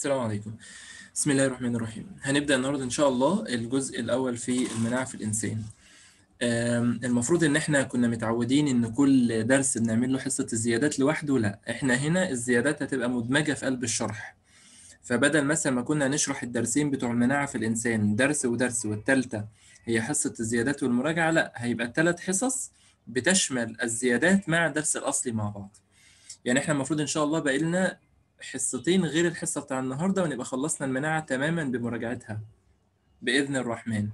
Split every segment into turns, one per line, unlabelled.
السلام عليكم بسم الله الرحمن الرحيم هنبدأ النهاردة إن شاء الله الجزء الأول في المناعة في الإنسان المفروض إن إحنا كنا متعودين إن كل درس بنعمل له حصة الزيادات لوحده لا إحنا هنا الزيادات هتبقى مدمجة في قلب الشرح فبدل مثلا ما كنا نشرح الدرسين بتوع المناعة في الإنسان درس ودرس والتالتة هي حصة الزيادات والمراجعة لا هيبقى ثلاث حصص بتشمل الزيادات مع الدرس الأصلي مع بعض يعني احنا المفروض ان شاء الله بقى لنا حصتين غير الحصه بتاع النهارده ونبقى خلصنا المناعه تماما بمراجعتها باذن الرحمن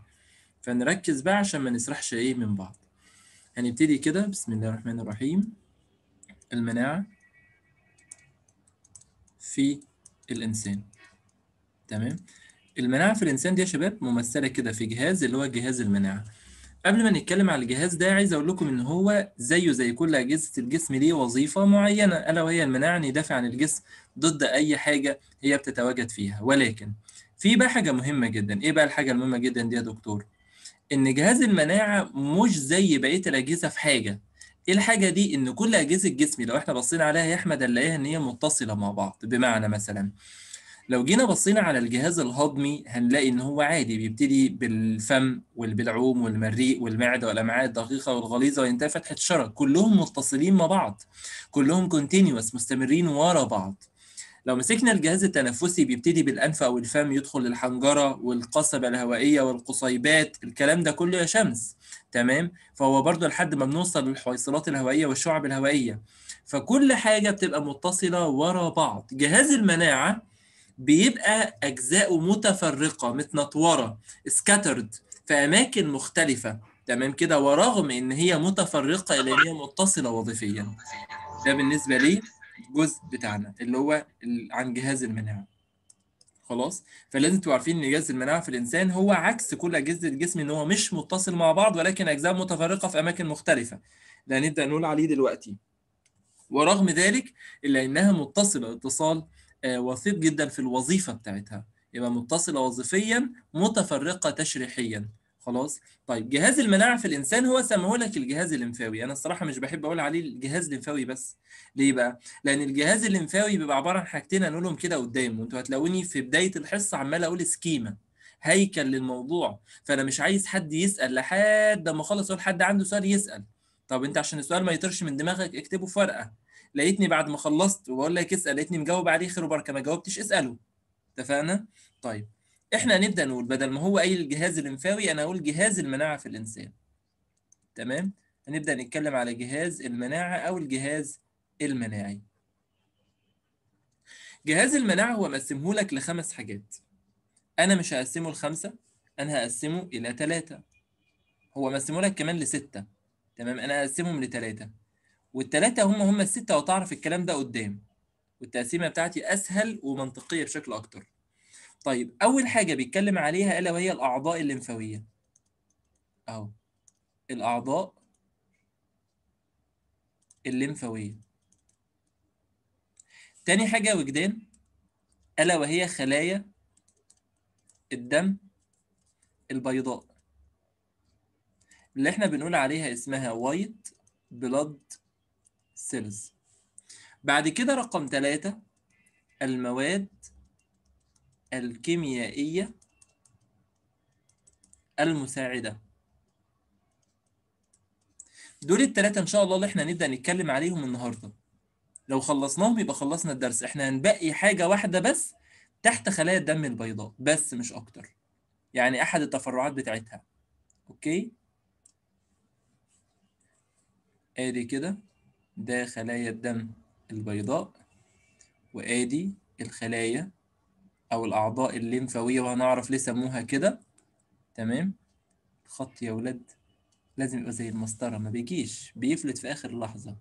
فنركز بقى عشان ما نسرحش ايه من بعض هنبتدي كده بسم الله الرحمن الرحيم المناعه في الانسان تمام المناعه في الانسان دي يا شباب ممثله كده في جهاز اللي هو جهاز المناعه قبل ما نتكلم على الجهاز ده عايز اقول لكم ان هو زيه زي كل اجهزه الجسم ليه وظيفه معينه الا وهي المناعه ان يدافع عن الجسم ضد اي حاجه هي بتتواجد فيها ولكن في بقى حاجه مهمه جدا ايه بقى الحاجه المهمه جدا دي يا دكتور ان جهاز المناعه مش زي بقيه الاجهزه في حاجه ايه الحاجه دي ان كل اجهزه الجسم لو احنا بصينا عليها يا احمد هنلاقيها ان هي متصله مع بعض بمعنى مثلا لو جينا بصينا على الجهاز الهضمي هنلاقي ان هو عادي بيبتدي بالفم والبلعوم والمريء والمعده والامعاء الدقيقه والغليظه وينتهي فتحه الشرج كلهم متصلين مع بعض كلهم كونتينيوس مستمرين ورا بعض لو مسكنا الجهاز التنفسي بيبتدي بالأنف أو الفم يدخل للحنجرة والقصبة الهوائية والقصيبات الكلام ده كله يا شمس تمام فهو برضو لحد ما بنوصل للحويصلات الهوائية والشعب الهوائية فكل حاجة بتبقى متصلة ورا بعض جهاز المناعة بيبقى أجزاء متفرقة متنطورة سكاترد في أماكن مختلفة تمام كده ورغم إن هي متفرقة إلا هي متصلة وظيفيا ده بالنسبة لي الجزء بتاعنا اللي هو عن جهاز المناعه خلاص فلازم تبقوا عارفين ان جهاز المناعه في الانسان هو عكس كل اجهزه الجسم ان هو مش متصل مع بعض ولكن اجزاء متفرقه في اماكن مختلفه ده هنبدا نقول عليه دلوقتي ورغم ذلك الا انها متصله اتصال آه، وثيق جدا في الوظيفه بتاعتها يبقى متصله وظيفيا متفرقه تشريحيا خلاص طيب جهاز المناعه في الانسان هو سموه لك الجهاز الليمفاوي انا الصراحه مش بحب اقول عليه الجهاز الليمفاوي بس ليه بقى لان الجهاز الليمفاوي بيبقى عباره عن حاجتين هنقولهم كده قدام وانتوا هتلاقوني في بدايه الحصه عمال اقول سكيما هيكل للموضوع فانا مش عايز حد يسال لحد ما اخلص اقول حد عنده سؤال يسال طب انت عشان السؤال ما يطرش من دماغك اكتبه في ورقه لقيتني بعد ما خلصت وبقول لك اسال لقيتني مجاوب عليه خير وبركه ما جاوبتش اساله اتفقنا طيب احنا هنبدا نقول بدل ما هو قايل الجهاز الليمفاوي انا هقول جهاز المناعه في الانسان تمام هنبدا نتكلم على جهاز المناعه او الجهاز المناعي جهاز المناعه هو مقسمه لك لخمس حاجات انا مش هقسمه لخمسه انا هقسمه الى ثلاثه هو مقسمه لك كمان لسته تمام انا هقسمهم لثلاثه والثلاثه هم هم السته وتعرف الكلام ده قدام والتقسيمه بتاعتي اسهل ومنطقيه بشكل اكتر طيب اول حاجه بيتكلم عليها الا وهي الاعضاء الليمفاويه اهو الاعضاء الليمفاويه تاني حاجه وجدان الا وهي خلايا الدم البيضاء اللي احنا بنقول عليها اسمها وايت بلاد سيلز بعد كده رقم ثلاثة المواد الكيميائية المساعدة دول التلاتة إن شاء الله اللي إحنا نبدأ نتكلم عليهم النهاردة لو خلصناهم يبقى خلصنا الدرس إحنا هنبقي حاجة واحدة بس تحت خلايا الدم البيضاء بس مش أكتر يعني أحد التفرعات بتاعتها أوكي آدي كده ده خلايا الدم البيضاء وآدي الخلايا او الاعضاء الليمفاويه وهنعرف ليه سموها كده تمام الخط يا ولاد لازم يبقى زي المسطره ما بيجيش بيفلت في اخر لحظه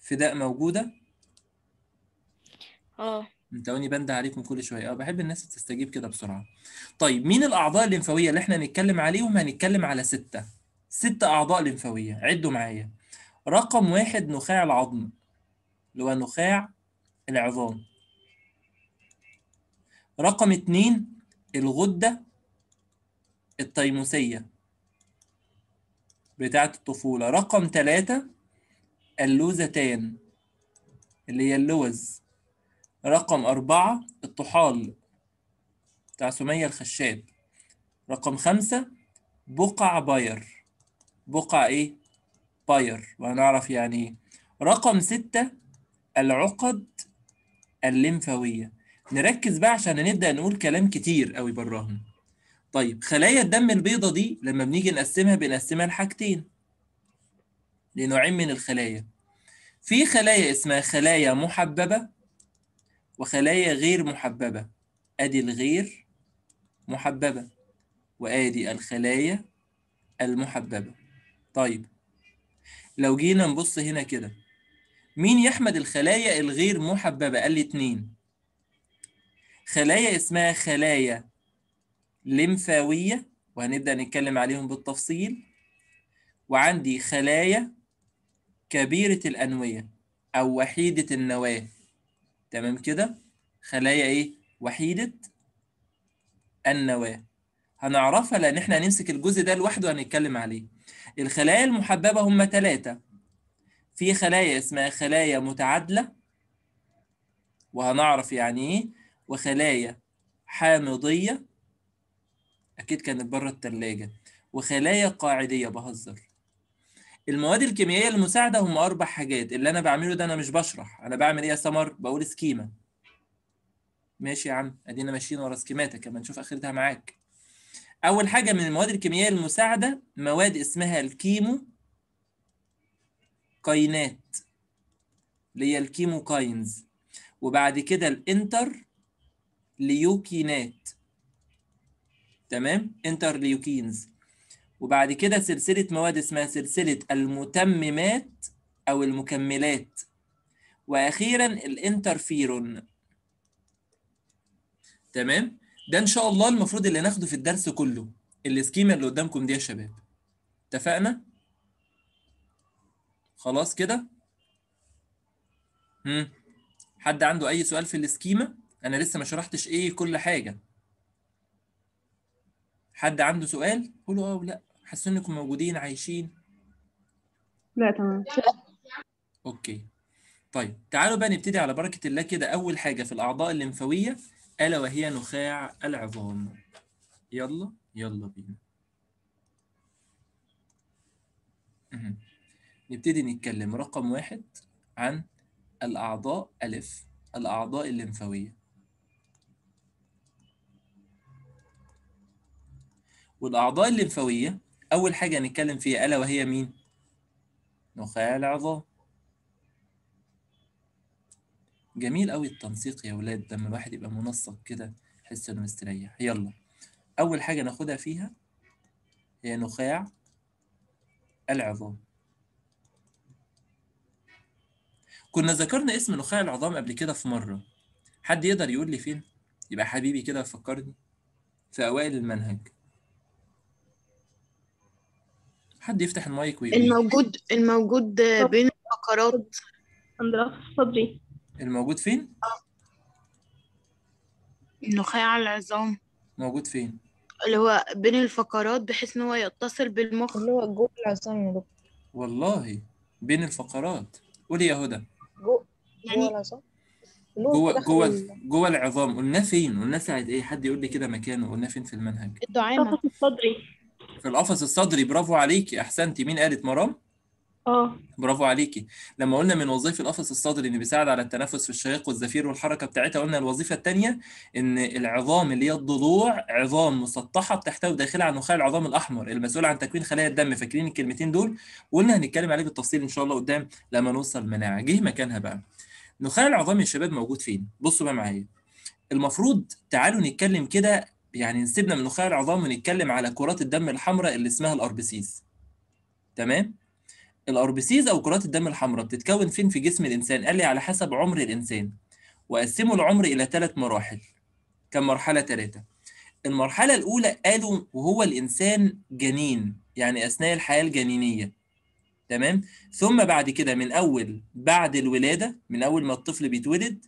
فداء موجوده اه انت وني بند عليكم كل شويه اه بحب الناس تستجيب كده بسرعه طيب مين الاعضاء الليمفاويه اللي احنا هنتكلم عليهم هنتكلم على سته ست اعضاء ليمفاويه عدوا معايا رقم واحد نخاع العظم اللي هو نخاع العظام رقم اتنين الغدة التيموسية بتاعة الطفولة رقم تلاتة اللوزتان اللي هي اللوز رقم أربعة الطحال بتاع سمية الخشاب رقم خمسة بقع باير بقع إيه؟ باير وهنعرف يعني إيه رقم ستة العقد الليمفاويه نركز بقى عشان نبدا نقول كلام كتير قوي براهم طيب خلايا الدم البيضة دي لما بنيجي نقسمها بنقسمها لحاجتين لنوعين من الخلايا في خلايا اسمها خلايا محببة وخلايا غير محببة ادي الغير محببة وادي الخلايا المحببة طيب لو جينا نبص هنا كده مين يحمد الخلايا الغير محببة؟ قال لي اتنين خلايا اسمها خلايا لمفاوية وهنبدأ نتكلم عليهم بالتفصيل وعندي خلايا كبيرة الأنوية أو وحيدة النواة تمام كده؟ خلايا إيه؟ وحيدة النواة هنعرفها لأن إحنا هنمسك الجزء ده لوحده هنتكلم عليه الخلايا المحببة هم ثلاثة في خلايا اسمها خلايا متعادلة وهنعرف يعني ايه وخلايا حامضية أكيد كانت بره الثلاجه وخلايا قاعدية بهزر المواد الكيميائية المساعدة هم أربع حاجات اللي أنا بعمله ده أنا مش بشرح أنا بعمل إيه يا سمر بقول سكيما ماشي يا عم أدينا ماشيين ورا سكيماتك اما نشوف آخرتها معاك أول حاجة من المواد الكيميائية المساعدة مواد اسمها الكيمو كاينات اللي هي الكيموكاينز وبعد كده الانتر ليوكينات تمام انتر ليوكينز وبعد كده سلسلة مواد اسمها سلسلة المتممات أو المكملات وأخيرا الانترفيرون تمام ده إن شاء الله المفروض اللي ناخده في الدرس كله السكيما اللي قدامكم دي يا شباب اتفقنا؟ خلاص كده هم. حد عنده اي سؤال في السكيما انا لسه ما شرحتش ايه كل حاجه حد عنده سؤال قولوا اه ولا حاسين انكم موجودين عايشين لا تمام اوكي طيب تعالوا بقى نبتدي على بركه الله كده اول حاجه في الاعضاء الليمفاويه الا وهي نخاع العظام يلا يلا بينا نبتدي نتكلم رقم واحد عن الأعضاء ألف الأعضاء الليمفاوية والأعضاء الليمفاوية أول حاجة هنتكلم فيها ألا وهي مين؟ نخاع العظام جميل قوي التنسيق يا ولاد لما الواحد يبقى منسق كده يحس انه مستريح يلا أول حاجة ناخدها فيها هي نخاع العظام كنا ذكرنا اسم نخاع العظام قبل كده في مرة حد يقدر يقول لي فين؟ يبقى حبيبي كده فكرني في أوائل المنهج حد يفتح المايك ويقول الموجود
الموجود بين الفقرات عند رأس صدري
الموجود فين؟
النخاع العظام
موجود فين؟
اللي هو بين الفقرات بحيث ان هو يتصل بالمخ اللي هو جوه العظام يا دكتور
والله بين الفقرات قولي يا هدى
جو... يعني جوه جوه
جوه العظام قلنا فين؟ قلنا ساعة ايه؟ حد يقول لي كده مكانه قلنا فين في المنهج؟
الدعامة القفص الصدري
في القفص الصدري برافو عليكي احسنتي مين قالت مرام؟ اه برافو عليكي لما قلنا من وظيفه القفص الصدري اللي بيساعد على التنفس في الشهيق والزفير والحركه بتاعتها قلنا الوظيفه الثانيه ان العظام اللي هي الضلوع عظام مسطحه بتحتوي داخلها على نخاع العظام الاحمر المسؤول عن تكوين خلايا الدم فاكرين الكلمتين دول وقلنا هنتكلم عليه بالتفصيل ان شاء الله قدام لما نوصل المناعه جه مكانها بقى نخاع العظام يا شباب موجود فين بصوا بقى معايا المفروض تعالوا نتكلم كده يعني نسيبنا من نخاع العظام ونتكلم على كرات الدم الحمراء اللي اسمها الاربسيس تمام سيز او كرات الدم الحمراء بتتكون فين في جسم الانسان قال لي على حسب عمر الانسان وقسموا العمر الى ثلاث مراحل كان مرحله ثلاثه المرحله الاولى قالوا وهو الانسان جنين يعني اثناء الحياه الجنينيه تمام ثم بعد كده من اول بعد الولاده من اول ما الطفل بيتولد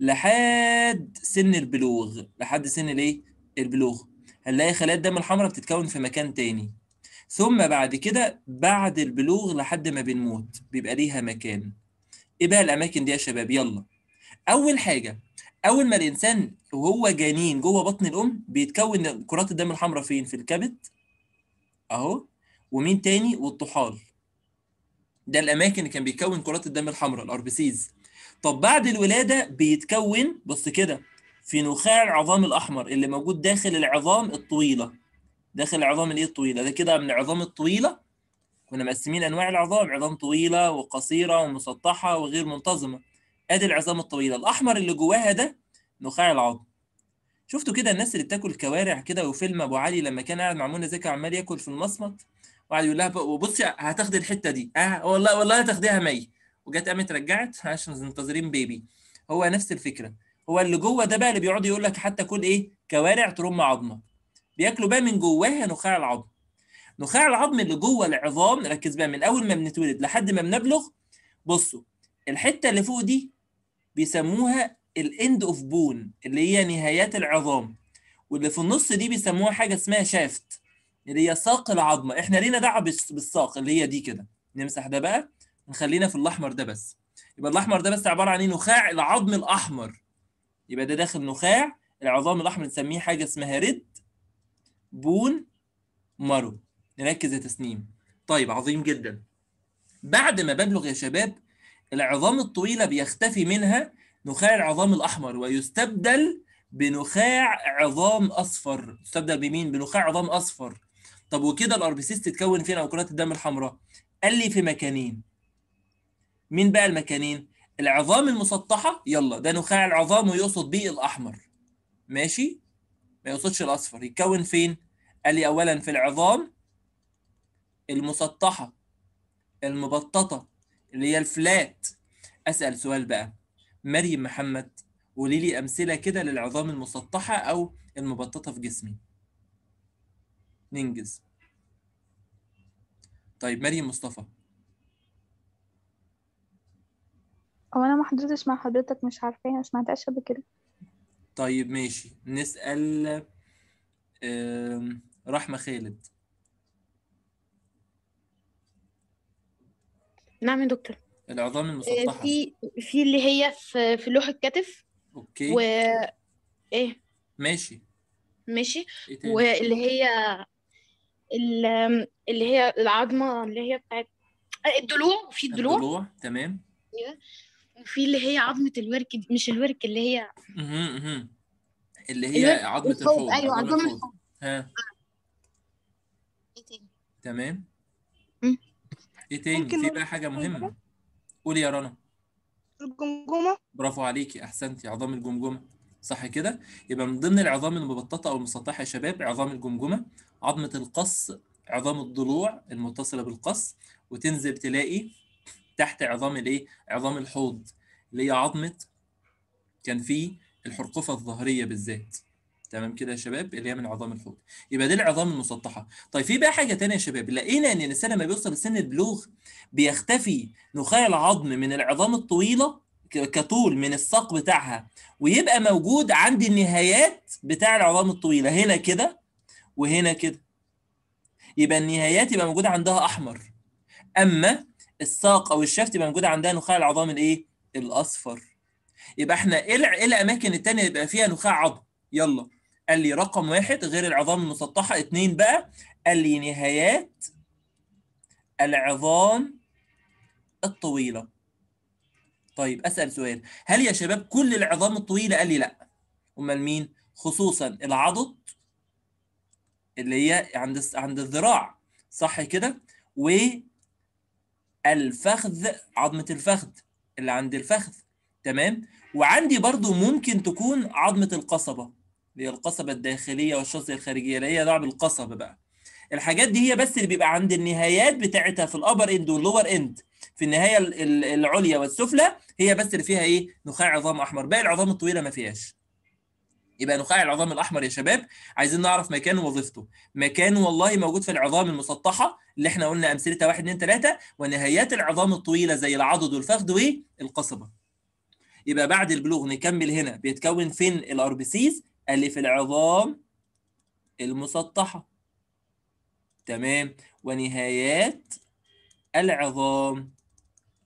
لحد سن البلوغ لحد سن الايه البلوغ هنلاقي خلايا الدم الحمراء بتتكون في مكان تاني ثم بعد كده بعد البلوغ لحد ما بنموت بيبقى ليها مكان ايه بقى الاماكن دي يا شباب يلا اول حاجه اول ما الانسان وهو جنين جوه بطن الام بيتكون كرات الدم الحمراء فين في الكبد اهو ومين تاني والطحال ده الاماكن اللي كان بيكون كرات الدم الحمراء الاربسيز طب بعد الولاده بيتكون بص كده في نخاع العظام الاحمر اللي موجود داخل العظام الطويله داخل العظام الايه الطويله ده كده من العظام الطويله كنا مقسمين انواع العظام عظام طويله وقصيره ومسطحه وغير منتظمه ادي العظام الطويله الاحمر اللي جواها ده نخاع العظم شفتوا كده الناس اللي بتاكل كوارع كده وفيلم ابو علي لما كان قاعد مع منى زكي عمال ياكل في المصمت وقعد يقول لها وبصي هتاخدي الحته دي اه والله والله هتاخديها مي وجت قامت رجعت عشان منتظرين بيبي هو نفس الفكره هو اللي جوه ده بقى اللي بيقعد يقول لك حتى كل ايه كوارع ترم عظمه بياكلوا بقى من جواها نخاع العظم نخاع العظم اللي جوه العظام ركز بقى من اول ما بنتولد لحد ما بنبلغ بصوا الحته اللي فوق دي بيسموها الاند اوف بون اللي هي نهايات العظام واللي في النص دي بيسموها حاجه اسمها شافت اللي هي ساق العظمه احنا لينا دعوه بالساق اللي هي دي كده نمسح ده بقى نخلينا في الاحمر ده بس يبقى الاحمر ده بس عباره عن ايه نخاع العظم الاحمر يبقى ده داخل نخاع العظام الاحمر نسميه حاجه اسمها ريد بون مارو نركز يا تسنيم طيب عظيم جدا بعد ما ببلغ يا شباب العظام الطويلة بيختفي منها نخاع العظام الأحمر ويستبدل بنخاع عظام أصفر يستبدل بمين؟ بنخاع عظام أصفر طب وكده الأربيسيس تتكون فين أو كرات الدم الحمراء؟ قال لي في مكانين مين بقى المكانين؟ العظام المسطحة يلا ده نخاع العظام ويقصد بيه الأحمر ماشي؟ ما يقصدش الأصفر يتكون فين؟ قال لي أولا في العظام المسطحة المبططة اللي هي الفلات أسأل سؤال بقى مريم محمد قولي لي أمثلة كده للعظام المسطحة أو المبططة في جسمي ننجز طيب مريم مصطفى
هو انا ما حضرتش مع حضرتك مش عارفاها ما سمعتهاش قبل كده
طيب ماشي نسأل آم... رحمة خالد نعم يا دكتور العظام آه، المسطحة في
في اللي هي في في لوح الكتف اوكي و ايه ماشي ماشي إيه واللي هي اللي هي العظمة اللي هي بتاعت آه، الضلوع في الضلوع الضلوع
تمام أيوة.
وفي اللي هي عظمة الورك مش الورك اللي هي
اللي هي عظمة الحوض ايوه عظمة الحوض ها آه. تمام ايه تاني في بقى حاجه مهمه قولي يا رنا
الجمجمه
برافو عليكي احسنتي عظام الجمجمه صح كده يبقى من ضمن العظام المبططه او المسطحه يا شباب عظام الجمجمه عظمه القص عظام الضلوع المتصله بالقص وتنزل تلاقي تحت عظام الايه عظام الحوض اللي هي عظمه كان في الحرقفه الظهريه بالذات تمام كده يا شباب اللي هي من عظام الحوت يبقى دي العظام المسطحه طيب في بقى حاجه ثانيه يا شباب لقينا ان الانسان لما بيوصل لسن البلوغ بيختفي نخاع العظم من العظام الطويله كطول من الساق بتاعها ويبقى موجود عند النهايات بتاع العظام الطويله هنا كده وهنا كده يبقى النهايات يبقى موجوده عندها احمر اما الساق او الشفت يبقى موجوده عندها نخاع العظام الايه الاصفر يبقى احنا ايه, إيه الاماكن الثانيه اللي يبقى فيها نخاع عظم يلا قال لي رقم واحد غير العظام المسطحه اتنين بقى قال لي نهايات العظام الطويله طيب اسال سؤال هل يا شباب كل العظام الطويله قال لي لا امال مين خصوصا العضد اللي هي عند عند الذراع صح كده والفخذ عظمه الفخذ اللي عند الفخذ تمام وعندي برضو ممكن تكون عظمه القصبه اللي هي القصبة الداخلية والشظية الخارجية اللي هي لعب القصبة بقى الحاجات دي هي بس اللي بيبقى عند النهايات بتاعتها في الابر اند واللور اند في النهايه العليا والسفلى هي بس اللي فيها ايه نخاع عظام احمر باقي العظام الطويله ما فيهاش يبقى نخاع العظام الاحمر يا شباب عايزين نعرف مكان وظيفته مكان والله موجود في العظام المسطحه اللي احنا قلنا امثلتها 1 2 3 ونهايات العظام الطويله زي العضد والفخذ والقصبه يبقى بعد البلوغ نكمل هنا بيتكون فين الاربسيس ألف العظام المسطحة تمام ونهايات العظام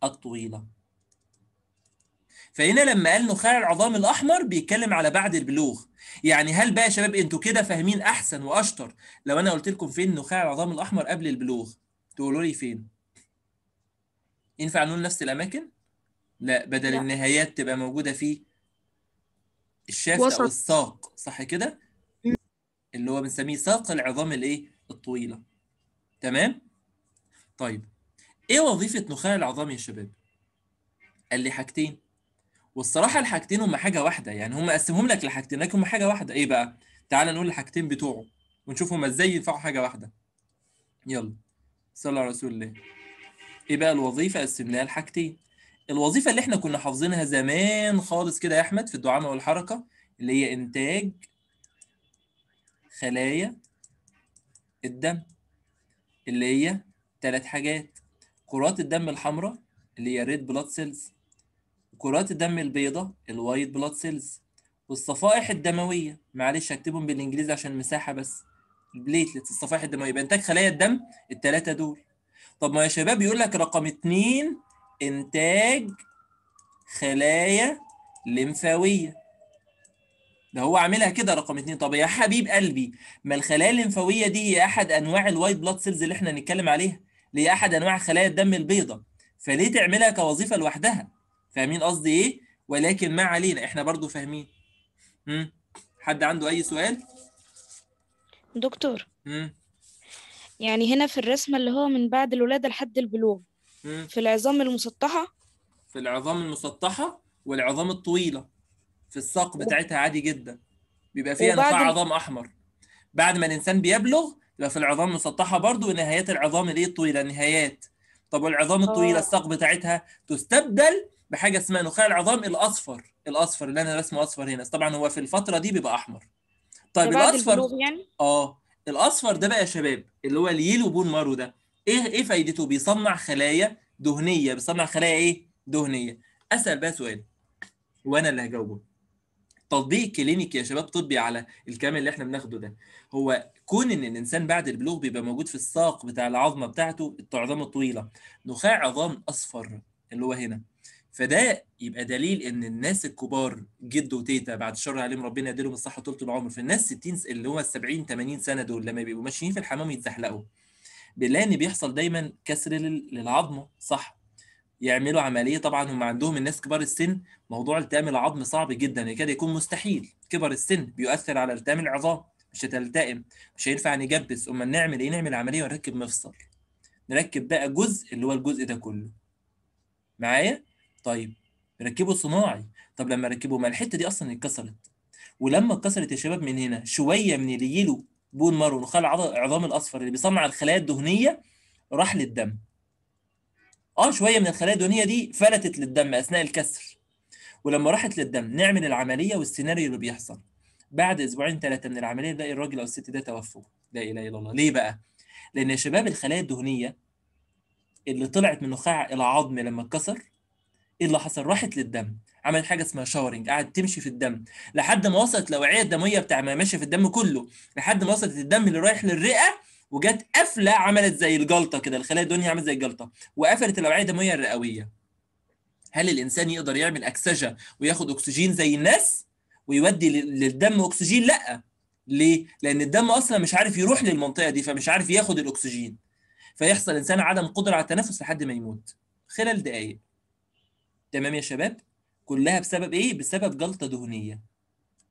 الطويلة فهنا لما قال نخاع العظام الأحمر بيتكلم على بعد البلوغ يعني هل بقى يا شباب انتوا كده فاهمين أحسن وأشطر لو أنا قلت لكم فين نخاع العظام الأحمر قبل البلوغ تقولوا لي فين ينفع نقول نفس الأماكن لا بدل لا. النهايات تبقى موجودة فيه الشاف او الساق صح كده اللي هو بنسميه ساق العظام الايه الطويله تمام طيب ايه وظيفه نخاع العظام يا شباب قال لي حاجتين والصراحه الحاجتين هم حاجه واحده يعني هم قسمهم لك لحاجتين لكن هم حاجه واحده ايه بقى تعال نقول الحاجتين بتوعه ونشوف هم ازاي ينفعوا حاجه واحده يلا صلى على رسول الله ايه بقى الوظيفه قسمناها لحاجتين الوظيفه اللي احنا كنا حافظينها زمان خالص كده يا احمد في الدعامه والحركه اللي هي انتاج خلايا الدم اللي هي ثلاث حاجات كرات الدم الحمراء اللي هي ريد بلاد سيلز كرات الدم البيضاء الوايت بلاد سيلز والصفائح الدمويه معلش هكتبهم بالانجليزي عشان المساحة بس البليتلت الصفائح الدمويه يبقى انتاج خلايا الدم الثلاثه دول طب ما يا شباب يقول لك رقم اتنين انتاج خلايا لمفاويه ده هو عاملها كده رقم اتنين طب يا حبيب قلبي ما الخلايا الليمفاويه دي هي احد انواع الوايت بلاد سيلز اللي احنا بنتكلم عليها اللي هي احد انواع خلايا الدم البيضاء فليه تعملها كوظيفه لوحدها فاهمين قصدي ايه ولكن ما علينا احنا برضو فاهمين امم حد عنده اي سؤال دكتور امم
يعني هنا في الرسمه اللي هو من بعد الولاده لحد البلوغ في العظام المسطحة
في العظام المسطحة والعظام الطويلة في الساق بتاعتها عادي جدا بيبقى فيها نقاع عظام أحمر بعد ما الإنسان بيبلغ يبقى في العظام المسطحة برضو ونهايات العظام اللي هي الطويلة نهايات طب والعظام الطويلة آه. الساق بتاعتها تستبدل بحاجة اسمها نخاع العظام الأصفر الأصفر اللي أنا رسمه أصفر هنا طبعا هو في الفترة دي بيبقى أحمر طيب الأصفر يعني؟ آه الأصفر ده بقى يا شباب اللي هو اليلو بون مارو ده ايه ايه فايدته بيصنع خلايا دهنيه بيصنع خلايا ايه دهنيه اسال بقى سؤال وانا اللي هجاوبه تطبيق كلينيكي يا شباب طبي على الكلام اللي احنا بناخده ده هو كون ان الانسان بعد البلوغ بيبقى موجود في الساق بتاع العظمه بتاعته العظام الطويله نخاع عظام اصفر اللي هو هنا فده يبقى دليل ان الناس الكبار جد وتيتا بعد الشر عليهم ربنا يديلهم الصحه طول العمر في الناس 60 اللي هو ال 70 80 سنه دول لما بيبقوا ماشيين في الحمام يتزحلقوا لان بيحصل دايما كسر للعظمه صح يعملوا عمليه طبعا هم عندهم الناس كبار السن موضوع التئام العظم صعب جدا يكاد يكون مستحيل كبر السن بيؤثر على التئام العظام مش هتلتئم مش هينفع نجبس امال نعمل ايه نعمل عمليه ونركب مفصل نركب بقى جزء اللي هو الجزء ده كله معايا طيب نركبه صناعي طب لما ركبه ما الحته دي اصلا اتكسرت ولما اتكسرت يا شباب من هنا شويه من اللي يلو بون مارو نخاع العظام الاصفر اللي بيصنع الخلايا الدهنيه راح للدم اه شويه من الخلايا الدهنيه دي فلتت للدم اثناء الكسر ولما راحت للدم نعمل العمليه والسيناريو اللي بيحصل بعد اسبوعين ثلاثه من العمليه نلاقي الراجل او الست ده توفوا لا اله الا الله ليه بقى لان يا شباب الخلايا الدهنيه اللي طلعت من نخاع العظم لما اتكسر ايه اللي حصل راحت للدم عملت حاجه اسمها شاورنج قعدت تمشي في الدم لحد ما وصلت الاوعيه الدمويه بتاع ما ماشيه في الدم كله لحد ما وصلت الدم اللي رايح للرئه وجت قفله عملت زي الجلطه كده الخلايا الدنيا عملت زي الجلطه وقفلت الاوعيه الدمويه الرئويه هل الانسان يقدر يعمل اكسجه وياخد اكسجين زي الناس ويودي للدم اكسجين لا ليه لان الدم اصلا مش عارف يروح للمنطقه دي فمش عارف ياخد الاكسجين فيحصل انسان عدم قدره على التنفس لحد ما يموت خلال دقائق تمام يا شباب كلها بسبب ايه؟ بسبب جلطه دهنيه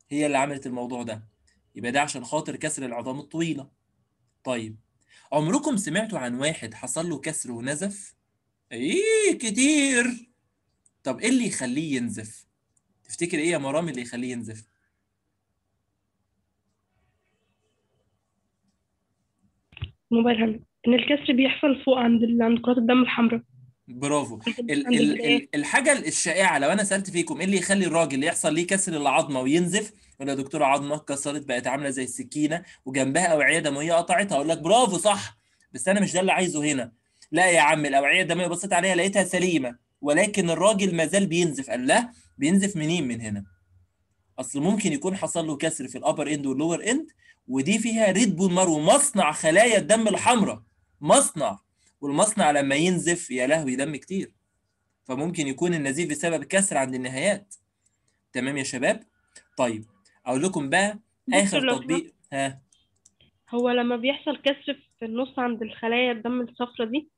هي اللي عملت الموضوع ده يبقى ده عشان خاطر كسر العظام الطويله طيب عمركم سمعتوا عن واحد حصل له كسر ونزف؟ ايه كتير طب ايه اللي يخليه ينزف؟ تفتكر ايه يا مرام اللي يخليه ينزف؟
مبرهن ان الكسر بيحصل فوق عند عند كرات الدم الحمراء
برافو ال ال الحاجه الشائعه لو انا سالت فيكم ايه اللي يخلي الراجل يحصل ليه كسر العظمه وينزف يقول يا دكتور عظمه اتكسرت بقت عامله زي السكينه وجنبها اوعيه دمويه قطعتها اقول لك برافو صح بس انا مش ده اللي عايزه هنا لا يا عم الاوعيه الدمويه بصيت عليها لقيتها سليمه ولكن الراجل ما زال بينزف قال لا بينزف منين من هنا اصل ممكن يكون حصل له كسر في الابر اند واللور اند ودي فيها ريد بون مارو مصنع خلايا الدم الحمراء مصنع والمصنع لما ينزف يا لهوي دم كتير فممكن يكون النزيف بسبب كسر عند النهايات تمام يا شباب طيب اقول لكم بقى
اخر تطبيق ها هو لما بيحصل كسر في النص عند الخلايا الدم الصفرا دي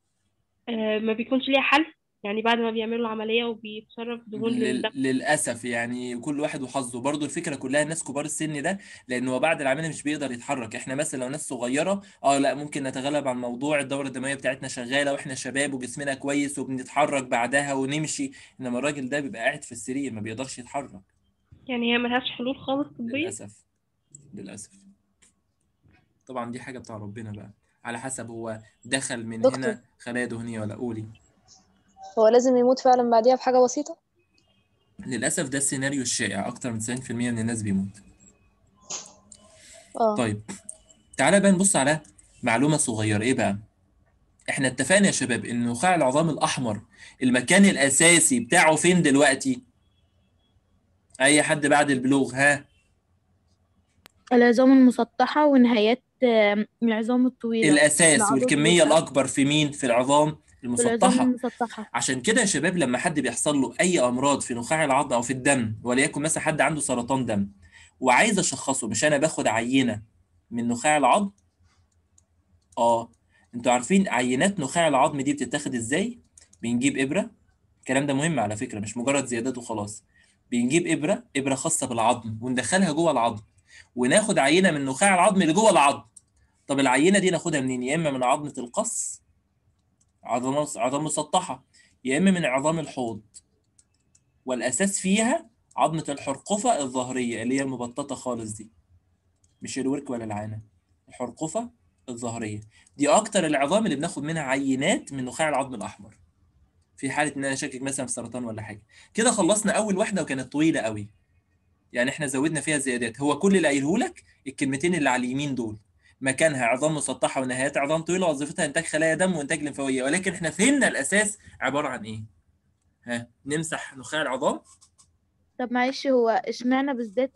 آه، ما بيكونش ليها حل يعني بعد ما بيعملوا العملية وبيتصرف
دهون لل... للأسف يعني كل واحد وحظه برضو الفكرة كلها الناس كبار السن ده لأن هو بعد العملية مش بيقدر يتحرك احنا مثلا لو ناس صغيرة اه لا ممكن نتغلب على الموضوع الدورة الدموية بتاعتنا شغالة واحنا شباب وجسمنا كويس وبنتحرك بعدها ونمشي انما الراجل ده بيبقى قاعد في السرير ما بيقدرش يتحرك
يعني هي ملهاش حلول خالص طبية للأسف
للأسف طبعا دي حاجة بتاع ربنا بقى على حسب هو دخل من دكتور. هنا خلايا دهنية ولا قولي
هو لازم يموت فعلا بعديها بحاجة بسيطة
للأسف ده السيناريو الشائع أكتر من 90% من الناس بيموت أوه. طيب تعالى بقى نبص على معلومة صغيرة إيه بقى؟ إحنا اتفقنا يا شباب إن نخاع العظام الأحمر المكان الأساسي بتاعه فين دلوقتي؟ أي حد بعد البلوغ ها؟
العظام المسطحة ونهايات العظام الطويلة الأساس والكمية
الأكبر في مين؟ في العظام المسطحه المسطحه عشان كده يا شباب لما حد بيحصل له اي امراض في نخاع العظم او في الدم وليكن مثلا حد عنده سرطان دم وعايز اشخصه مش انا باخد عينه من نخاع العظم اه انتوا عارفين عينات نخاع العظم دي بتتاخد ازاي بنجيب ابره الكلام ده مهم على فكره مش مجرد زيادات وخلاص بنجيب ابره ابره خاصه بالعظم وندخلها جوه العظم وناخد عينه من نخاع العظم اللي جوه العظم طب العينه دي ناخدها منين يا اما من عظمه القص عضلة عظام مسطحة يا إما من عظام الحوض والأساس فيها عظمة الحرقفة الظهرية اللي هي المبططة خالص دي مش الورك ولا العانة الحرقفة الظهرية دي أكتر العظام اللي بناخد منها عينات من نخاع العظم الأحمر في حالة إن أنا شاكك مثلا في سرطان ولا حاجة كده خلصنا أول واحدة وكانت طويلة قوي يعني إحنا زودنا فيها زيادات هو كل اللي قايله لك الكلمتين اللي على اليمين دول مكانها عظام مسطحه ونهايات عظام طويله وظيفتها انتاج خلايا دم وانتاج لمفاويه ولكن احنا فهمنا الاساس عباره عن ايه ها نمسح نخاع العظام
طب معلش هو اشمعنى بالذات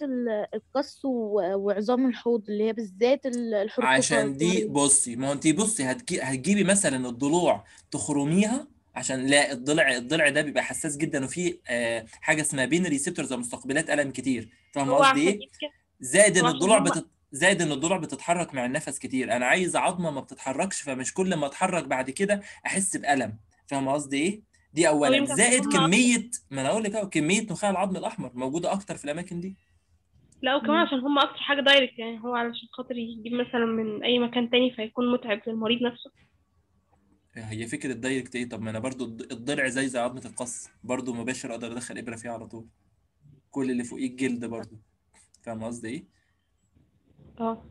القص وعظام الحوض اللي هي بالذات الحروف عشان دي
بصي ما هو انت بصي هتجي هتجيبي مثلا الضلوع تخرميها عشان لا الضلع الضلع ده بيبقى حساس جدا وفي آه حاجه اسمها بين ريسبتورز او مستقبلات الم كتير فاهم قصدي ايه؟ زائد ان الضلوع بتت... زائد ان الضلوع بتتحرك مع النفس كتير انا عايز عظمه ما بتتحركش فمش كل ما اتحرك بعد كده احس بالم فاهم قصدي ايه دي اولا طيب، زائد كميه ما انا اقول لك اهو كميه نخاع العظم الاحمر موجوده اكتر في الاماكن دي
لا وكمان عشان هم اكتر حاجه دايركت يعني هو علشان خاطر يجيب مثلا من اي مكان تاني فيكون متعب للمريض نفسه
هي فكره الدايركت ايه طب ما انا برضو الضلع زي زي عظمه القص برضو مباشر اقدر ادخل ابره فيها على طول كل اللي فوقيه الجلد برضو فاهم قصدي ايه اه،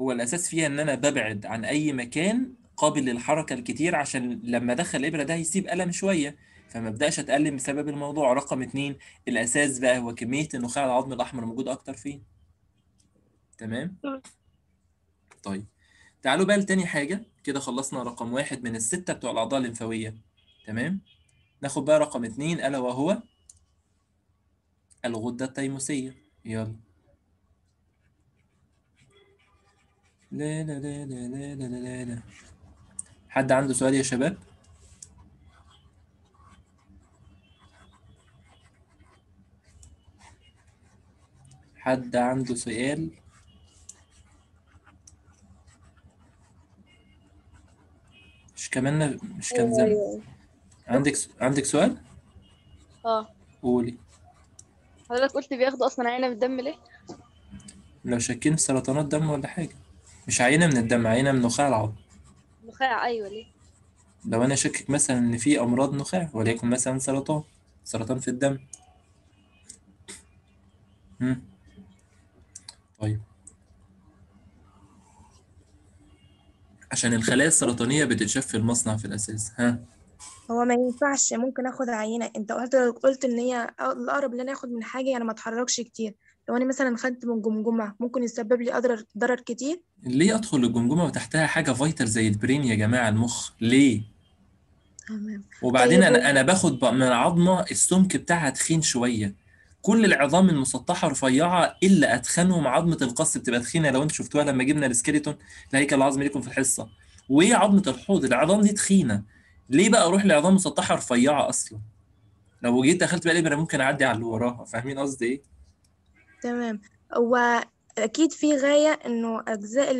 هو الاساس فيها ان انا ببعد عن اي مكان قابل للحركه الكتير عشان لما ادخل الابره ده هيسيب الم شويه فما ابداش اتالم بسبب الموضوع رقم اثنين الاساس بقى هو كميه النخاع العظمي الاحمر موجود اكتر فين تمام طيب تعالوا بقى لتاني حاجه كده خلصنا رقم واحد من السته بتوع الاعضاء الليمفاويه تمام ناخد بقى رقم اثنين الا وهو الغده التيموسيه يلا لا لا لا لا لا لا لا حد عنده سؤال يا شباب؟ حد عنده سؤال؟ مش كمان مش كان زمان عندك عندك سؤال؟ اه قولي
حضرتك قلت بياخدوا اصلا عينه من الدم ليه؟
لو شاكين في سرطانات دم ولا حاجه مش عينه من الدم عينه من نخاع العظم
نخاع ايوه ليه
لو انا شاكك مثلا ان في امراض نخاع وليكن مثلا سرطان سرطان في الدم مم. طيب عشان الخلايا السرطانية بتتشاف في المصنع في الأساس ها
هو ما ينفعش ممكن اخد عينة انت قلت قلت ان هي الاقرب ان انا اخد من حاجة يعني ما اتحركش كتير لو أنا مثلا خدت من جمجمة ممكن يسبب لي أضرار ضرر كتير
ليه أدخل الجمجمة وتحتها حاجة فايتر زي البرين يا جماعة المخ ليه؟ تمام وبعدين طيب أنا أنا باخد من عظمة السمك بتاعها تخين شوية كل العظام المسطحه رفيعه الا اتخنهم عظمه القص بتبقى تخينه لو انت شفتوها لما جبنا السكيلتون الهيكل العظمي ليكم في الحصه وايه عظمه الحوض العظام دي تخينه ليه بقى اروح لعظام مسطحه رفيعه اصلا لو جيت دخلت بقى الابره ممكن اعدي على اللي وراها فاهمين قصدي ايه
تمام هو
اكيد في غايه انه اجزاء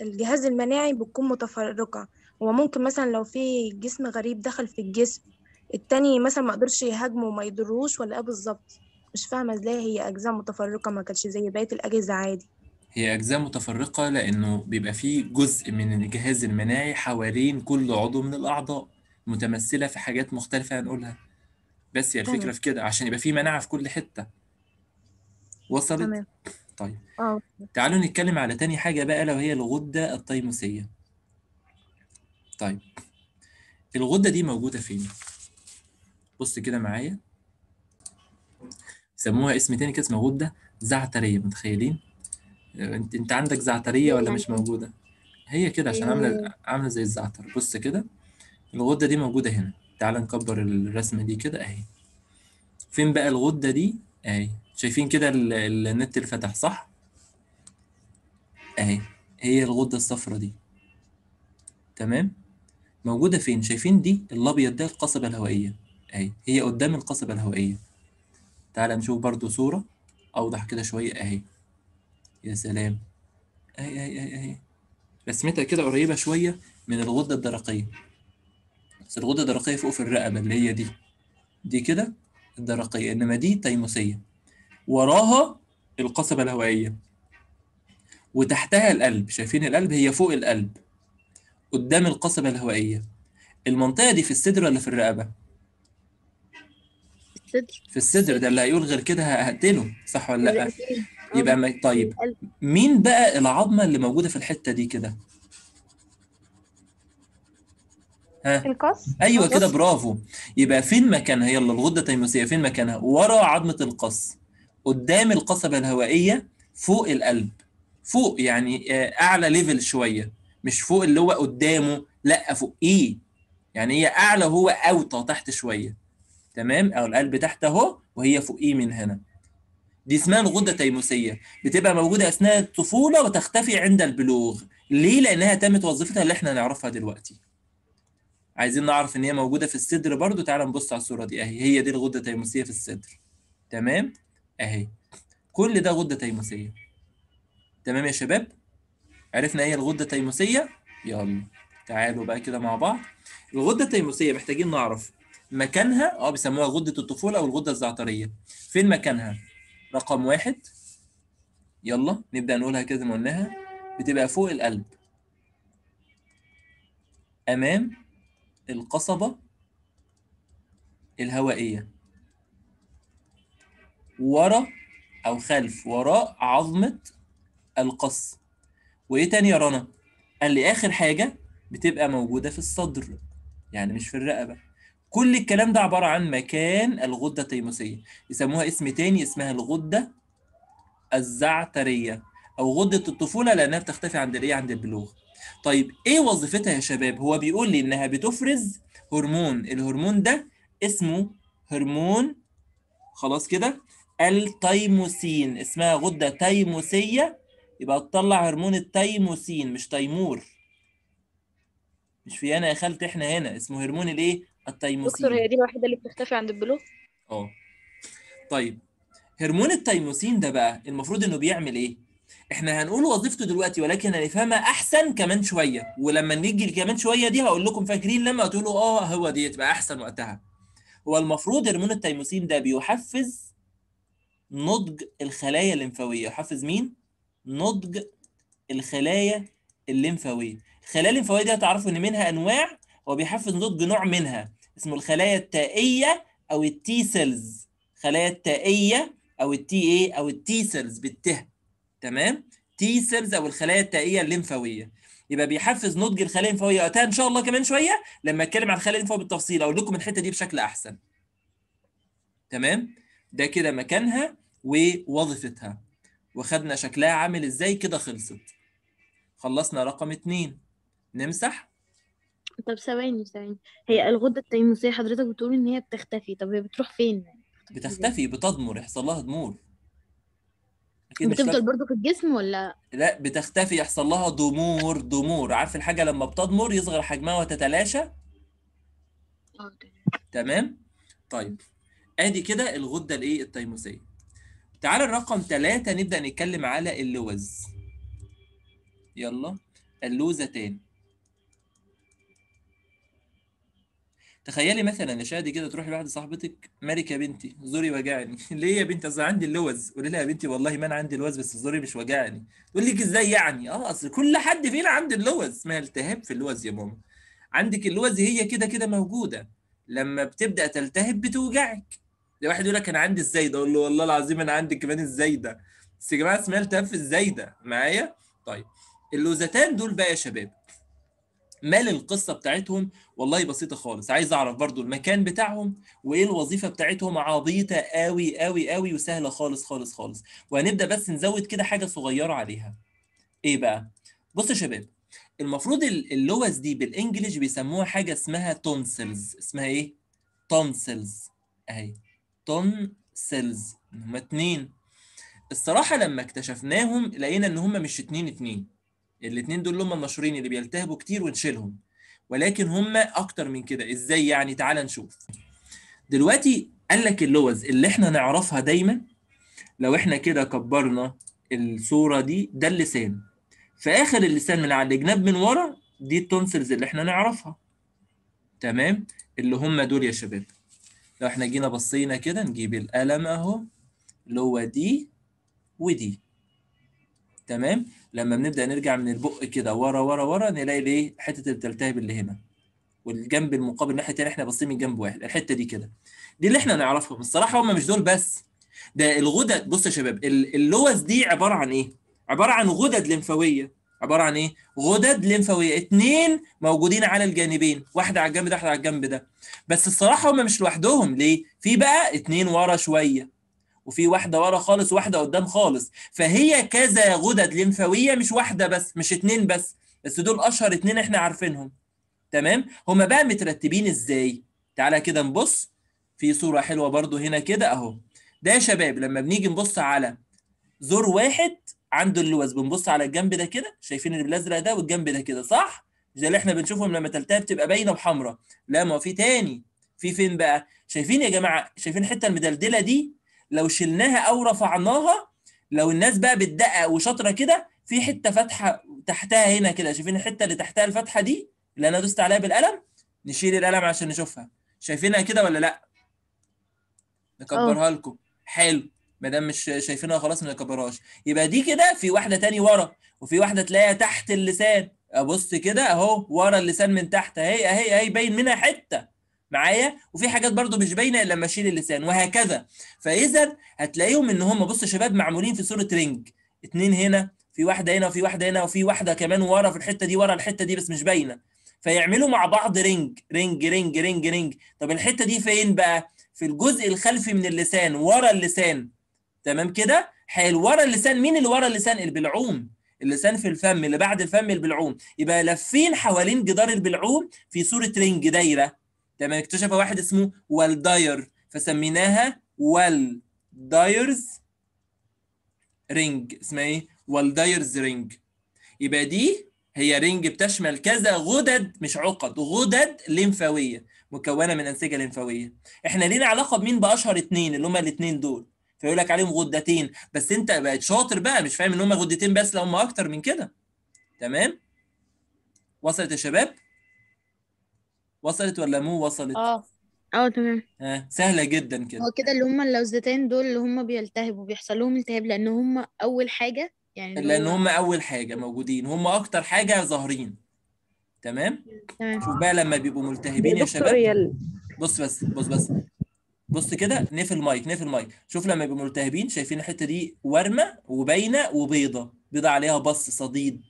الجهاز المناعي بتكون متفرقه هو ممكن مثلا لو في جسم غريب دخل في الجسم التاني مثلا ما قدرش يهاجمه وما يضروش ولا ايه بالظبط مش فاهمه ازاي هي اجزاء متفرقه ما كانتش زي بقيه الاجهزه عادي
هي أجزاء متفرقة لأنه بيبقى في جزء من الجهاز المناعي حوالين كل عضو من الأعضاء متمثلة في حاجات مختلفة هنقولها بس هي الفكرة في كده عشان يبقى في مناعة في كل حتة وصلت؟ تمام طيب اه تعالوا نتكلم على تاني حاجة بقى لو هي الغدة الطيموسيه طيب الغدة دي موجودة فين؟ بص كده معايا سموها اسم تاني كده اسمها غدة زعترية متخيلين؟ آه، انت انت عندك زعترية ولا مش موجودة؟ هي كده عشان عاملة إيه؟ عاملة زي الزعتر بص كده الغدة دي موجودة هنا تعال نكبر الرسمة دي كده اهي فين بقى الغدة دي؟ اهي شايفين كده النت اللي فتح صح اهي هي الغده الصفراء دي تمام موجوده فين شايفين دي الابيض ده القصبه الهوائيه اهي هي قدام القصبه الهوائيه تعال نشوف برضو صوره اوضح كده شويه اهي يا سلام اهي اهي اهي, أهي. رسمتها كده قريبه شويه من الغده الدرقيه بس الغده الدرقيه فوق في الرقبه اللي هي دي دي كده الدرقيه انما دي تيموسيه وراها القصبة الهوائية وتحتها القلب شايفين القلب هي فوق القلب قدام القصبة الهوائية المنطقة دي في الصدر ولا في الرقبة؟ الصدر في الصدر ده اللي هيقول غير كده هقتله صح ولا لا؟ يبقى اه. ما طيب مين بقى العظمة اللي موجودة في الحتة دي كده؟ ها القص ايوه كده برافو يبقى فين مكانها يلا الغده التيموسيه فين مكانها ورا عظمه القص قدام القصبة الهوائية فوق القلب فوق يعني آه، اعلى ليفل شويه مش فوق اللي هو قدامه لا فوق ايه يعني هي اعلى هو اوطى تحت شويه تمام او القلب تحت اهو وهي فوق ايه من هنا دي اسمها الغده التيموسيه بتبقى موجوده اثناء الطفوله وتختفي عند البلوغ ليه لانها تمت وظيفتها اللي احنا نعرفها دلوقتي عايزين نعرف ان هي موجوده في الصدر برضو تعال نبص على الصوره دي اهي هي دي الغده التيموسيه في الصدر تمام اهي كل ده غده تيموسيه تمام يا شباب عرفنا ايه الغده التيموسيه يلا تعالوا بقى كده مع بعض الغده التيموسيه محتاجين نعرف مكانها اه بيسموها غده الطفوله او الغده الزعتريه فين مكانها رقم واحد يلا نبدا نقولها كده زي ما قلناها بتبقى فوق القلب امام القصبه الهوائيه ورا او خلف وراء عظمه القص وايه تاني يا رنا قال لي اخر حاجه بتبقى موجوده في الصدر يعني مش في الرقبه كل الكلام ده عباره عن مكان الغده التيموسيه يسموها اسم تاني اسمها الغده الزعتريه او غده الطفوله لانها بتختفي عند الايه عند البلوغ طيب ايه وظيفتها يا شباب هو بيقول لي انها بتفرز هرمون الهرمون ده اسمه هرمون خلاص كده التيموسين اسمها غدة تيموسية يبقى تطلع هرمون التيموسين مش تيمور مش في انا يا خالتي احنا هنا اسمه هرمون الايه التيموسين دكتور
هي دي الوحيدة اللي بتختفي عند البلوغ
اه طيب هرمون التيموسين ده بقى المفروض انه بيعمل ايه احنا هنقول وظيفته دلوقتي ولكن هنفهمها احسن كمان شويه ولما نيجي كمان شويه دي هقول لكم فاكرين لما تقولوا اه هو دي تبقى احسن وقتها هو المفروض هرمون التيموسين ده بيحفز نضج الخلايا الليمفاويه يحفز مين نضج الخلايا الليمفاويه الخلايا الليمفاويه دي هتعرفوا ان منها انواع وبيحفز نضج نوع منها اسمه الخلايا التائيه او التي سيلز خلايا التائيه او التي ايه او التي سيلز بالته تمام تي سيلز او الخلايا التائيه الليمفاويه يبقى بيحفز نضج الخلايا الليمفاويه وقتها ان شاء الله كمان شويه لما اتكلم عن الخلايا الليمفاويه بالتفصيل اقول لكم الحته دي بشكل احسن تمام ده كده مكانها ووظيفتها وخدنا شكلها عامل ازاي كده خلصت خلصنا رقم اتنين نمسح
طب ثواني ثواني هي الغده التيموسيه حضرتك بتقول ان هي بتختفي طب هي بتروح فين
بتختفي بتضمر يحصل لها ضمور بتفضل
برضه في الجسم ولا
لا بتختفي يحصل لها ضمور ضمور عارف الحاجه لما بتضمر يصغر حجمها وتتلاشى
آه،
تمام طيب ادي كده الغده الايه التيموسيه تعال الرقم ثلاثة نبدا نتكلم على اللوز يلا اللوزه تاني تخيلي مثلا يا شادي كده تروحي لواحده صاحبتك مالك يا بنتي زوري وجعني ليه يا بنتي اصل عندي اللوز قولي لها يا بنتي والله ما انا عندي اللوز بس زوري مش وجعني تقول لك ازاي يعني اه اصل كل حد فينا عنده اللوز ما التهاب في اللوز يا ماما عندك اللوز هي كده كده موجوده لما بتبدا تلتهب بتوجعك واحد يقول لك انا عندي الزايده اقول له والله العظيم انا عندي كمان الزايده بس يا جماعه اسمها التهاب في الزايده معايا طيب اللوزتان دول بقى يا شباب مال القصه بتاعتهم والله بسيطه خالص عايز اعرف برضو المكان بتاعهم وايه الوظيفه بتاعتهم عبيطه قوي قوي قوي وسهله خالص خالص خالص وهنبدا بس نزود كده حاجه صغيره عليها ايه بقى بص يا شباب المفروض اللوز دي بالانجلش بيسموها حاجه اسمها تونسلز اسمها ايه تونسلز اهي طن سيلز هما اتنين الصراحه لما اكتشفناهم لقينا ان هما مش اتنين اتنين الاتنين دول هما المشهورين اللي بيلتهبوا كتير ونشيلهم ولكن هما اكتر من كده ازاي يعني تعال نشوف دلوقتي قال لك اللوز اللي احنا نعرفها دايما لو احنا كده كبرنا الصوره دي ده اللسان في اخر اللسان من على الجناب من ورا دي التونسلز اللي احنا نعرفها تمام اللي هم دول يا شباب لو احنا جينا بصينا كده نجيب القلم اهو اللي هو دي ودي تمام لما بنبدا نرجع من البق كده ورا ورا ورا نلاقي الايه الحته اللي بتلتهب اللي هنا والجنب المقابل الناحيه الثانيه احنا باصين من جنب واحد الحته دي كده دي اللي احنا نعرفها الصراحه هم مش دول بس ده الغدد بص يا شباب اللوز دي عباره عن ايه عباره عن غدد لمفاويه عباره عن ايه؟ غدد ليمفاويه اثنين موجودين على الجانبين، واحده على الجنب ده واحده على الجنب ده. بس الصراحه هم مش لوحدهم ليه؟ في بقى اثنين ورا شويه وفي واحده ورا خالص وواحده قدام خالص، فهي كذا غدد ليمفاويه مش واحده بس مش اثنين بس، بس دول اشهر اثنين احنا عارفينهم. تمام؟ هم بقى مترتبين ازاي؟ تعالى كده نبص في صوره حلوه برضو هنا كده اهو. ده يا شباب لما بنيجي نبص على زور واحد عنده اللوز بنبص على الجنب ده كده شايفين اللي بالازرق ده والجنب ده كده صح زي اللي احنا بنشوفهم لما تلتها بتبقى باينه وحمراء لا ما هو في تاني في فين بقى شايفين يا جماعه شايفين الحته المدلدله دي لو شلناها او رفعناها لو الناس بقى بتدقق وشاطره كده في حته فاتحه تحتها هنا كده شايفين الحته اللي تحتها الفاتحه دي اللي انا دوست عليها بالقلم نشيل القلم عشان نشوفها شايفينها كده ولا لا نكبرها اه. لكم حلو ما دام مش شايفينها خلاص ما نكبرهاش يبقى دي كده في واحده تاني ورا وفي واحده تلاقيها تحت اللسان ابص كده اهو ورا اللسان من تحت اهي اهي اهي باين منها حته معايا وفي حاجات برضو مش باينه الا لما اشيل اللسان وهكذا فاذا هتلاقيهم ان هم بص شباب معمولين في صوره رينج اتنين هنا في واحده هنا وفي واحده هنا وفي واحده كمان ورا في الحته دي ورا الحته دي بس مش باينه فيعملوا مع بعض رينج رينج رينج رينج رينج طب الحته دي فين بقى في الجزء الخلفي من اللسان ورا اللسان تمام كده حلو ورا اللسان مين اللي ورا اللسان البلعوم اللسان في الفم اللي بعد الفم البلعوم يبقى لفين حوالين جدار البلعوم في صوره رينج دايره تمام اكتشفها واحد اسمه والداير فسميناها والدايرز رينج اسمها ايه والدايرز رينج يبقى دي هي رينج بتشمل كذا غدد مش عقد غدد لمفاويه مكونه من انسجه لمفاويه احنا لينا علاقه بمين باشهر اثنين اللي هما الاثنين دول فيقول لك عليهم غدتين بس انت بقت شاطر بقى مش فاهم ان هم غدتين بس لا هم اكتر من كده تمام وصلت يا شباب وصلت ولا مو وصلت اه اه تمام آه. سهله جدا كده هو
كده اللي هم اللوزتين دول اللي هم بيلتهبوا بيحصل لهم التهاب لان هم اول حاجه يعني لان هم
اول حاجه موجودين هم اكتر حاجه ظاهرين تمام تمام شوف بقى لما بيبقوا ملتهبين يا شباب بص بس بص بس بص كده نقفل المايك نقفل المايك شوف لما يبقوا ملتهبين شايفين الحته دي ورمه وباينه وبيضه بيضه عليها بص صديد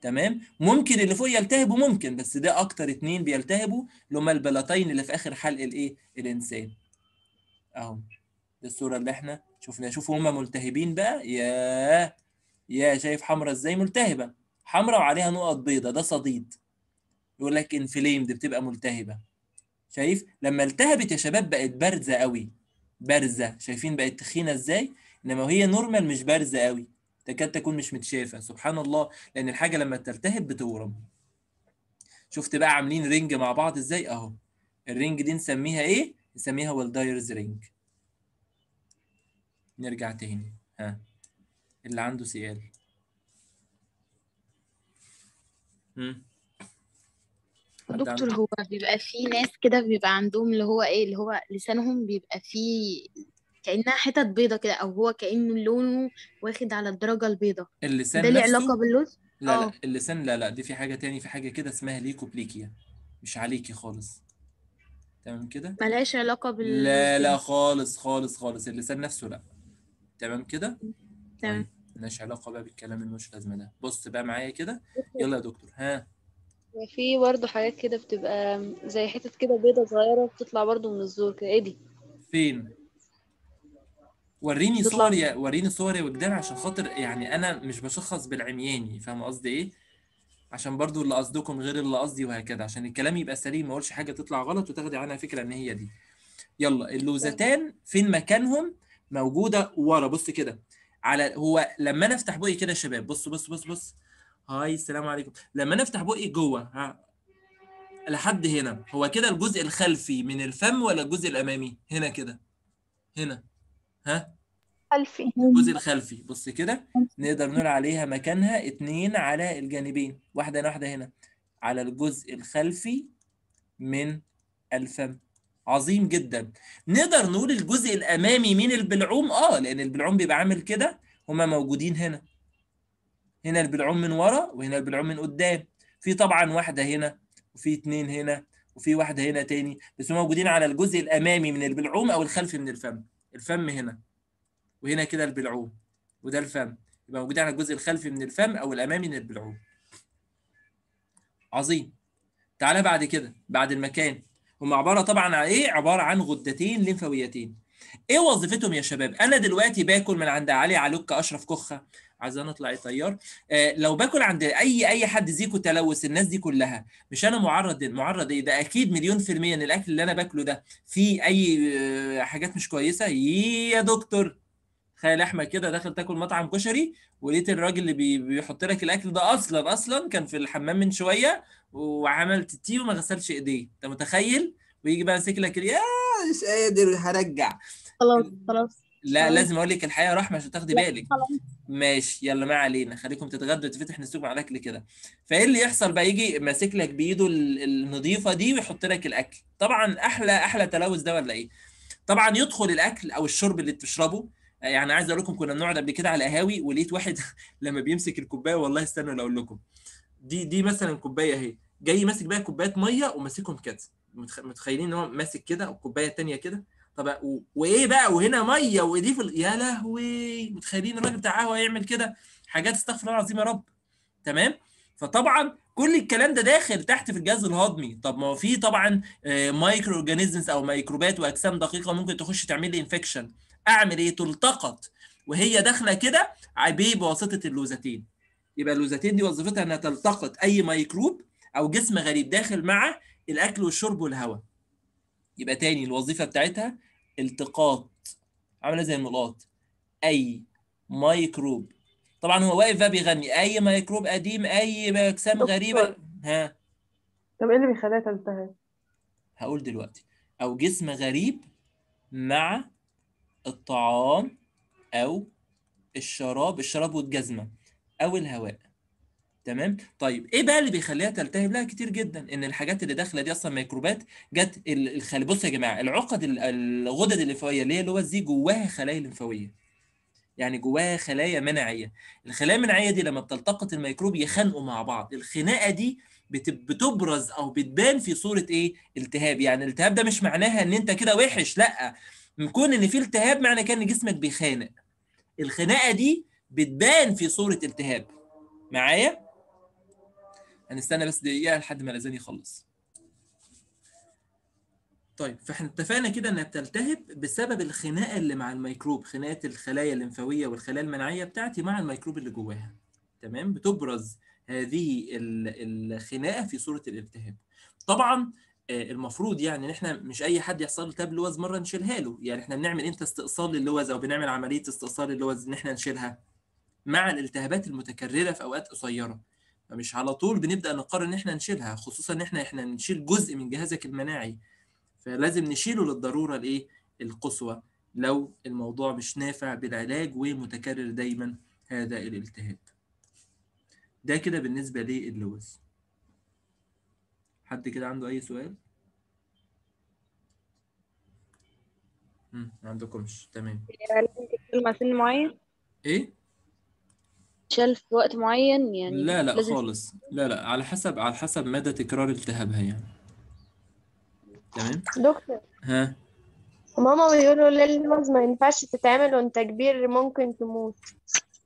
تمام ممكن اللي فوق يلتهبوا ممكن بس ده اكتر اتنين بيلتهبوا اللي هما البلاطين اللي في اخر حلق الايه الانسان اهو دي الصوره اللي احنا شفناها شوفوا هما ملتهبين بقى يا يا شايف حمرا ازاي ملتهبه حمرا وعليها نقط بيضه ده صديد يقول لك انفليمد بتبقى ملتهبه شايف لما التهبت يا شباب بقت بارزه قوي بارزه شايفين بقت تخينه ازاي انما وهي نورمال مش بارزه قوي تكاد تكون مش متشافه سبحان الله لان الحاجه لما تلتهب بتورم شفت بقى عاملين رينج مع بعض ازاي اهو الرينج دي نسميها ايه نسميها والدايرز رينج نرجع تاني ها اللي عنده سؤال امم دكتور هو
بيبقى في ناس كده بيبقى عندهم اللي هو ايه اللي هو لسانهم بيبقى فيه كانها حتت بيضه كده او هو كانه لونه واخد على الدرجه البيضه
اللسان ده ليه علاقه باللوز لا أوه. لا آه. اللسان لا لا دي في حاجه تاني في حاجه كده اسمها ليكوبليكيا مش عليكي خالص تمام كده ملهاش
علاقه بال لا لا
خالص خالص خالص اللسان نفسه لا تمام كده تمام طيب، ملهاش علاقه بقى بالكلام اللي مش لازمه ده بص بقى معايا كده يلا يا دكتور ها
في برضه حاجات كده بتبقى زي حتت كده بيضة صغيرة بتطلع برضه من الزور كده ايه دي؟
فين؟ وريني صور يا وريني صور يا وجدان عشان خاطر يعني انا مش بشخص بالعمياني فاهم قصدي ايه؟ عشان برضو اللي قصدكم غير اللي قصدي وهكذا عشان الكلام يبقى سليم ما اقولش حاجه تطلع غلط وتاخدي عنها فكره ان هي دي يلا اللوزتان فين مكانهم موجوده ورا بص كده على هو لما انا افتح بوقي كده يا شباب بص بص بص بص هاي السلام عليكم لما انا افتح بقي جوه ها لحد هنا هو كده الجزء الخلفي من الفم ولا الجزء الامامي هنا كده هنا ها خلفي الجزء الخلفي بص كده نقدر نقول عليها مكانها اتنين على الجانبين واحده واحده هنا على الجزء الخلفي من الفم عظيم جدا نقدر نقول الجزء الامامي من البلعوم اه لان البلعوم بيبقى عامل كده هما موجودين هنا هنا البلعوم من ورا وهنا البلعوم من قدام في طبعا واحده هنا وفي اثنين هنا وفي واحده هنا تاني بس هم موجودين على الجزء الامامي من البلعوم او الخلفي من الفم الفم هنا وهنا كده البلعوم وده الفم يبقى موجودين على الجزء الخلفي من الفم او الامامي من البلعوم عظيم تعالى بعد كده بعد المكان هم عباره طبعا عن ايه عباره عن غدتين لمفاويتين ايه وظيفتهم يا شباب انا دلوقتي باكل من عند علي علوك اشرف كخه عايز انا اطلع طيار آه لو باكل عند اي اي حد زيكو تلوث الناس دي كلها مش انا معرض معرض ايه ده اكيد مليون في الميه ان الاكل اللي انا باكله ده فيه اي آه، حاجات مش كويسه يا دكتور خيال احمد كده داخل تاكل مطعم كشري ولقيت الراجل اللي بيحط لك الاكل ده اصلا اصلا كان في الحمام من شويه وعمل تتي وما غسلش ايديه انت متخيل ويجي بقى يمسك لك يا مش قادر هرجع خلاص خلاص لا لازم اقول لك الحقيقه رحمه عشان تاخدي بالك ماشي يلا ما علينا خليكم تتغدوا تفتح نسوق مع الاكل كده فايه اللي يحصل بقى يجي ماسك لك بايده النظيفه دي ويحط لك الاكل طبعا احلى احلى تلوث ده ولا ايه طبعا يدخل الاكل او الشرب اللي بتشربه يعني عايز اقول لكم كنا بنقعد قبل كده على القهاوي ولقيت واحد لما بيمسك الكوبايه والله استنوا اقول لكم دي دي مثلا كوبايه اهي جاي ماسك بقى كوبايات ميه وماسكهم كده متخيلين ان هو ماسك كده والكوبايه الثانيه كده طب وايه بقى وهنا ميه ودي في ال... يا لهوي متخيلين الراجل بتاع قهوه يعمل كده حاجات استغفر الله العظيم يا رب تمام فطبعا كل الكلام ده داخل تحت في الجهاز الهضمي طب ما هو في طبعا مايكرو آه، اورجانيزمز او ميكروبات واجسام دقيقه ممكن تخش تعمل لي انفكشن اعمل ايه تلتقط وهي داخله كده بواسطه اللوزتين يبقى اللوزتين دي وظيفتها انها تلتقط اي ميكروب او جسم غريب داخل مع الاكل والشرب والهواء يبقى تاني الوظيفه بتاعتها التقاط عامله زي النقاط اي ميكروب طبعا هو واقف بقى بيغني اي ميكروب قديم اي اجسام غريبه ها طب ايه اللي بيخليها تلتهب هقول دلوقتي او جسم غريب مع الطعام او الشراب الشراب والجزمه او الهواء تمام طيب ايه بقى اللي بيخليها تلتهب لا كتير جدا ان الحاجات اللي داخله دي اصلا ميكروبات جت الخلايا بصوا يا جماعه العقد الغدد الليمفاويه اللي هي اللي هو دي جواها خلايا لمفاويه يعني جواها خلايا مناعيه الخلايا المناعيه دي لما بتلتقط الميكروب يخنقوا مع بعض الخناقه دي بتبرز او بتبان في صوره ايه التهاب يعني الالتهاب ده مش معناها ان انت كده وحش لا كون ان في التهاب معنى كان جسمك بيخانق الخناقه دي بتبان في صوره التهاب معايا هنستنى يعني بس دقيقه لحد ما الاذان يخلص طيب فاحنا اتفقنا كده انها بتلتهب بسبب الخناقه اللي مع الميكروب خناقه الخلايا الليمفاويه والخلايا المناعيه بتاعتي مع الميكروب اللي جواها تمام بتبرز هذه الخناقه في صوره الالتهاب طبعا آه، المفروض يعني ان احنا مش اي حد يحصل له تاب لوز مره نشيلها له يعني احنا بنعمل امتى استئصال للوز او بنعمل عمليه استئصال للوز ان احنا نشيلها مع الالتهابات المتكرره في اوقات قصيره مش على طول بنبدا نقرر ان احنا نشيلها خصوصا ان احنا احنا نشيل جزء من جهازك المناعي فلازم نشيله للضروره الايه القصوى لو الموضوع مش نافع بالعلاج ومتكرر دايما هذا الالتهاب ده كده بالنسبه للوز حد كده عنده اي سؤال امم ما عندكمش تمام
يعني سن معين ايه تتشال في وقت معين يعني لا لا لازم
خالص لا لا على حسب على حسب مدى تكرار التهابها يعني تمام دكتور ها
ماما بيقولوا للمز ما ينفعش تتعمل وانت كبير ممكن تموت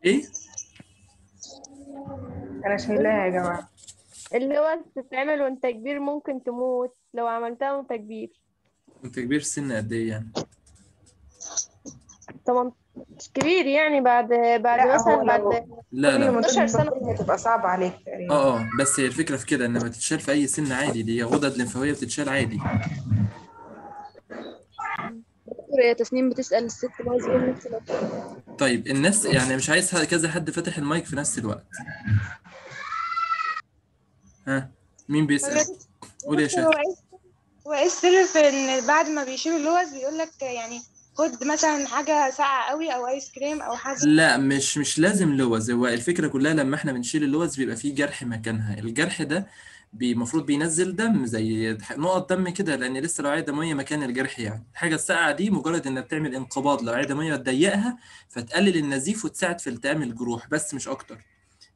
ايه انا شايلاها يا جماعه اللي هو تتعمل وانت كبير ممكن تموت لو عملتها وانت كبير
وانت كبير سن قد ايه يعني
18 مش كبير يعني بعد بعد مثلا بعد
لا لا 18
سنه
هتبقى صعبه عليك
تقريبا
اه اه بس هي الفكره في كده انها بتتشال في اي سن عادي دي غدد لمفاويه بتتشال عادي
يا تسنيم بتسال الست عايز ايه نفس
طيب الناس يعني مش عايز كذا حد فاتح المايك في نفس الوقت ها مين بيسال قول يا شادي
هو ايه السر في ان بعد ما بيشيل اللوز بيقول لك يعني خد مثلا حاجه ساقعه قوي او ايس كريم او حاجه
لا مش مش لازم لوز هو الفكره كلها لما احنا بنشيل اللوز بيبقى فيه جرح مكانها الجرح ده المفروض بي بينزل دم زي نقط دم كده لان لسه لو عاية ميه مكان الجرح يعني الحاجه الساقعه دي مجرد انها بتعمل انقباض لو عاية ميه تضيقها فتقلل النزيف وتساعد في التئام الجروح بس مش اكتر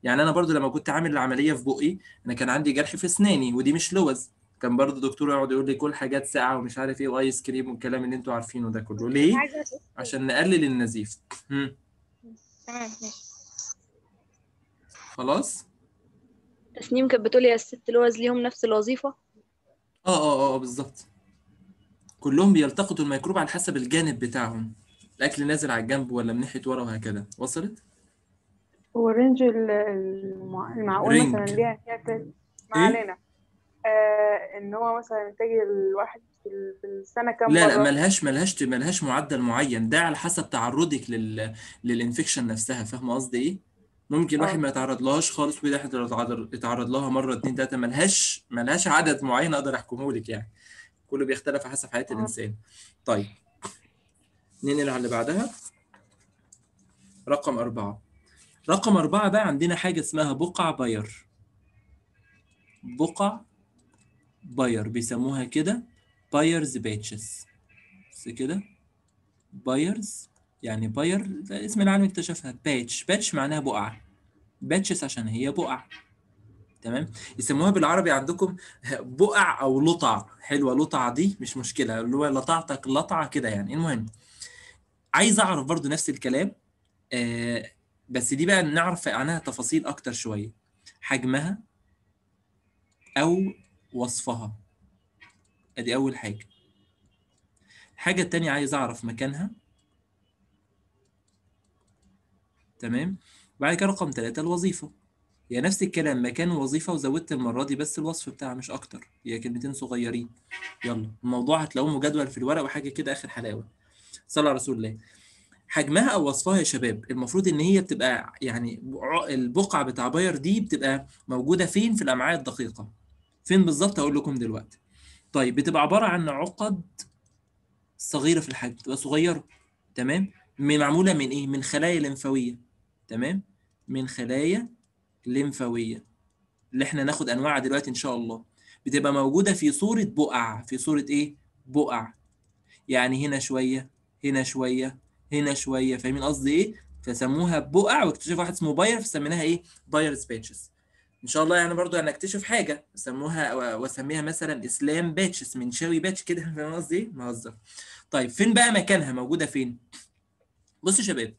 يعني انا برضو لما كنت عامل العمليه في بقي انا كان عندي جرح في اسناني ودي مش لوز كان برضه دكتور يقعد يقول لي كل حاجات ساقعه ومش عارف ايه وايس كريم والكلام اللي انتوا عارفينه ده كله ليه؟ عشان نقلل النزيف تمام ماشي خلاص
تسنيم كانت بتقول يا الست لوز ليهم نفس الوظيفه
آه،, اه اه اه بالظبط كلهم بيلتقطوا الميكروب على حسب الجانب بتاعهم الاكل نازل على الجنب ولا من ناحيه ورا وهكذا وصلت
هو رينج المعقول مثلا ليها فيها ما إيه؟ علينا آه، ان هو مثلا يتجه الواحد في السنه كام لا لا ملهاش
ملهاش ملهاش معدل معين ده على حسب تعرضك لل للانفكشن نفسها فاهمه قصدي ايه؟ ممكن واحد آه. ما يتعرض لهاش خالص وواحد يتعرض لها مره اتنين تلاته ملهاش ملهاش عدد معين اقدر احكمه لك يعني كله بيختلف على حسب حياه آه. الانسان طيب ننقل على اللي بعدها رقم أربعة رقم أربعة بقى عندنا حاجة اسمها بقع باير بقع باير بيسموها كده بايرز باتشز بس كده بايرز يعني باير اسم العالم اكتشفها باتش باتش معناها بقعة باتشز عشان هي بقع تمام يسموها بالعربي عندكم بقع او لطع حلوه لطع دي مش مشكله اللي هو لطعتك لطعه كده يعني المهم عايز اعرف برضو نفس الكلام آه بس دي بقى نعرف عنها تفاصيل اكتر شويه حجمها او وصفها ادي اول حاجه الحاجه الثانيه عايز اعرف مكانها تمام بعد كده رقم ثلاثة الوظيفة هي نفس الكلام مكان وظيفة وزودت المرة دي بس الوصف بتاعها مش أكتر هي كلمتين صغيرين يلا الموضوع هتلاقوه مجدول في الورق وحاجة كده آخر حلاوة صلى على رسول الله حجمها أو وصفها يا شباب المفروض إن هي بتبقى يعني البقعة بتاع باير دي بتبقى موجودة فين في الأمعاء الدقيقة فين بالظبط هقول لكم دلوقتي طيب بتبقى عباره عن عقد صغيره في الحجم بتبقى صغيره تمام معموله من ايه من خلايا لمفاويه تمام من خلايا لمفاويه اللي احنا ناخد انواعها دلوقتي ان شاء الله بتبقى موجوده في صوره بقع في صوره ايه بقع يعني هنا شويه هنا شويه هنا شويه فاهمين قصدي ايه فسموها بقع واكتشف واحد اسمه باير فسميناها ايه باير سبيتشز ان شاء الله يعني برضو انا يعني اكتشف حاجه سموها واسميها مثلا اسلام باتشس من شاوي باتش كده فاهم قصدي ايه؟ طيب فين بقى مكانها موجوده فين بصوا يا شباب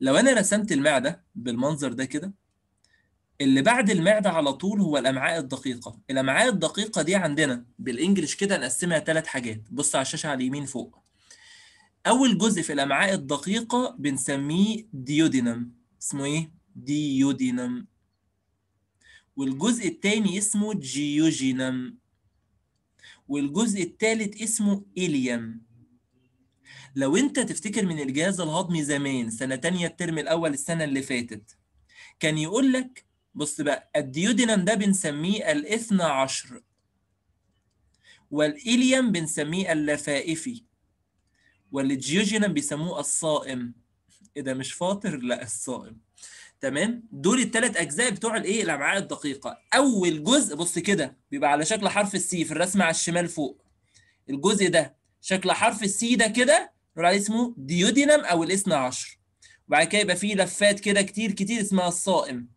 لو انا رسمت المعده بالمنظر ده كده اللي بعد المعده على طول هو الامعاء الدقيقه الامعاء الدقيقه دي عندنا بالانجلش كده نقسمها ثلاث حاجات بص على الشاشه على اليمين فوق اول جزء في الامعاء الدقيقه بنسميه ديودينم اسمه ايه ديودينم والجزء الثاني اسمه جيوجينم والجزء الثالث اسمه إليم لو انت تفتكر من الجهاز الهضمي زمان سنة تانية الترم الأول السنة اللي فاتت كان يقول لك بص بقى الديودينم ده بنسميه الاثنى عشر والإليم بنسميه اللفائفي والجيوجينم بيسموه الصائم إذا إيه مش فاطر لا الصائم تمام دول الثلاث اجزاء بتوع الايه الامعاء الدقيقه اول جزء بص كده بيبقى على شكل حرف السي في الرسمه على الشمال فوق الجزء ده شكل حرف السي ده كده نقول عليه اسمه ديودينم او الاثنى عشر وبعد كده يبقى فيه لفات كده كتير كتير اسمها الصائم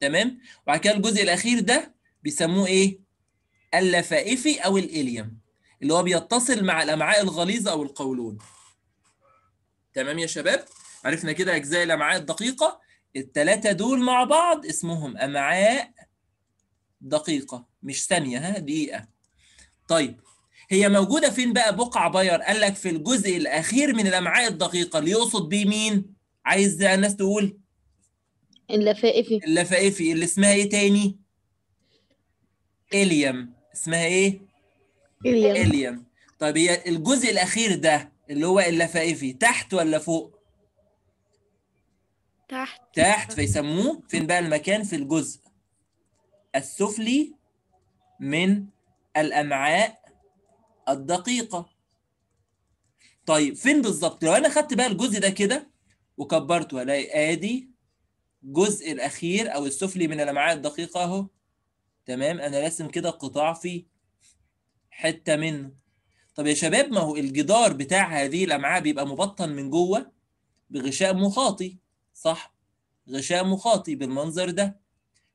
تمام وبعد كده الجزء الاخير ده بيسموه ايه اللفائفي او الاليم اللي هو بيتصل مع الامعاء الغليظه او القولون تمام يا شباب عرفنا كده اجزاء الامعاء الدقيقه الثلاثة دول مع بعض اسمهم أمعاء دقيقة مش ثانية ها دقيقة طيب هي موجودة فين بقى بقع باير قال لك في الجزء الأخير من الأمعاء الدقيقة اللي يقصد بيه مين عايز الناس تقول اللفائفي اللفائفي اللي اسمها ايه تاني إليم اسمها ايه إليم إليم طيب هي الجزء الأخير ده اللي هو اللفائفي تحت ولا فوق تحت تحت فيسموه فين بقى المكان في الجزء السفلي من الامعاء الدقيقه طيب فين بالظبط لو انا خدت بقى الجزء ده كده وكبرته هلاقي ادي الجزء الاخير او السفلي من الامعاء الدقيقه اهو تمام انا راسم كده قطاع في حته منه طب يا شباب ما هو الجدار بتاع هذه الامعاء بيبقى مبطن من جوه بغشاء مخاطي صح غشاء مخاطي بالمنظر ده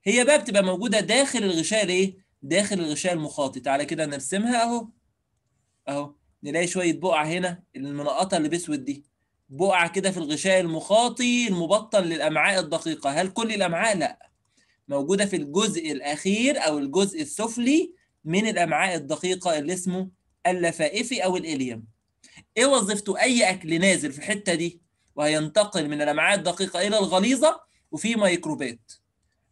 هي بقى بتبقى موجوده داخل الغشاء الايه داخل الغشاء المخاطي تعالى كده نرسمها اهو اهو نلاقي شويه بقع هنا المنقطه اللي باسود دي بقع كده في الغشاء المخاطي المبطن للامعاء الدقيقه هل كل الامعاء لا موجوده في الجزء الاخير او الجزء السفلي من الامعاء الدقيقه اللي اسمه اللفائفي او الاليم ايه وظيفته اي اكل نازل في الحته دي وهينتقل من الامعاء الدقيقه الى الغليظه وفي ميكروبات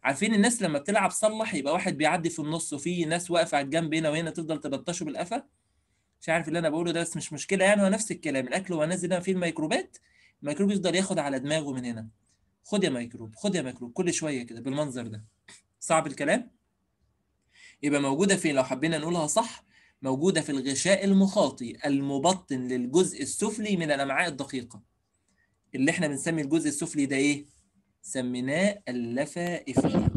عارفين الناس لما بتلعب صلح يبقى واحد بيعدي في النص وفي ناس واقفه على الجنب هنا وهنا تفضل تلطشه بالقفا مش عارف اللي انا بقوله ده بس مش مشكله يعني هو نفس الكلام الاكل هو نازل فيه الميكروبات الميكروب يفضل ياخد على دماغه من هنا خد يا ميكروب خد يا ميكروب كل شويه كده بالمنظر ده صعب الكلام يبقى موجوده فين لو حبينا نقولها صح موجوده في الغشاء المخاطي المبطن للجزء السفلي من الامعاء الدقيقه اللي احنا بنسمي الجزء السفلي ده ايه؟ سميناه اللفائفية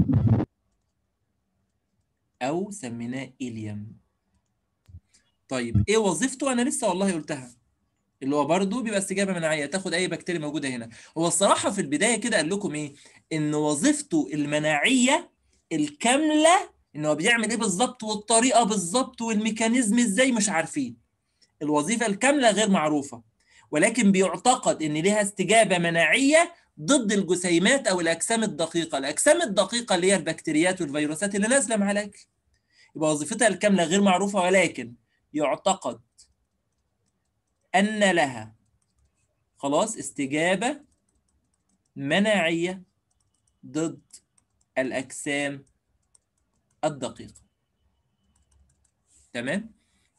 أو سميناه إليم طيب إيه وظيفته؟ أنا لسه والله قلتها اللي هو برضه بيبقى استجابه مناعيه تاخد اي بكتيريا موجوده هنا هو الصراحه في البدايه كده قال لكم ايه ان وظيفته المناعيه الكامله ان هو بيعمل ايه بالظبط والطريقه بالظبط والميكانيزم ازاي مش عارفين الوظيفه الكامله غير معروفه ولكن بيعتقد ان لها استجابه مناعيه ضد الجسيمات او الاجسام الدقيقه الاجسام الدقيقه اللي هي البكتيريات والفيروسات اللي نازله مع الاكل يبقى وظيفتها الكامله غير معروفه ولكن يعتقد ان لها خلاص استجابه مناعيه ضد الاجسام الدقيقه تمام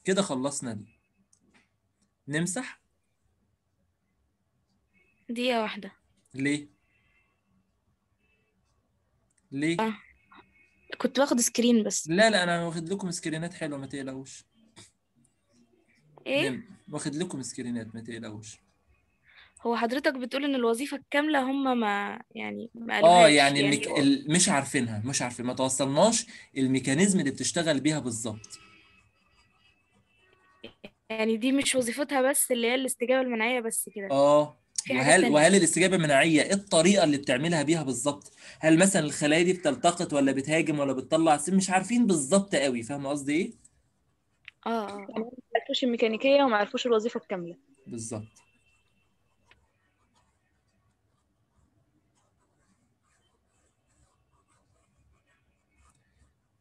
كده خلصنا دي نمسح
دقيقة واحدة
ليه ليه آه. كنت باخد سكرين بس لا لا انا واخد لكم سكرينات حلوه ما تقلقوش ايه واخد لكم سكرينات ما تقلقوش
هو حضرتك بتقول ان الوظيفه الكامله هم ما يعني ما اه يعني, يعني
المك... و... مش عارفينها مش عارفين ما توصلناش الميكانيزم اللي بتشتغل بيها بالظبط
يعني دي مش وظيفتها بس اللي هي الاستجابه المناعيه بس كده
اه وهل وهل الاستجابه المناعيه ايه الطريقه اللي بتعملها بيها بالظبط؟ هل مثلا الخلايا دي بتلتقط ولا بتهاجم ولا بتطلع مش عارفين بالظبط قوي فاهمه قصدي ايه؟
اه اه يعني ما عرفوش الميكانيكيه وما عرفوش الوظيفه الكامله
بالظبط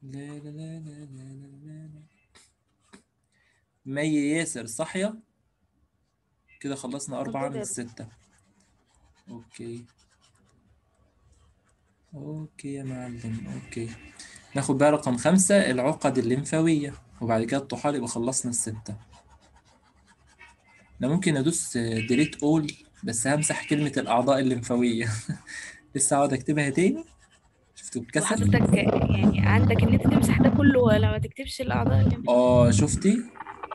لا لا لا لا لا لا مي ياسر صحيه كده خلصنا أربعة من الستة أوكي أوكي يا معلم أوكي ناخد بقى رقم خمسة العقد الليمفاوية وبعد كده الطحال يبقى خلصنا الستة أنا ممكن أدوس ديليت أول بس همسح كلمة الأعضاء الليمفاوية لسه هقعد أكتبها تاني شفت بكسل وحضرتك يعني
عندك إن أنت تمسح ده كله ولا ما تكتبش الأعضاء
الليمفاوية آه شفتي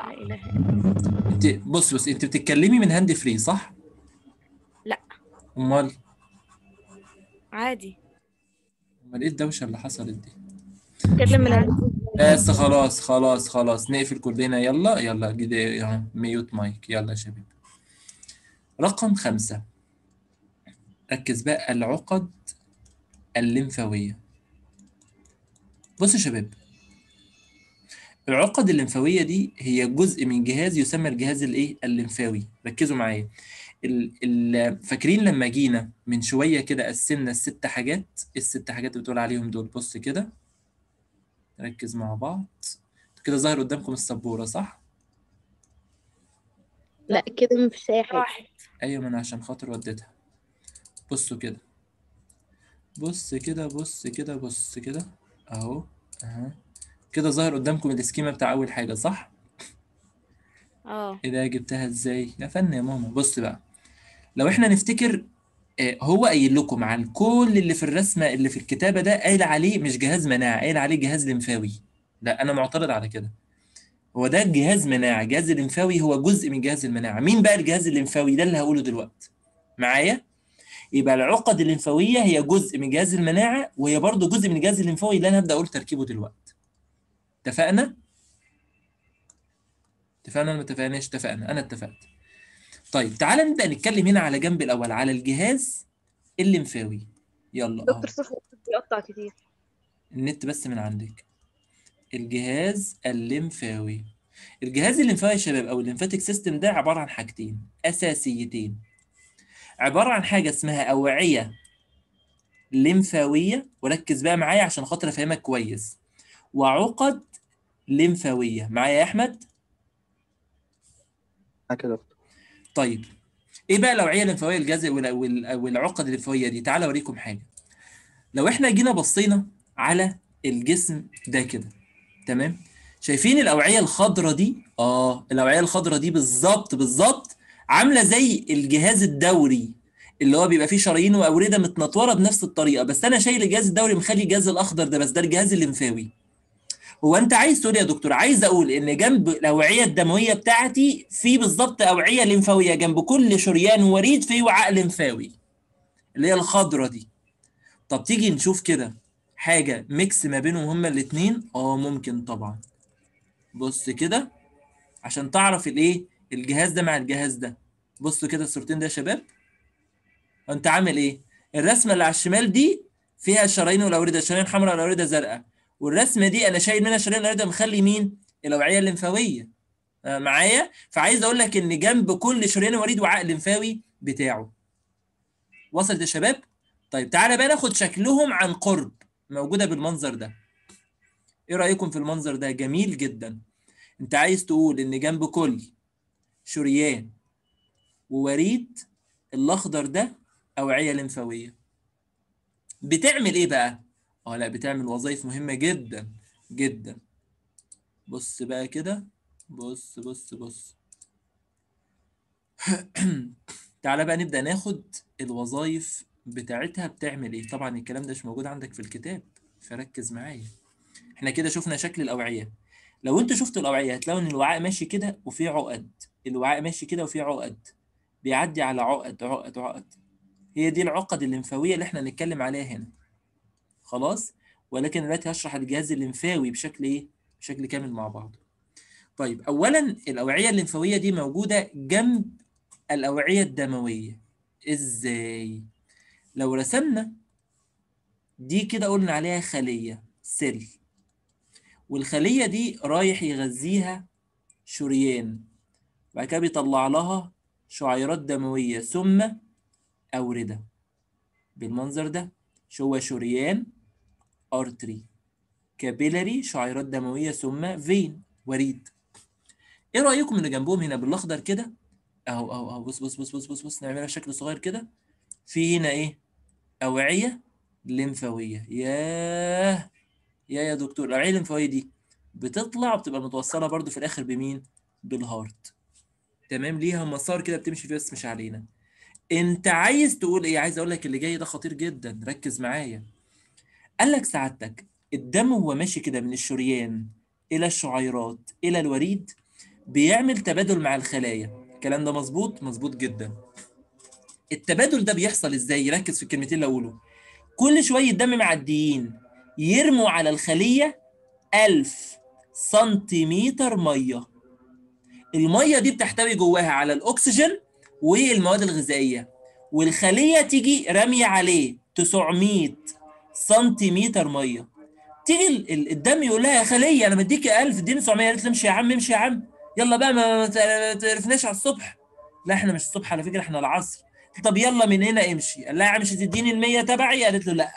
لا اله الا
الله انت بص بص انت بتتكلمي من هاند فري صح؟ لا امال عادي امال ايه الدوشه اللي حصلت دي؟
اتكلم من هاند بس خلاص
خلاص خلاص نقفل كلنا يلا يلا ميوت مايك يلا يا شباب رقم خمسة ركز بقى العقد الليمفاوية بصوا يا شباب العقد الليمفاويه دي هي جزء من جهاز يسمى الجهاز الايه الليمفاوي ركزوا معايا فاكرين لما جينا من شويه كده قسمنا الست حاجات إيه الست حاجات اللي بتقول عليهم دول بص كده ركز مع بعض كده ظاهر قدامكم السبوره صح
لا كده مفيش اي حاجه
ايوه ما انا عشان خاطر وديتها بصوا كده بص كده بص كده بص كده اهو اهو كده ظهر قدامكم السكيما بتاع اول حاجه صح اه ايه ده جبتها ازاي يا فن يا ماما بص بقى لو احنا نفتكر آه، هو قايل لكم عن كل اللي في الرسمه اللي في الكتابه ده قايل عليه مش جهاز مناعه قايل عليه جهاز لمفاوي لا انا معترض على كده هو ده جهاز مناعه الجهاز الليمفاوي هو جزء من جهاز المناعه مين بقى الجهاز الليمفاوي ده اللي هقوله دلوقتي معايا يبقى العقد الليمفاويه هي جزء من جهاز المناعه وهي برضه جزء من الجهاز الليمفاوي اللي انا هبدا اقول تركيبه دلوقتي اتفقنا اتفقنا ولا ما اتفقناش اتفقنا انا اتفقت طيب تعالى نبدا نتكلم هنا على جنب الاول على الجهاز الليمفاوي يلا دكتور
صفوت بيقطع كتير
النت بس من عندك الجهاز الليمفاوي الجهاز الليمفاوي يا شباب او الليمفاتيك سيستم ده عباره عن حاجتين اساسيتين عباره عن حاجه اسمها اوعيه ليمفاويه وركز بقى معايا عشان خاطر افهمك كويس وعقد لمفاويه معايا يا احمد معاك يا طيب ايه بقى الاوعيه الليمفاويه الجذع والعقد الليمفاويه دي تعالى اوريكم حاجه لو احنا جينا بصينا على الجسم ده كده تمام شايفين الاوعيه الخضراء دي اه الاوعيه الخضراء دي بالظبط بالظبط عامله زي الجهاز الدوري اللي هو بيبقى فيه شرايين واورده متنطوره بنفس الطريقه بس انا شايل الجهاز الدوري مخلي الجهاز الاخضر ده بس ده الجهاز الليمفاوي هو انت عايز تقول يا دكتور عايز اقول ان جنب الاوعيه الدمويه بتاعتي في بالظبط اوعيه لمفاويه جنب كل شريان وريد في وعاء لمفاوي اللي هي الخضره دي طب تيجي نشوف كده حاجه ميكس ما بينهم هما الاثنين اه ممكن طبعا بص كده عشان تعرف الايه الجهاز ده مع الجهاز ده بصوا كده الصورتين ده يا شباب انت عامل ايه الرسمه اللي على الشمال دي فيها الشرايين والاورده الشرايين حمراء والاورده زرقاء والرسمه دي انا شايل منها شريان الارض مخلي مين الاوعيه الليمفاويه آه، معايا فعايز اقول لك ان جنب كل شريان وريد وعاء لمفاوي بتاعه وصلت يا شباب طيب تعالى بقى ناخد شكلهم عن قرب موجوده بالمنظر ده ايه رايكم في المنظر ده جميل جدا انت عايز تقول ان جنب كل شريان ووريد الاخضر ده اوعيه لمفاويه بتعمل ايه بقى اه لا بتعمل وظائف مهمة جدا جدا بص بقى كده بص بص بص تعالى بقى نبدأ ناخد الوظائف بتاعتها بتعمل ايه طبعا الكلام ده مش موجود عندك في الكتاب فركز معايا احنا كده شفنا شكل الأوعية لو انت شفت الأوعية هتلاقوا ان الوعاء ماشي كده وفيه عقد الوعاء ماشي كده وفيه عقد بيعدي على عقد عقد عقد هي دي العقد الليمفاوية اللي احنا هنتكلم عليها هنا خلاص ولكن دلوقتي هشرح الجهاز الليمفاوي بشكل ايه بشكل كامل مع بعضه طيب اولا الاوعيه الليمفاويه دي موجوده جنب الاوعيه الدمويه ازاي لو رسمنا دي كده قلنا عليها خليه سيل والخليه دي رايح يغذيها شريان بعد كده بيطلع لها شعيرات دمويه ثم اورده بالمنظر ده هو شريان artery capillary شعيرات دمويه ثم vein وريد ايه رايكم اللي جنبهم هنا بالاخضر كده اهو اهو اهو بص بص بص بص بص, بص. نعملها شكل صغير كده في هنا ايه اوعيه لمفاويه ياه يا يا دكتور الاوعيه الليمفاويه دي بتطلع وبتبقى متوصله برده في الاخر بمين بالهارت تمام ليها مسار كده بتمشي فيه بس مش علينا انت عايز تقول ايه عايز اقول لك اللي جاي ده خطير جدا ركز معايا قال لك سعادتك الدم وهو ماشي كده من الشريان الى الشعيرات الى الوريد بيعمل تبادل مع الخلايا الكلام ده مظبوط مظبوط جدا التبادل ده بيحصل ازاي ركز في الكلمتين اللي اقولهم كل شويه دم معديين يرموا على الخليه 1000 سنتيمتر ميه الميه دي بتحتوي جواها على الاكسجين والمواد الغذائيه والخليه تيجي راميه عليه 900 سنتيمتر ميه تيجي الدم يقول لها يا خليه انا مديك 1000 اديني 900 قالت له امشي يا عم امشي يا عم يلا بقى ما تعرفناش على الصبح لا احنا مش الصبح على فكره احنا العصر طب يلا من هنا امشي قال لها يا عم مش هتديني ال 100 تبعي قالت له لا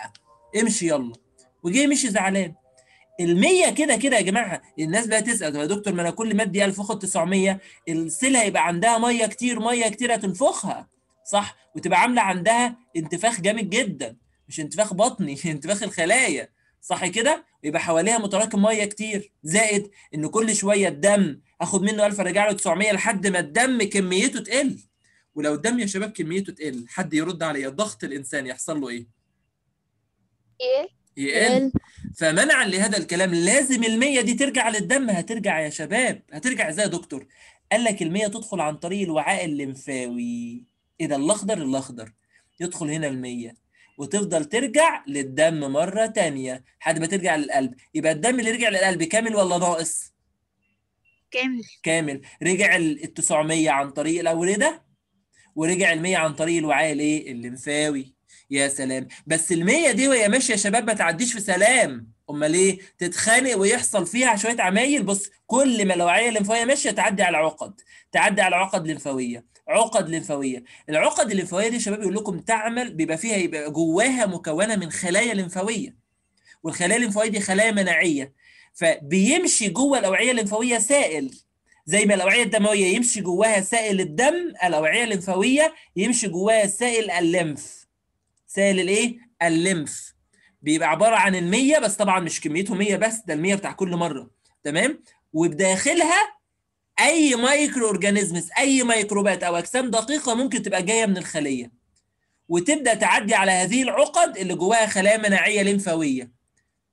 امشي يلا وجه مشي زعلان ال 100 كده كده يا جماعة الناس بقى تسأل يا دكتور ما أنا كل ما ادي 1000 أخد 900 السيل هيبقى عندها مية كتير مية كتير هتنفخها صح وتبقى عاملة عندها انتفاخ جامد جدا مش انتفاخ بطني انتفاخ الخلايا صح كده يبقى حواليها متراكم ميه كتير زائد ان كل شويه الدم اخد منه 1000 ارجع له 900 لحد ما الدم كميته تقل ولو الدم يا شباب كميته تقل حد يرد عليا ضغط الانسان يحصل له ايه ايه يقل فمنعا لهذا الكلام لازم المية دي ترجع للدم هترجع يا شباب هترجع ازاي يا دكتور قال لك المية تدخل عن طريق الوعاء الليمفاوي ايه ده الاخضر الاخضر يدخل هنا المية وتفضل ترجع للدم مره تانية لحد ما ترجع للقلب يبقى الدم اللي رجع للقلب كامل ولا ناقص كامل كامل رجع ال 900 عن طريق الاورده ورجع ال 100 عن طريق الوعاء الايه الليمفاوي يا سلام بس ال 100 دي وهي ماشيه يا شباب ما تعديش في سلام امال ايه تتخانق ويحصل فيها شويه عمايل بص كل ما الوعيه الليمفاويه ماشيه تعدي على عقد تعدي على عقد لمفاويه عقد لمفاويه العقد الليمفاويه دي شباب يقول لكم تعمل بيبقى فيها يبقى جواها مكونه من خلايا لمفاويه والخلايا الليمفاويه دي خلايا مناعيه فبيمشي جوه الاوعيه الليمفاويه سائل زي ما الاوعيه الدمويه يمشي جواها سائل الدم الاوعيه الليمفاويه يمشي جواها سائل الليمف سائل الايه الليمف بيبقى عباره عن المية بس طبعا مش كميته 100 بس ده المية بتاع كل مره تمام وبداخلها اي مايكرو اورجانيزمز اي ميكروبات او اجسام دقيقه ممكن تبقى جايه من الخليه وتبدا تعدي على هذه العقد اللي جواها خلايا مناعيه ليمفاويه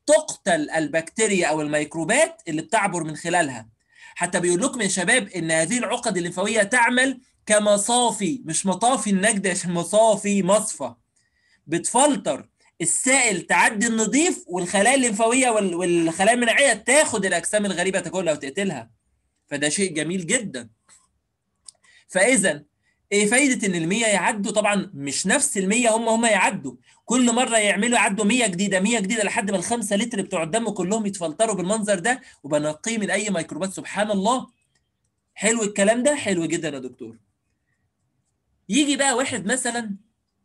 تقتل البكتيريا او الميكروبات اللي بتعبر من خلالها حتى بيقول لكم يا شباب ان هذه العقد الليمفاويه تعمل كمصافي مش مطافي النجدة عشان مصافي مصفى بتفلتر السائل تعدي النظيف والخلايا الليمفاويه والخلايا المناعيه تاخد الاجسام الغريبه تاكلها وتقتلها فده شيء جميل جدا فاذا ايه فايده ان ال100 يعدوا طبعا مش نفس ال100 هم هم يعدوا كل مره يعملوا يعدوا 100 جديده 100 جديده لحد ما ال5 لتر بتوع الدم كلهم يتفلتروا بالمنظر ده وبنقيه من اي ميكروبات سبحان الله حلو الكلام ده حلو جدا يا دكتور يجي بقى واحد مثلا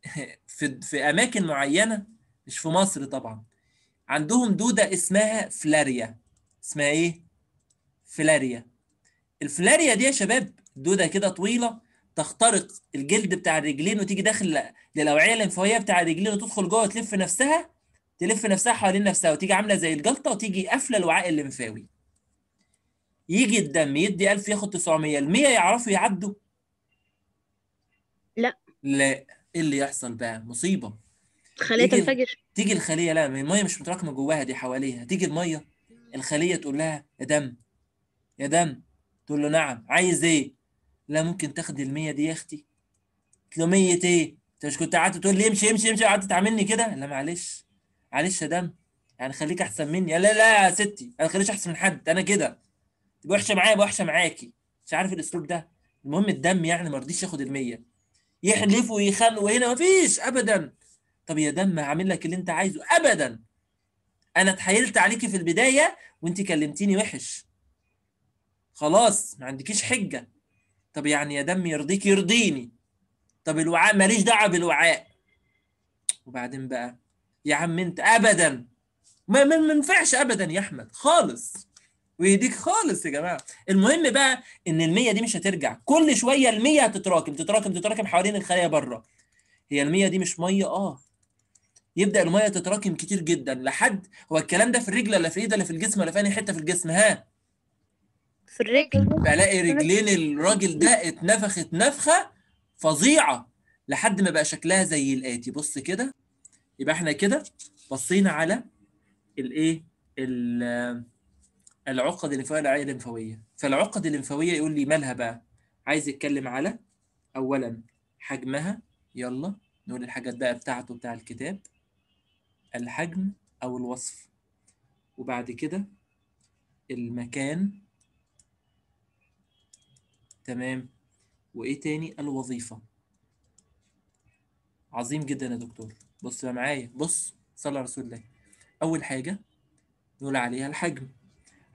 في في اماكن معينه مش في مصر طبعا عندهم دوده اسمها فلاريا اسمها ايه فلاريا الفلاريا دي يا شباب دوده كده طويله تخترق الجلد بتاع الرجلين وتيجي داخل للاوعيه الليمفاويه بتاع الرجلين وتدخل جوه تلف نفسها تلف نفسها حوالين نفسها وتيجي عامله زي الجلطه وتيجي قافله الوعاء الليمفاوي يجي الدم يدي 1000 ياخد 900 ال 100 يعرفوا يعدوا لا لا ايه اللي يحصل بقى مصيبه الخليه تنفجر تيجي الخليه لا الميه مش متراكمه جواها دي حواليها تيجي الميه الخليه تقول لها يا دم يا دم تقول له نعم عايز ايه لا ممكن تاخد المية دي يا اختي قلت له مية ايه انت مش كنت قعدت تقول لي امشي امشي امشي قعدت تعاملني كده لا معلش معلش يا دم يعني خليك احسن مني لا لا يا ستي انا خليش احسن من حد انا كده تبقى وحشه معايا يبقى وحشه معاكي مش عارف الاسلوب ده المهم الدم يعني ما رضيش ياخد المية يحلفوا وهنا هنا فيش ابدا طب يا دم هعمل لك اللي انت عايزه ابدا انا اتحايلت عليكي في البدايه وانت كلمتيني وحش خلاص ما عندكيش حجه طب يعني يا دم يرضيك يرضيني طب الوعاء ماليش دعوه بالوعاء وبعدين بقى يا عم انت ابدا ما ينفعش ابدا يا احمد خالص ويديك خالص يا جماعه المهم بقى ان المية دي مش هترجع كل شويه المية هتتراكم تتراكم تتراكم حوالين الخلايا بره هي المية دي مش ميه اه يبدا الميه تتراكم كتير جدا لحد هو الكلام ده في الرجل ولا في ايد ولا في الجسم ولا في اي حته في الجسم ها في الرجل بلاقي رجلين الراجل ده اتنفخت نفخه فظيعه لحد ما بقى شكلها زي الاتي بص كده يبقى احنا كده بصينا على الايه العقد الليمفاويه العيه الليمفاويه فالعقد الليمفاويه يقول لي مالها بقى عايز يتكلم على اولا حجمها يلا نقول الحاجات بقى بتاعته بتاع الكتاب الحجم او الوصف وبعد كده المكان تمام وايه تاني الوظيفه عظيم جدا يا دكتور بص بقى معايا بص صلى على رسول الله اول حاجه نقول عليها الحجم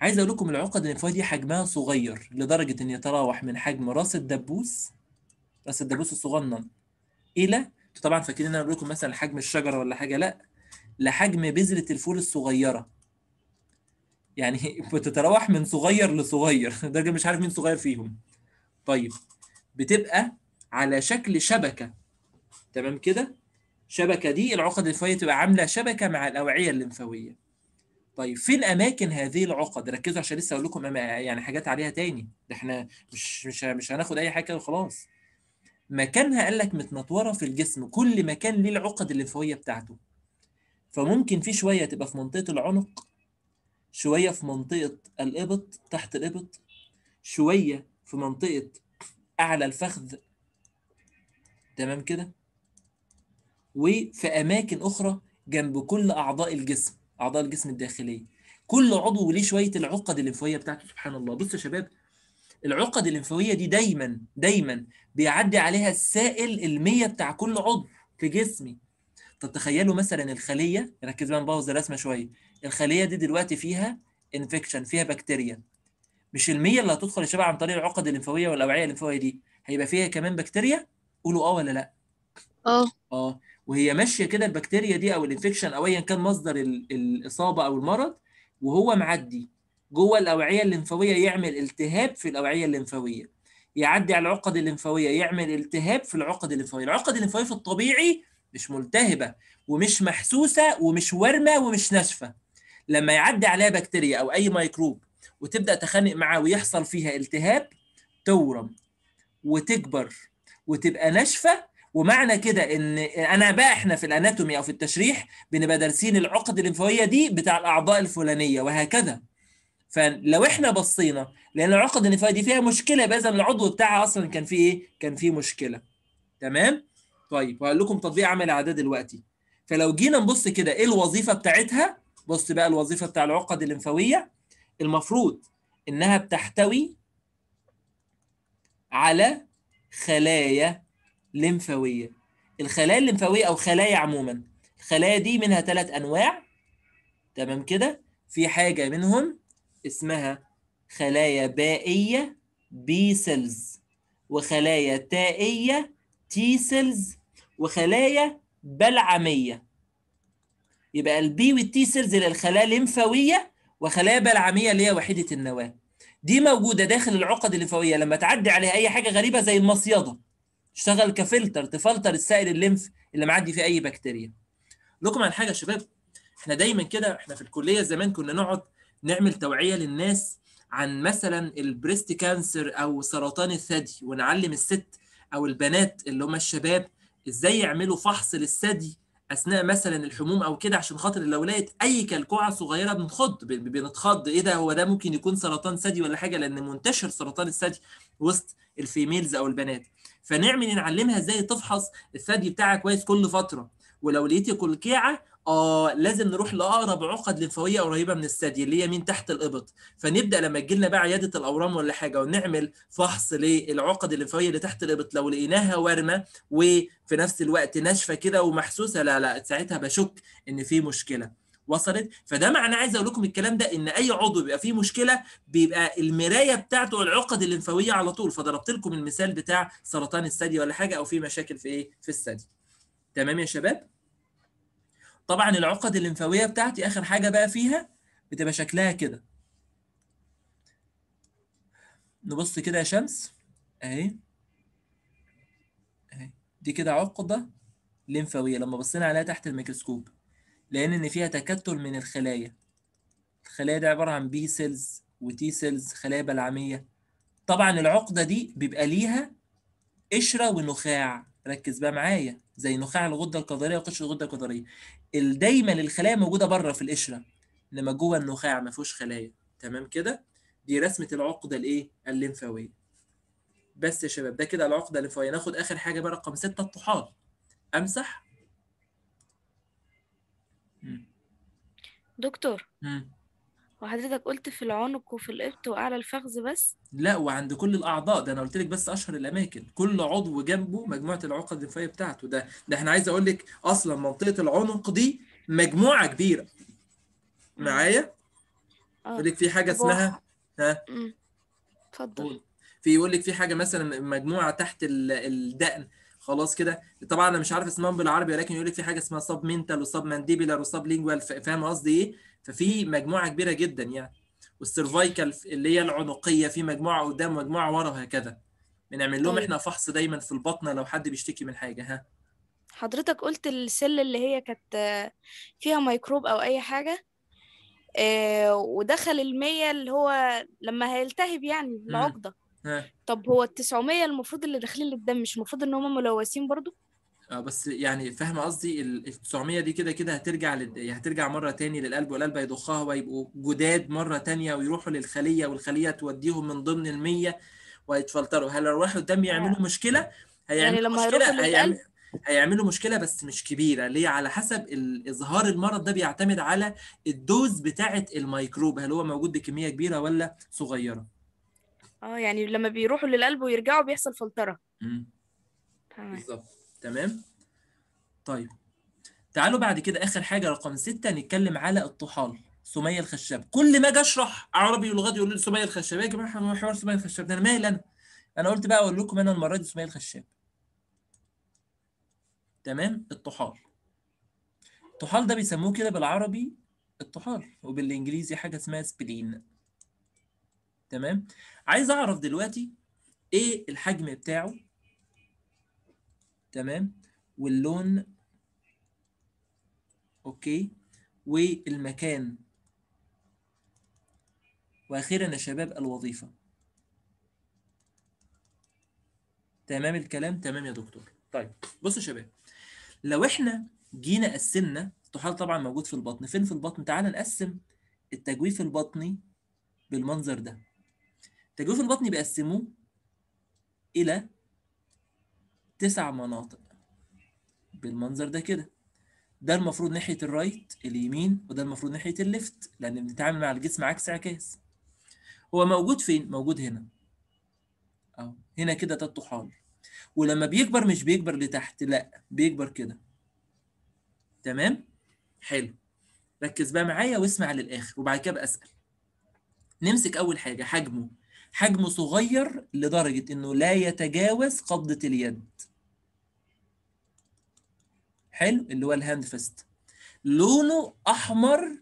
عايز اقول لكم العقد دي حجمها صغير لدرجه ان يتراوح من حجم راس الدبوس راس الدبوس الصغنن الى طبعا فاكرين انا اقول لكم مثلا حجم الشجره ولا حاجه لا لحجم بذره الفول الصغيره يعني بتتراوح من صغير لصغير ده مش عارف مين صغير فيهم طيب بتبقى على شكل شبكه تمام كده الشبكه دي العقد الليمفاويه تبقى عامله شبكه مع الاوعيه الليمفاويه طيب فين اماكن هذه العقد ركزوا عشان لسه اقول لكم يعني حاجات عليها تاني ده احنا مش مش مش هناخد اي حاجه وخلاص مكانها قال لك متنطوره في الجسم كل مكان ليه العقد الليمفاويه بتاعته فممكن في شويه تبقى في منطقه العنق شويه في منطقه الابط تحت الابط شويه في منطقه اعلى الفخذ تمام كده وفي اماكن اخرى جنب كل اعضاء الجسم اعضاء الجسم الداخليه كل عضو ليه شويه العقد الليمفاويه بتاعته سبحان الله بصوا يا شباب العقد الليمفاويه دي دايما دايما بيعدي عليها السائل المية بتاع كل عضو في جسمي طب تخيلوا مثلا الخليه ركز بقى نبوظ الرسمه شويه الخليه دي دلوقتي فيها انفكشن فيها بكتيريا مش الميه اللي هتدخل الشبكه عن طريق العقد الليمفاويه والاوعيه الليمفاويه دي هيبقى فيها كمان بكتيريا قولوا اه ولا لا اه اه وهي ماشيه كده البكتيريا دي او الانفكشن او ايا كان مصدر الاصابه او المرض وهو معدي جوه الاوعيه الليمفاويه يعمل التهاب في الاوعيه الليمفاويه يعدي على العقد الليمفاويه يعمل التهاب في العقد الليمفاويه العقد الليمفاويه في الطبيعي مش ملتهبه ومش محسوسه ومش وارمه ومش ناشفه لما يعدي عليها بكتيريا او اي ميكروب وتبدا تخانق معاه ويحصل فيها التهاب تورم وتكبر وتبقى ناشفه ومعنى كده ان انا بقى احنا في الاناتومي او في التشريح بنبقى دارسين العقد الليمفاويه دي بتاع الاعضاء الفلانيه وهكذا فلو احنا بصينا لان العقد الليمفاويه دي فيها مشكله يبقى اذا العضو بتاعها اصلا كان فيه ايه؟ كان فيه مشكله تمام؟ طيب وهقول لكم تطبيق عمل اعداد دلوقتي فلو جينا نبص كده ايه الوظيفه بتاعتها؟ بص بقى الوظيفه بتاع العقد الليمفاويه المفروض انها بتحتوي على خلايا لمفاويه الخلايا الليمفاويه او خلايا عموما الخلايا دي منها ثلاث انواع تمام كده في حاجه منهم اسمها خلايا بائيه بي سيلز وخلايا تائيه تي سيلز وخلايا بلعميه يبقى البي والتي سيلز للخلايا الليمفاويه وخلايا بلعميه اللي هي وحيده النواه دي موجوده داخل العقد الليمفاويه لما تعدي عليها اي حاجه غريبه زي المصيده تشتغل كفلتر تفلتر السائل الليمف اللي معدي فيه اي بكتيريا لكم على حاجه يا شباب احنا دايما كده احنا في الكليه زمان كنا نقعد نعمل توعيه للناس عن مثلا البريست كانسر او سرطان الثدي ونعلم الست او البنات اللي هم الشباب ازاي يعملوا فحص للثدي اثناء مثلا الحموم او كده عشان خاطر لو لقيت اي كلكوعه صغيره بنخض بنتخض ايه ده هو ده ممكن يكون سرطان ثدي ولا حاجه لان منتشر سرطان الثدي وسط الفيميلز او البنات فنعمل نعلمها ازاي تفحص الثدي بتاعها كويس كل فتره ولو لقيتي كلكيعه اه لازم نروح لاقرب عقد للفويه قريبه من الثدي اللي هي مين تحت الابط فنبدا لما تجي لنا بقى عياده الاورام ولا حاجه ونعمل فحص للعقد الليمفاويه اللي تحت الابط لو لقيناها وارمه وفي نفس الوقت ناشفه كده ومحسوسه لا لا ساعتها بشك ان في مشكله وصلت فده معناه عايز اقول لكم الكلام ده ان اي عضو بيبقى فيه مشكله بيبقى المرايه بتاعته العقد الليمفاويه على طول فضربت لكم المثال بتاع سرطان الثدي ولا حاجه او في مشاكل في ايه في الثدي تمام يا شباب طبعا العقد الليمفاويه بتاعتي اخر حاجه بقى فيها بتبقى شكلها كده نبص كده يا شمس اهي اهي دي كده عقده ليمفاويه لما بصينا عليها تحت الميكروسكوب لان ان فيها تكتل من الخلايا الخلايا دي عباره عن بي سيلز وتي سيلز خلايا بلعميه طبعا العقده دي بيبقى ليها قشره ونخاع ركز بقى معايا زي نخاع الغده الكظريه وقشره الغده الكظريه دايما الخلايا موجوده بره في القشره انما جوه النخاع ما فيهوش خلايا تمام كده دي رسمه العقده الايه الليمفاويه بس يا شباب ده كده العقده الليمفاويه ناخد اخر حاجه بقى رقم 6 الطحال امسح دكتور مم.
وحضرتك قلت في العنق وفي الإبط وأعلى الفخذ بس
لا وعند كل الأعضاء ده أنا قلت لك بس أشهر الأماكن كل عضو جنبه مجموعة العقد الدمفاوية بتاعته ده ده احنا عايز أقول لك أصلا منطقة العنق دي مجموعة كبيرة معايا؟ آه. يقول لك في حاجة اسمها ها؟ اتفضل في يقول لك في حاجة مثلا مجموعة تحت الدقن خلاص كده طبعا انا مش عارف اسمهم بالعربي ولكن يقول لك في حاجه اسمها سب منتال وسب مانديبيلر وسب لينجوال فاهم قصدي ايه ففي مجموعه كبيره جدا يعني والسيرفايكال اللي هي العنقيه في مجموعه قدام ومجموعه ورا وهكذا بنعمل لهم طيب. احنا فحص دايما في البطنه لو حد بيشتكي من حاجه ها
حضرتك قلت السل اللي هي كانت فيها ميكروب او اي حاجه آه، ودخل المية اللي هو لما هيلتهب يعني العقده طب هو ال 900 المفروض اللي داخلين للدم مش المفروض ان هم ملوثين برضو
آه بس يعني فاهم قصدي ال 900 دي كده كده هترجع لل... يعني هترجع مره تاني للقلب والقلب هيضخها ويبقوا جداد مره تانية ويروحوا للخليه والخليه توديهم من ضمن ال 100 ويتفلتروا هل لو راحوا قدام يعملوا مشكله هيعملوا يعني لما مشكله هيعمل... هيعملوا مشكله بس مش كبيره ليه على حسب اظهار المرض ده بيعتمد على الدوز بتاعه الميكروب هل هو موجود بكميه كبيره ولا صغيره
اه يعني لما بيروحوا للقلب ويرجعوا بيحصل فلتره امم بالظبط
تمام طيب تعالوا بعد كده اخر حاجه رقم ستة نتكلم على الطحال سميه الخشاب كل ما اجي اشرح عربي ولغات يقول لي سميه الخشاب يا جماعه حوار سميه الخشاب ده انا مالي انا انا قلت بقى اقول لكم انا المره دي سميه الخشاب تمام الطحال الطحال ده بيسموه كده بالعربي الطحال وبالانجليزي حاجه اسمها سبلين تمام عايز اعرف دلوقتي ايه الحجم بتاعه تمام واللون اوكي والمكان واخيرا يا شباب الوظيفه تمام الكلام تمام يا دكتور طيب بصوا يا شباب لو احنا جينا قسمنا الطحال طبعا موجود في البطن فين في البطن تعالى نقسم التجويف البطني بالمنظر ده التجويف البطني بيقسموه الى تسع مناطق بالمنظر ده كده ده المفروض ناحيه الرايت اليمين وده المفروض ناحيه الليفت لان بنتعامل مع الجسم عكس عكاس هو موجود فين موجود هنا اهو هنا كده ده الطحال ولما بيكبر مش بيكبر لتحت لا بيكبر كده تمام حلو ركز بقى معايا واسمع للاخر وبعد كده بسال نمسك اول حاجه حجمه حجمه صغير لدرجة إنه لا يتجاوز قبضة اليد حلو اللي هو الهاند فيست لونه أحمر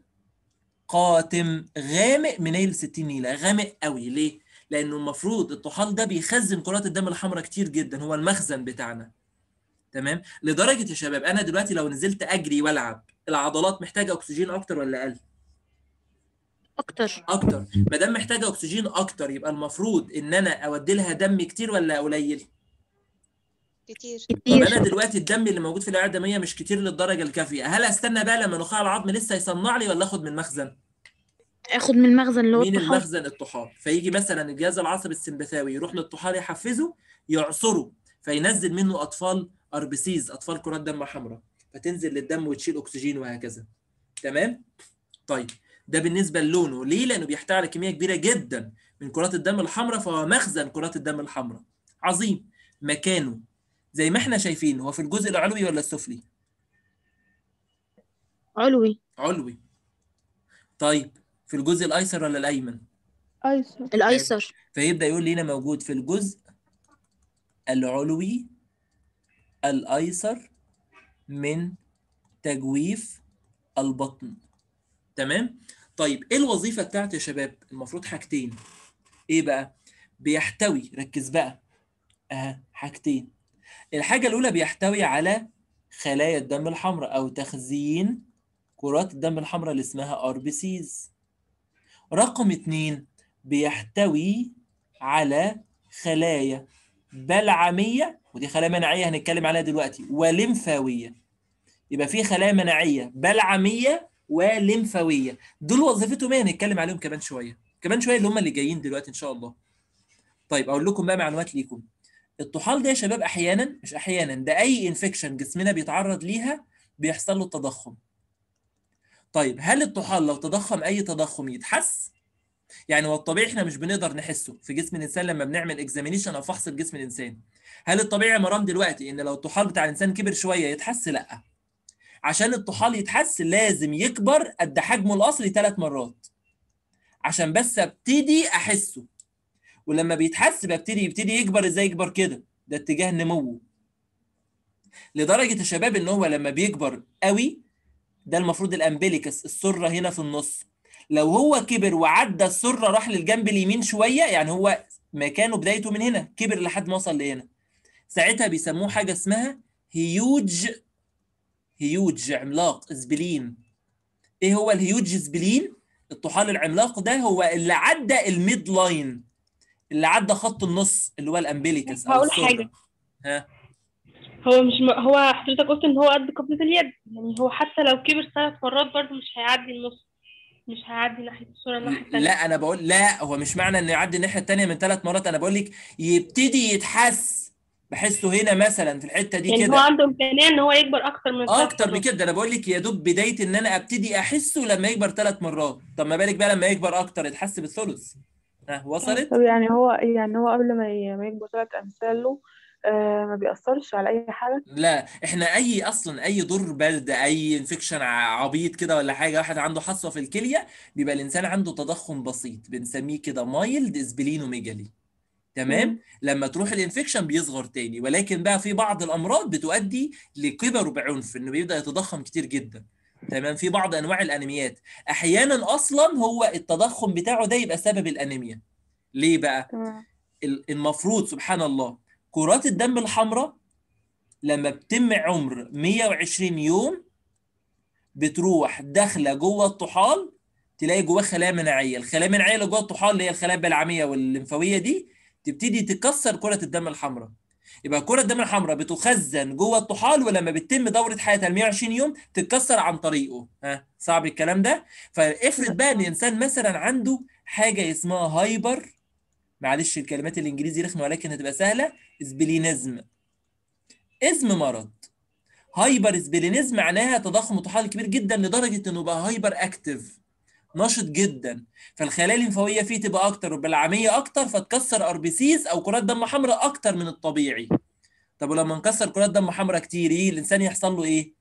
قاتم غامق من منيل 60 نيلة غامق قوي ليه؟ لأنه المفروض الطحال ده بيخزن كرات الدم الحمراء كتير جدا هو المخزن بتاعنا تمام لدرجة يا شباب أنا دلوقتي لو نزلت أجري وألعب العضلات محتاجة أكسجين أكتر ولا أقل؟ اكتر اكتر ما دام محتاجه اكسجين اكتر يبقى المفروض ان انا اودي لها دم كتير ولا قليل
كتير كتير انا
دلوقتي الدم اللي موجود في الاوعيه الدمويه مش كتير للدرجه الكافيه هل استنى بقى لما نخاع العظم لسه يصنع لي ولا اخد من المخزن
اخد من المخزن اللي هو مين من المخزن
الطحال فيجي مثلا الجهاز العصبي السمبثاوي يروح للطحال يحفزه يعصره فينزل منه اطفال اربسيز اطفال كرات دم حمراء فتنزل للدم وتشيل اكسجين وهكذا تمام طيب ده بالنسبه للونه ليه لانه بيحتوي على كميه كبيره جدا من كرات الدم الحمراء فهو مخزن كرات الدم الحمراء عظيم مكانه زي ما احنا شايفين هو في الجزء العلوي ولا السفلي علوي علوي طيب في الجزء الايسر ولا الايمن
ايسر الايسر
فيبدا يقول لي هنا موجود في الجزء العلوي الايسر من تجويف البطن تمام طيب ايه الوظيفه بتاعت يا شباب المفروض حاجتين ايه بقى بيحتوي ركز بقى اه حاجتين الحاجه الاولى بيحتوي على خلايا الدم الحمراء او تخزين كرات الدم الحمراء اللي اسمها ار بي سيز رقم اتنين بيحتوي على خلايا بلعميه ودي خلايا مناعيه هنتكلم عليها دلوقتي ولمفاويه يبقى في خلايا مناعيه بلعميه ولمفاويه دول وظيفتهم ايه هنتكلم عليهم كمان شويه كمان شويه اللي هم اللي جايين دلوقتي ان شاء الله طيب اقول لكم بقى معلومات ليكم الطحال ده يا شباب احيانا مش احيانا ده اي انفكشن جسمنا بيتعرض ليها بيحصل له تضخم طيب هل الطحال لو تضخم اي تضخم يتحس يعني هو الطبيعي احنا مش بنقدر نحسه في جسم الانسان لما بنعمل اكزامينيشن او فحص لجسم الانسان هل الطبيعي يا مرام دلوقتي ان لو الطحال بتاع الانسان كبر شويه يتحس لا عشان الطحال يتحس لازم يكبر قد حجمه الاصلي ثلاث مرات عشان بس ابتدي احسه ولما بيتحس ببتدي يبتدي يكبر ازاي يكبر كده ده اتجاه نموه لدرجه يا شباب ان هو لما بيكبر قوي ده المفروض الامبليكس السره هنا في النص لو هو كبر وعدى السره راح للجنب اليمين شويه يعني هو مكانه بدايته من هنا كبر لحد ما وصل لهنا ساعتها بيسموه حاجه اسمها هيوج هيوج عملاق زبلين ايه هو الهيوج زبلين الطحال العملاق ده هو اللي عدى الميد لاين اللي عدى خط النص اللي هو الامبليكس هقول حاجه ها هو مش م... هو
حضرتك قلت ان هو قد قبضه اليد يعني هو حتى لو كبر ثلاث مرات برضه مش هيعدي النص مش هيعدي ناحيه الصوره الناحيه الثانيه لا
انا بقول لا هو مش معنى انه يعدي الناحيه الثانيه من ثلاث مرات انا بقول لك يبتدي يتحس بحسه هنا مثلا في الحته دي يعني كده يعني هو عنده امكانيه ان هو يكبر اكتر من اكتر من كده انا بقول لك يا دوب بدايه ان انا ابتدي احسه لما يكبر ثلاث مرات طب ما بالك بقى لما يكبر اكتر يتحس بالثلث ها وصلت طب
يعني هو يعني
هو قبل ما ما يكبر ثلاث امثال له آه، ما بيأثرش على اي حاجه
لا احنا اي اصلا اي ضر برد اي انفكشن عبيط كده ولا حاجه واحد عنده حصوه في الكليه بيبقى الانسان عنده تضخم بسيط بنسميه كده مايلد اسبلينوميجالي تمام لما تروح الانفكشن بيصغر تاني ولكن بقى في بعض الامراض بتؤدي لكبر بعنف انه بيبدا يتضخم كتير جدا تمام في بعض انواع الانيميات احيانا اصلا هو التضخم بتاعه ده يبقى سبب الانيميا ليه بقى المفروض سبحان الله كرات الدم الحمراء لما بتم عمر 120 يوم بتروح داخله جوه الطحال تلاقي جواه خلايا مناعيه الخلايا المناعيه اللي جوه الطحال اللي هي الخلايا البلعميه والليمفاويه دي تبتدي تكسر كره الدم الحمراء يبقى كرة الدم الحمراء بتخزن جوه الطحال ولما بتتم دورة حياتها 120 يوم تتكسر عن طريقه ها صعب الكلام ده فافرض بقى ان انسان مثلا عنده حاجة اسمها هايبر معلش الكلمات الانجليزي رخمة ولكن هتبقى سهلة اسبلينزم اسم مرض هايبر اسبلينزم معناها تضخم طحال كبير جدا لدرجة انه بقى هايبر اكتف نشط جدا فالخلايا الليمفاويه فيه تبقى اكتر وبلعميه اكتر فتكسر ار بي سيز او كرات دم حمراء اكتر من الطبيعي طب ولما نكسر كرات دم حمراء كتير ايه الانسان يحصل له ايه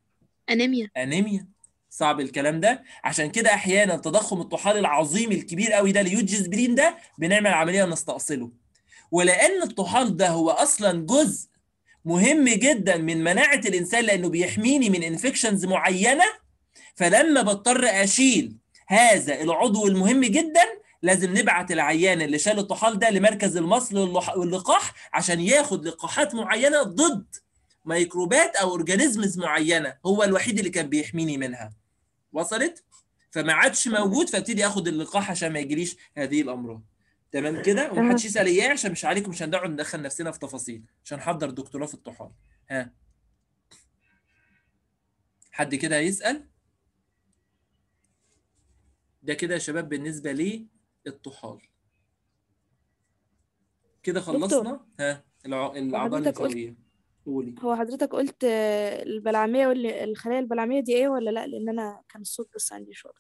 انيميا انيميا صعب الكلام ده عشان كده احيانا تضخم الطحال العظيم الكبير قوي ده ليوجيسبرين ده بنعمل عمليه نستأصله ولان الطحال ده هو اصلا جزء مهم جدا من مناعه الانسان لانه بيحميني من انفكشنز معينه فلما بضطر اشيل هذا العضو المهم جدا لازم نبعت العيان اللي شال الطحال ده لمركز المصل واللقاح عشان ياخد لقاحات معينه ضد ميكروبات او اورجانيزمز معينه هو الوحيد اللي كان بيحميني منها وصلت فما عادش موجود فابتدي اخد اللقاح عشان ما يجيليش هذه الامراض تمام كده ومحدش يسال اياه عشان مش عليكم مش هنقعد ندخل نفسنا في تفاصيل عشان نحضر دكتوراه في الطحال ها حد كده هيسال ده كده يا شباب بالنسبة للطحال كده خلصنا ها الع... الأعضاء قولي
هو حضرتك قلت البلعميه واللي الخلايا البلعمية دي ايه ولا لا لان انا كان الصوت بس عندي شوية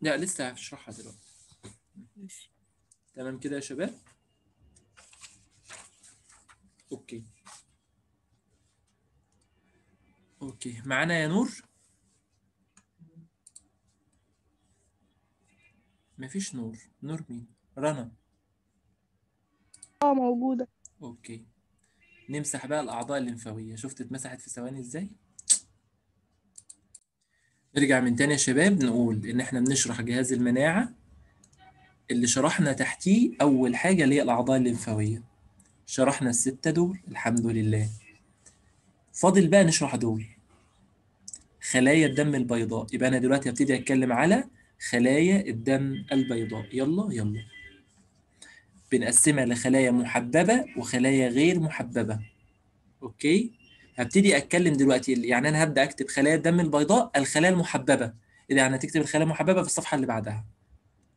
لا لسه هشرحها دلوقتي ماشي تمام كده يا شباب اوكي اوكي معانا يا نور مفيش نور نور مين رنا
اه موجودة
اوكي نمسح بقى الاعضاء الليمفاوية شفت اتمسحت في ثواني ازاي نرجع من تاني يا شباب نقول ان احنا بنشرح جهاز المناعة اللي شرحنا تحتيه اول حاجة اللي هي الاعضاء الليمفاوية شرحنا الستة دول الحمد لله فاضل بقى نشرح دول خلايا الدم البيضاء يبقى انا دلوقتي هبتدي اتكلم على خلايا الدم البيضاء يلا يلا بنقسمها لخلايا محببة وخلايا غير محببة أوكي هبتدي أتكلم دلوقتي يعني أنا هبدأ أكتب خلايا الدم البيضاء الخلايا المحببة يعني هتكتب الخلايا المحببة في الصفحة اللي بعدها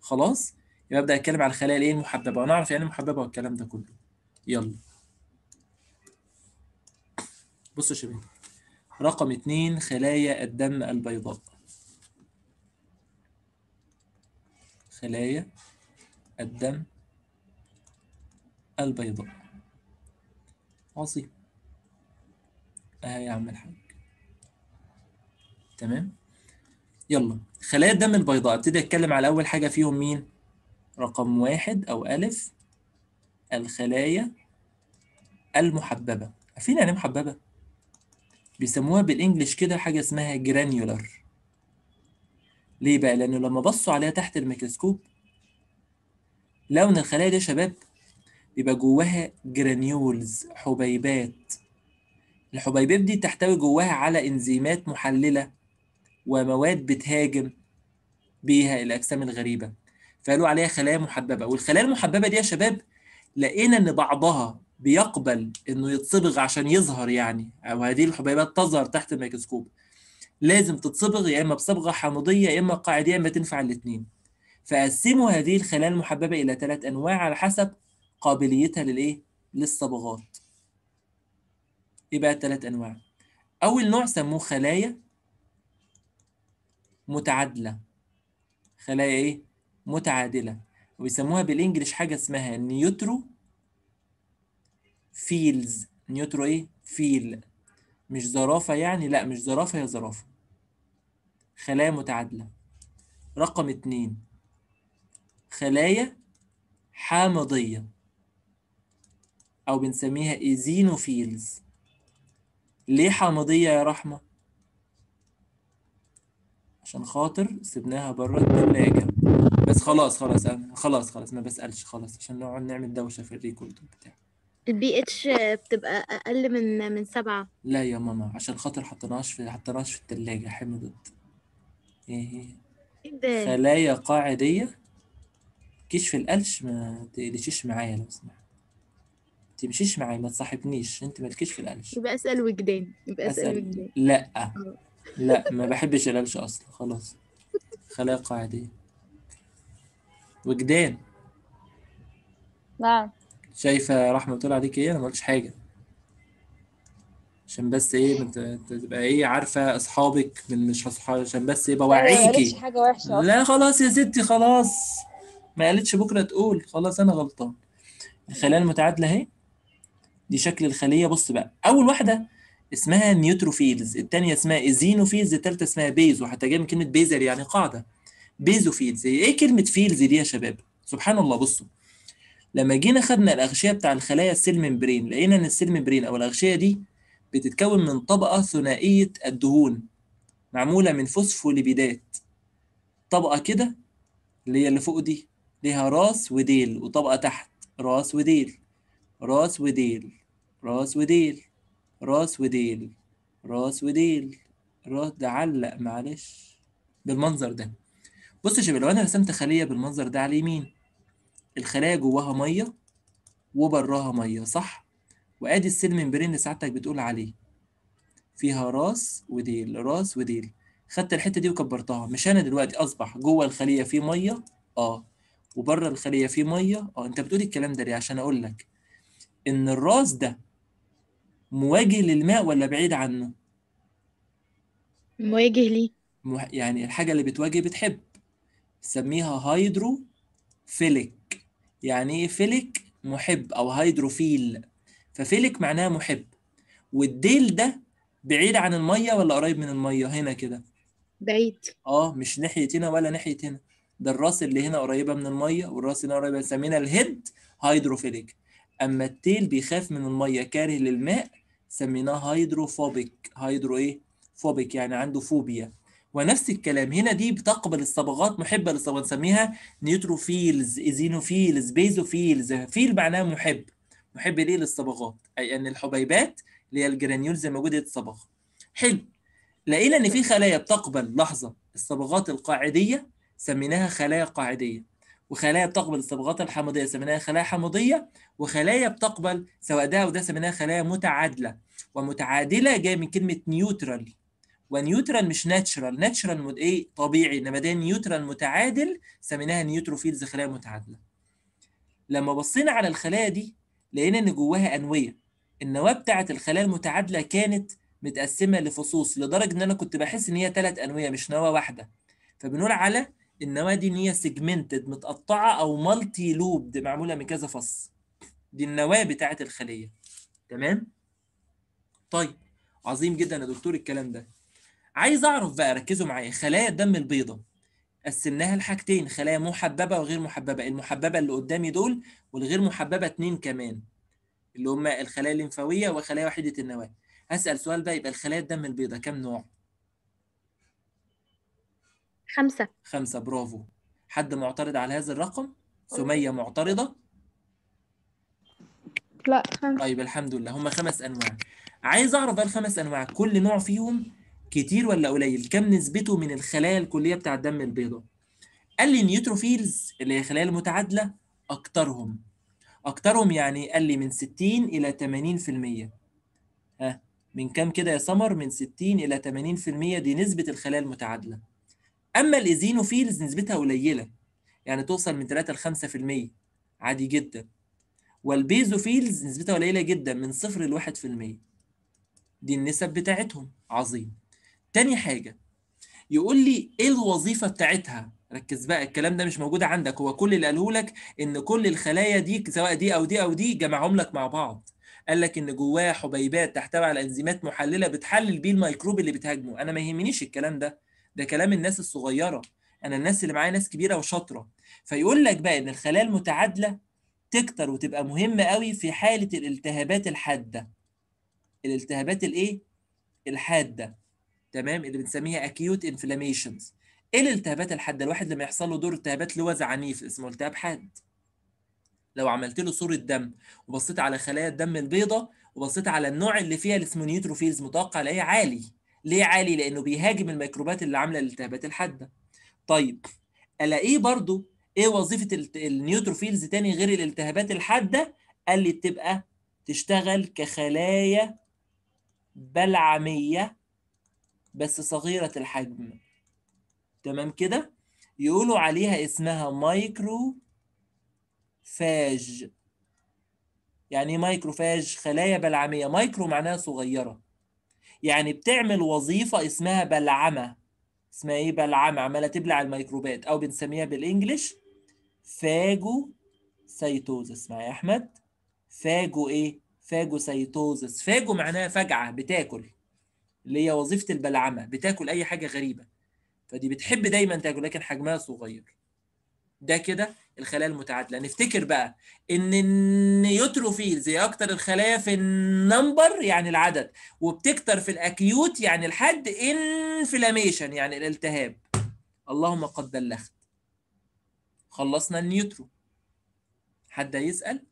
خلاص يبقى أبدأ أتكلم على الخلايا الإيه المحببة ونعرف يعني إيه محببة والكلام ده كله يلا بصوا يا شباب رقم اتنين خلايا الدم البيضاء خلايا الدم البيضاء عظيم اهي يا عم الحاج تمام يلا خلايا الدم البيضاء ابتدي اتكلم على اول حاجه فيهم مين رقم واحد او الف الخلايا المحببه عارفين يعني إيه محببه بيسموها بالانجلش كده حاجه اسمها جرانيولار ليه بقى؟ لأنه لما بصوا عليها تحت الميكروسكوب لون الخلايا دي يا شباب بيبقى جواها جرانيولز حبيبات الحبيبات دي تحتوي جواها على انزيمات محللة ومواد بتهاجم بيها الأجسام الغريبة فقالوا عليها خلايا محببة والخلايا المحببة دي يا شباب لقينا إن بعضها بيقبل إنه يتصبغ عشان يظهر يعني أو هذه الحبيبات تظهر تحت الميكروسكوب لازم تتصبغ يا إما بصبغة حامضية يا إما قاعدية يا إما تنفع الاتنين فقسموا هذه الخلايا المحببة إلى ثلاث أنواع على حسب قابليتها للإيه؟ للصبغات يبقى إيه ثلاث أنواع أول نوع سموه خلايا متعادلة خلايا إيه؟ متعادلة ويسموها بالانجلش حاجة اسمها نيوترو فيلز نيوترو إيه؟ فيل مش زرافة يعني لا مش زرافة هي زرافة خلايا متعادلة رقم اتنين خلايا حامضية أو بنسميها إيزينوفيلز ليه حامضية يا رحمة؟ عشان خاطر سيبناها بره الثلاجة بس خلاص خلاص خلاص خلاص ما بسألش خلاص عشان نقعد نعمل دوشة في الريكورد بتاع
البي اتش بتبقى أقل من من سبعة
لا يا ماما عشان خاطر حطيناهاش في حطيناهاش في التلاجة حمضت خلايا إيه قاعدية كشف القلش ما تقلشيش معايا لو سمحت تمشيش معايا ما تصاحبنيش انت مالكيش في القلش
يبقى اسال وجدان يبقى اسال, أسأل وجدان
لا اه. لا ما بحبش القلش اصلا خلاص خلايا قاعدية وجدان نعم شايفة رحمة بتقول عليك ايه انا ما قلتش حاجة عشان بس ايه تبقى ايه عارفه اصحابك من مش اصحابك عشان بس ايه بوعيكي ما
حاجه وحشه لا خلاص
يا ستي خلاص ما قالتش بكره تقول خلاص انا غلطان الخلايا المتعادله اهي دي شكل الخليه بص بقى اول واحده اسمها نيوتروفيلز الثانيه اسمها ايزينوفيلز الثالثه اسمها بيزو حتى جايه من كلمه بيزر يعني قاعده بيزوفيلز ايه كلمه فيلز دي يا شباب سبحان الله بصوا لما جينا خدنا الاغشيه بتاع الخلايا السيل ممبرين لقينا ان السيل ممبرين او الاغشيه دي بتتكون من طبقة ثنائية الدهون معمولة من فوسفوليبيدات طبقة كده اللي هي اللي فوق دي ليها راس وديل وطبقة تحت راس وديل راس وديل راس وديل راس وديل راس وديل راس ده علق معلش بالمنظر ده بص يا شباب لو انا رسمت خليه بالمنظر ده على اليمين الخلايا جواها ميه وبراها ميه صح وادي السيل برين اللي سعادتك بتقول عليه فيها راس وديل راس وديل خدت الحته دي وكبرتها مش انا دلوقتي اصبح جوه الخليه في ميه اه وبره الخليه في ميه اه انت بتقولي الكلام ده ليه عشان اقول لك ان الراس ده مواجه للماء ولا بعيد عنه
مواجه ليه
يعني الحاجه اللي بتواجه بتحب سميها هيدرو فيلك يعني ايه فيلك محب او هيدروفيل ففيلك معناه محب والديل ده بعيد عن الميه ولا قريب من الميه هنا كده بعيد اه مش ناحيه هنا ولا ناحيه هنا ده الراس اللي هنا قريبه من الميه والراس اللي هنا قريبه سمينا الهيد هيدروفيليك اما التيل بيخاف من الميه كاره للماء سميناه هيدروفوبيك هيدرو ايه فوبيك يعني عنده فوبيا ونفس الكلام هنا دي بتقبل الصبغات محبه للصبغات نسميها نيوتروفيلز ايزينوفيلز بيزوفيلز فيل معناه محب محب ليه للصبغات اي ان الحبيبات اللي هي الجرانيولز الموجوده تصبغ حلو لقينا ان في خلايا بتقبل لحظه الصبغات القاعديه سميناها خلايا قاعديه وخلايا بتقبل الصبغات الحمضيه سميناها خلايا حمضيه وخلايا بتقبل سواء ده او ده سميناها خلايا متعادله ومتعادله جايه من كلمه نيوترال ونيوترال مش ناتشرال ناتشرال ايه طبيعي انما ده نيوترال متعادل سميناها نيوتروفيلز خلايا متعادله لما بصينا على الخلايا دي لقينا ان جواها انويه النواه بتاعه الخلايا المتعادله كانت متقسمه لفصوص لدرجه ان انا كنت بحس ان هي ثلاث انويه مش نواه واحده فبنقول على النواه دي ان هي سيجمنتد متقطعه او مالتي لوبد معموله من كذا فص دي النواه بتاعه الخليه تمام طيب عظيم جدا يا دكتور الكلام ده عايز اعرف بقى ركزوا معايا خلايا الدم البيضاء قسمناها لحاجتين خلايا محببه وغير محببه المحببه اللي قدامي دول والغير محببه اتنين كمان اللي هما الخلايا الليمفاويه وخلايا وحيده النواه هسال سؤال بقى يبقى الخلايا الدم البيضاء كام نوع خمسة خمسة برافو حد معترض على هذا الرقم سمية معترضة لا خمسة طيب الحمد لله هما خمس أنواع عايز أعرف بقى الخمس أنواع كل نوع فيهم كتير ولا قليل كم نسبته من الخلايا الكليه بتاع الدم البيضاء قال لي النيوتروفيلز اللي هي خلايا المتعادله اكترهم اكترهم يعني قال لي من 60 الى 80% ها من كام كده يا سمر من 60 الى 80% دي نسبه الخلايا المتعادله اما الايزينوفيلز نسبتها قليله يعني توصل من 3 ل 5% عادي جدا والبيزوفيلز نسبتها قليله جدا من 0 ل 1% دي النسب بتاعتهم عظيم تاني حاجه يقول لي ايه الوظيفه بتاعتها ركز بقى الكلام ده مش موجود عندك هو كل اللي قاله لك ان كل الخلايا دي سواء دي او دي او دي جمعهم لك مع بعض قال لك ان جواه حبيبات تحتوي على انزيمات محلله بتحلل بيه الميكروب اللي بتهاجمه انا ما يهمنيش الكلام ده ده كلام الناس الصغيره انا الناس اللي معايا ناس كبيره وشاطره فيقول لك بقى ان الخلايا المتعادله تكتر وتبقى مهمه قوي في حاله الالتهابات الحاده الالتهابات الايه الحاده تمام اللي بنسميها اكيوت انفلاميشنز ايه الالتهابات الحاده الواحد لما يحصل له دور التهابات لوز عنيف اسمه التهاب حاد لو عملت له صوره دم وبصيت على خلايا الدم البيضاء وبصيت على النوع اللي فيها اللي اسمه نيوتروفيلز متوقع الاقيه عالي ليه عالي لانه بيهاجم الميكروبات اللي عامله الالتهابات الحاده طيب الاقيه برضو ايه وظيفه النيوتروفيلز تاني غير الالتهابات الحاده قال لي بتبقى تشتغل كخلايا بلعميه بس صغيرة الحجم تمام كده يقولوا عليها اسمها مايكرو فاج يعني ايه مايكروفاج خلايا بلعمية مايكرو معناها صغيرة يعني بتعمل وظيفة اسمها بلعمة اسمها ايه بلعمة عمالة تبلع الميكروبات او بنسميها بالانجلش فاجو سيتوز معايا يا احمد فاجو ايه فاجو سيتوزس فاجو معناها فجعة بتاكل اللي هي وظيفه البلعمه بتاكل اي حاجه غريبه فدي بتحب دايما تاكل لكن حجمها صغير ده كده الخلايا المتعادله نفتكر بقى ان النيوتروفيلز هي اكتر الخلايا في النمبر يعني العدد وبتكتر في الاكيوت يعني الحد انفلاميشن يعني الالتهاب اللهم قد بلغت خلصنا النيوترو حد هيسال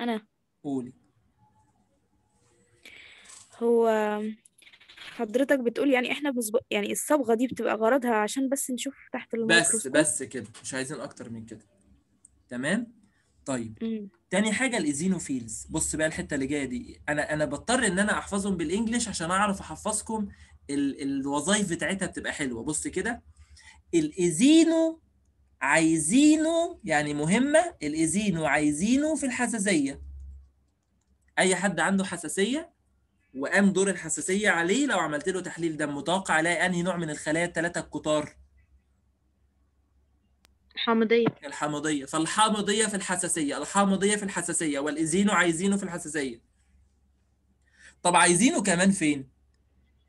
انا قولي
هو حضرتك بتقول يعني احنا بنسبق يعني الصبغة دي بتبقى غرضها عشان بس نشوف تحت الميكروسكوب بس
بس كده مش عايزين اكتر من كده تمام طيب مم. تاني حاجه الايزينوفيلز بص بقى الحته اللي جايه دي انا انا بضطر ان انا احفظهم بالانجلش عشان اعرف احفظكم ال... الوظائف بتاعتها بتبقى حلوه بص كده الايزينو عايزينه يعني مهمه الايزينو عايزينه في الحساسيه اي حد عنده حساسيه وقام دور الحساسيه عليه لو عملت له تحليل دم متوقع الاقي انهي نوع من الخلايا الثلاثه الكتار الحامضيه الحامضيه فالحامضيه في الحساسيه الحامضيه في الحساسيه والازينو عايزينه في الحساسيه طب عايزينه كمان فين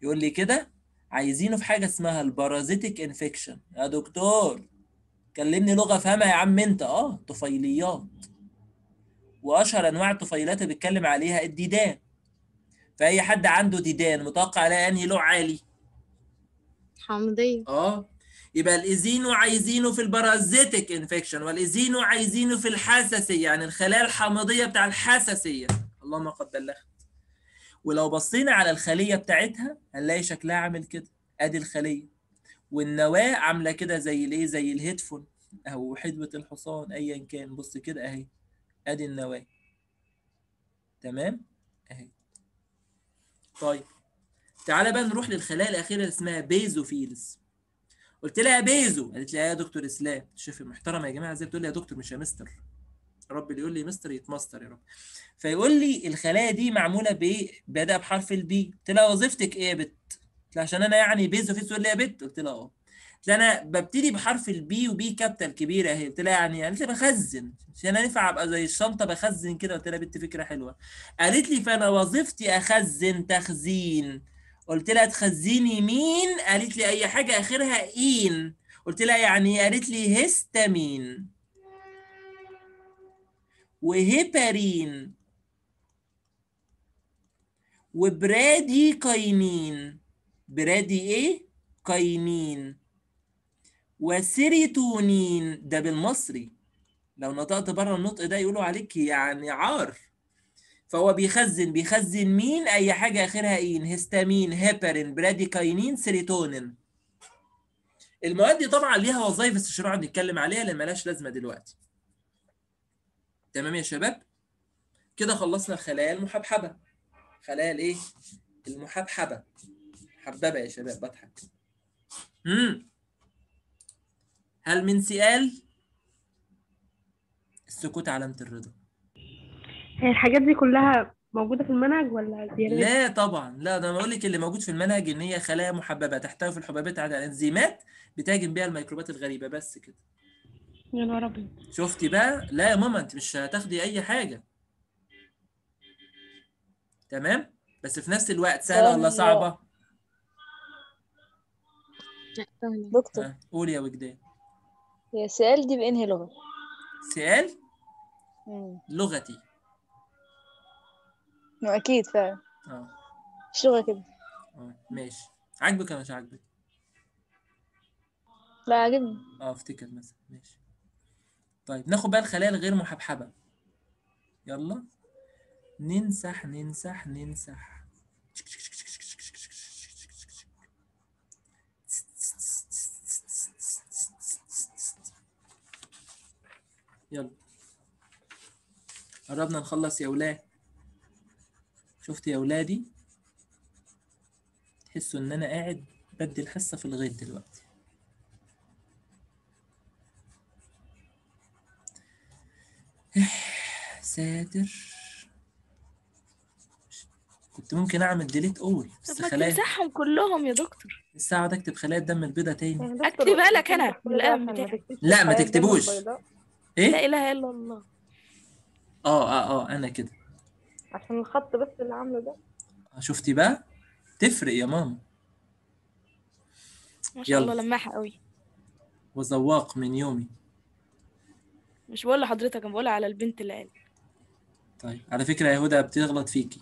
يقول لي كده عايزينه في حاجه اسمها البارازيتيك انفكشن يا دكتور كلمني لغه فاهمها يا عم انت اه طفيليات واشهر انواع الطفيلات اللي بيتكلم عليها الديدان فاي حد عنده ديدان متوقع عليه انهي نوع عالي حمضيه اه يبقى الايزينو عايزينه في البرازيتك انفكشن والايزينو عايزينه في الحساسيه يعني الخلايا الحمضيه بتاع الحساسيه اللهم قد بلغت ولو بصينا على الخليه بتاعتها هنلاقي شكلها عامل كده ادي الخليه والنواه عامله كده زي الايه زي الهيدفون او حدوه الحصان ايا كان بص كده اهي ادي النواه تمام طيب تعالى بقى نروح للخلايا الاخيره اللي اسمها بيزوفيلز قلت لها بيزو قالت لي يا دكتور اسلام شوفي محترمه يا جماعه ازاي بتقول لي يا دكتور مش يا مستر رب اللي يقول لي مستر يتمستر يا رب فيقول لي الخلايا دي معموله بايه بدأ بحرف البي قلت لها وظيفتك ايه يا بت؟ قلت لها عشان انا يعني بيزوفيلز تقول لي يا بت قلت لها اه انا ببتدي بحرف البي وبي كابيتال كبيره اهي قلت لها يعني قالت لي بخزن عشان ينفع ابقى زي الشنطه بخزن كده قلت لها بنت فكره حلوه قالت لي فانا وظيفتي اخزن تخزين قلت لها تخزيني مين قالت لي اي حاجه اخرها اين قلت لها يعني قالت لي هيستامين وهيبارين كاينين برادي ايه كاينين وسيريتونين ده بالمصري لو نطقت بره النطق ده يقولوا عليك يعني عار فهو بيخزن بيخزن مين اي حاجه اخرها اين هيستامين هيبرين براديكاينين سيريتونين المواد دي طبعا ليها وظائف استشراع نتكلم عليها لان ملهاش لازمه دلوقتي تمام يا شباب كده خلصنا الخلايا المحبحبه خلايا الايه المحبحبه حببه يا شباب بضحك امم هل من سؤال السكوت علامة الرضا
هي الحاجات دي كلها موجودة في المنهج ولا لا
طبعا لا ده انا بقول لك اللي موجود في المنهج ان هي خلايا محببة تحتوي في الحبابات على انزيمات بتهاجم بيها الميكروبات الغريبة بس كده يا نهار ابيض شفتي بقى لا يا ماما انت مش هتاخدي اي حاجة تمام بس في نفس الوقت سهلة ولا طيب. صعبة؟ طيب. دكتور آه، قول يا وجدان
هي سؤال دي بأنهي لغة؟
سؤال لغتي
ما أكيد فعلا اه مش لغة كده
اه ماشي عاجبك ولا مش عاجبك؟ لا عاجبني اه افتكر مثلا ماشي طيب ناخد بقى الخلايا الغير محبحبة يلا ننسح ننسح ننسح يلا قربنا نخلص يا ولاد شفت يا ولادي تحسوا ان انا قاعد بدي الحصة في الغيط دلوقتي ساتر كنت ممكن اعمل ديليت اول بس خلايا تمسحهم كلهم يا دكتور الساعه ده اكتب خلايا الدم البيضاء تاني
اكتبها لك انا لا ما تكتبوش ايه لا اله الا الله
اه اه اه انا كده
عشان الخط بس اللي عامله ده
شفتي بقى تفرق يا ماما
ما شاء يلا. الله لماحه قوي
وذواق من يومي
مش بقول لحضرتك انا بقول على البنت اللي قال
طيب على فكره يا هدى بتغلط فيكي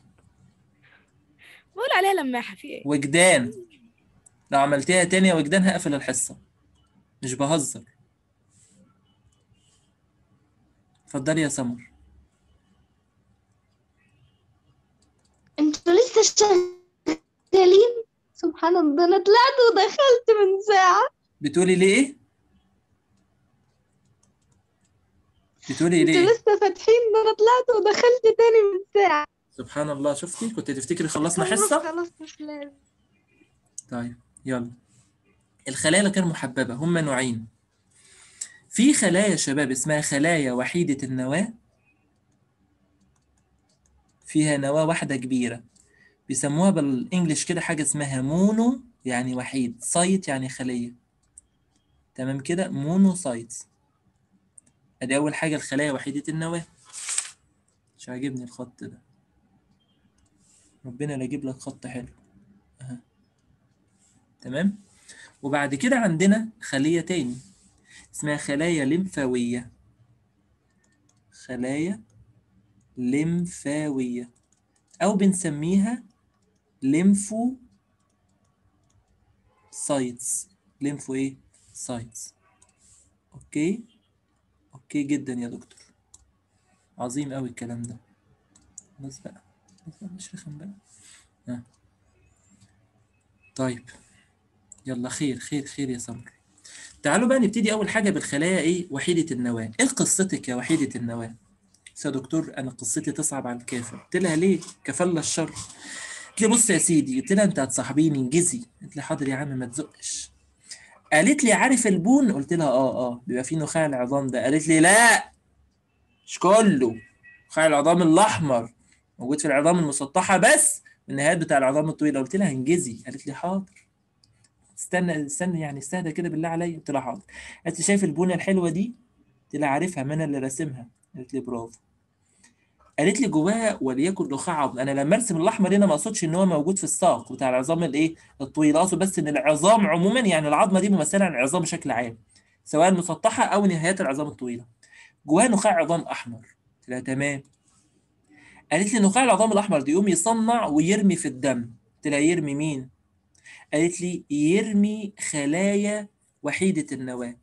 بقول عليها لماحه في ايه
وجدان لو عملتيها تاني يا وجدان هقفل الحصه مش بهزر اتفضلي يا سمر
انتوا لسه
شغالين سبحان الله انا طلعت ودخلت من ساعه
بتقولي ليه بتقولي ليه انتوا
لسه فاتحين ده انا طلعت ودخلت تاني من ساعه
سبحان الله شفتي كنت تفتكري خلصنا حصه
خلاص مش لازم
طيب يلا الخلايا الغير محببه هم نوعين في خلايا يا شباب اسمها خلايا وحيدة النواة فيها نواة واحدة كبيرة بيسموها بالإنجلش كده حاجة اسمها مونو يعني وحيد سايت يعني خلية تمام كده مونو سايت ادي اول حاجه الخلايا وحيده النواه مش عاجبني الخط ده ربنا لا يجيب لك خط حلو أه. تمام وبعد كده عندنا خليه تاني اسمها خلايا لمفاوية خلايا لمفاوية أو بنسميها لمفو سايتس لمفو إيه؟ سايتس أوكي أوكي جدا يا دكتور عظيم أوي الكلام ده خلاص بقى مش رخم بقى ها آه. طيب يلا خير خير خير يا سمر تعالوا بقى نبتدي أول حاجة بالخلايا إيه وحيدة النواة إيه قصتك يا وحيدة النواة؟ يا دكتور أنا قصتي تصعب على الكافر قلت لها ليه؟ كفل الشر قلت لي بص يا سيدي قلت لها أنت هتصاحبيني انجزي قلت لي حاضر يا عم ما تزقش قالت لي عارف البون قلت لها اه اه بيبقى فيه نخاع العظام ده قالت لي لا مش كله نخاع العظام الاحمر موجود في العظام المسطحه بس النهايات بتاع العظام الطويله قلت لها انجزي قالت لي حاضر استنى استنى يعني استهدى كده بالله عليا قلت لها حاضر قالت لي شايف البونه الحلوه دي قلت لها عارفها ما انا اللي راسمها قالت لي برافو قالت لي جواها وليكن نخاع عظم انا لما ارسم الاحمر هنا ما اقصدش ان هو موجود في الساق بتاع العظام الايه الطويل اقصد بس ان العظام عموما يعني العظمه دي ممثله عن العظام بشكل عام سواء المسطحه او نهايات العظام الطويله جواها نخاع عظام احمر قلت لها تمام قالت لي نخاع العظام الاحمر ده يقوم يصنع ويرمي في الدم قلت لها يرمي مين قالت لي يرمي خلايا وحيدة النواة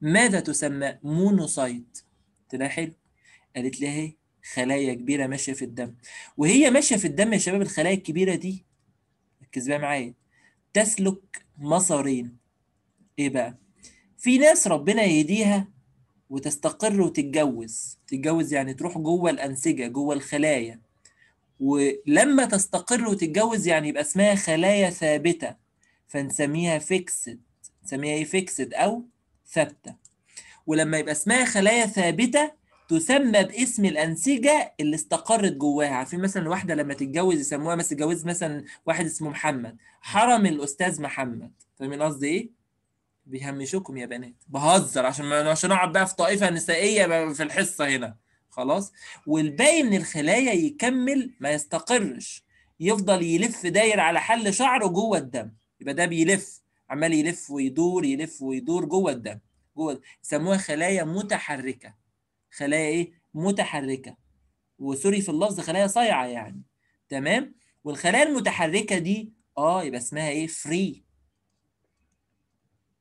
ماذا تسمى مونوسايت قلت لها حلو قالت لي اهي خلايا كبيرة ماشية في الدم وهي ماشية في الدم يا شباب الخلايا الكبيرة دي ركز بقى معايا تسلك مسارين ايه بقى في ناس ربنا يهديها وتستقر وتتجوز تتجوز يعني تروح جوه الأنسجة جوه الخلايا ولما تستقر وتتجوز يعني يبقى اسمها خلايا ثابتة فنسميها فيكسد نسميها ايه فيكسد أو ثابتة ولما يبقى اسمها خلايا ثابتة تسمى باسم الأنسجة اللي استقرت جواها عارفين مثلا الواحدة لما تتجوز يسموها مثلا تتجوز مثلا واحد اسمه محمد حرم الأستاذ محمد فاهمين قصدي إيه؟ بيهمشوكم يا بنات بهزر عشان ما عشان اقعد بقى في طائفه نسائيه في الحصه هنا خلاص والباقي من الخلايا يكمل ما يستقرش يفضل يلف داير على حل شعره جوه الدم يبقى ده بيلف عمال يلف ويدور يلف ويدور جوه الدم جوه يسموها خلايا متحركه خلايا ايه متحركه وسوري في اللفظ خلايا صايعه يعني تمام والخلايا المتحركه دي اه يبقى اسمها ايه فري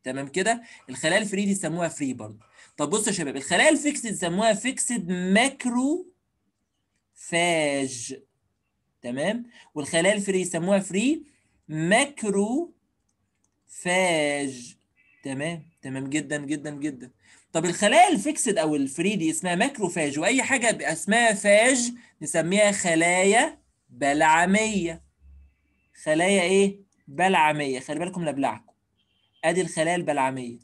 تمام كده الخلايا الفري دي يسموها فري برضه طب بصوا يا شباب الخلايا الفيكسد سموها فيكسد ماكرو فاج تمام والخلايا الفري سموها فري ماكرو فاج تمام تمام جدا جدا جدا طب الخلايا الفيكسد او الفري دي اسمها ماكروفاج واي حاجه اسمها فاج نسميها خلايا بلعميه خلايا ايه بلعميه خلي بالكم لبلعكم ادي الخلايا البلعميه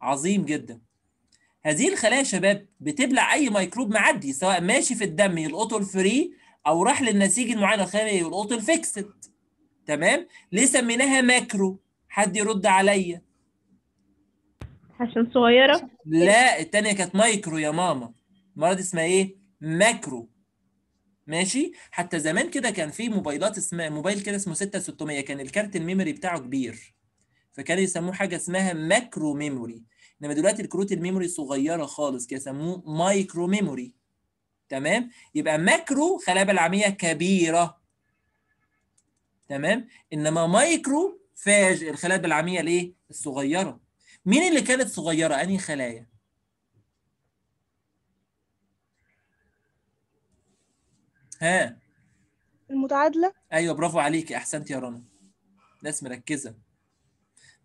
عظيم جدا هذه الخلايا يا شباب بتبلع اي ميكروب معدي سواء ماشي في الدم يلقطه الفري او راح للنسيج المعين الخامي يلقطه الفيكسد تمام ليه سميناها ماكرو حد يرد عليا عشان صغيره لا التانيه كانت مايكرو يا ماما المره دي اسمها ايه ماكرو ماشي حتى زمان كده كان في موبايلات اسمها موبايل كده اسمه 6600 كان الكارت الميموري بتاعه كبير فكانوا يسموه حاجه اسمها ماكرو ميموري انما دلوقتي الكروت الميموري صغيره خالص كده سموه مايكرو ميموري تمام يبقى ماكرو خلايا بلعميه كبيره تمام انما مايكرو فاج الخلايا البلعاميه الايه الصغيره مين اللي كانت صغيره انهي خلايا ها المتعادله ايوه برافو عليكي احسنت يا رنا ناس مركزه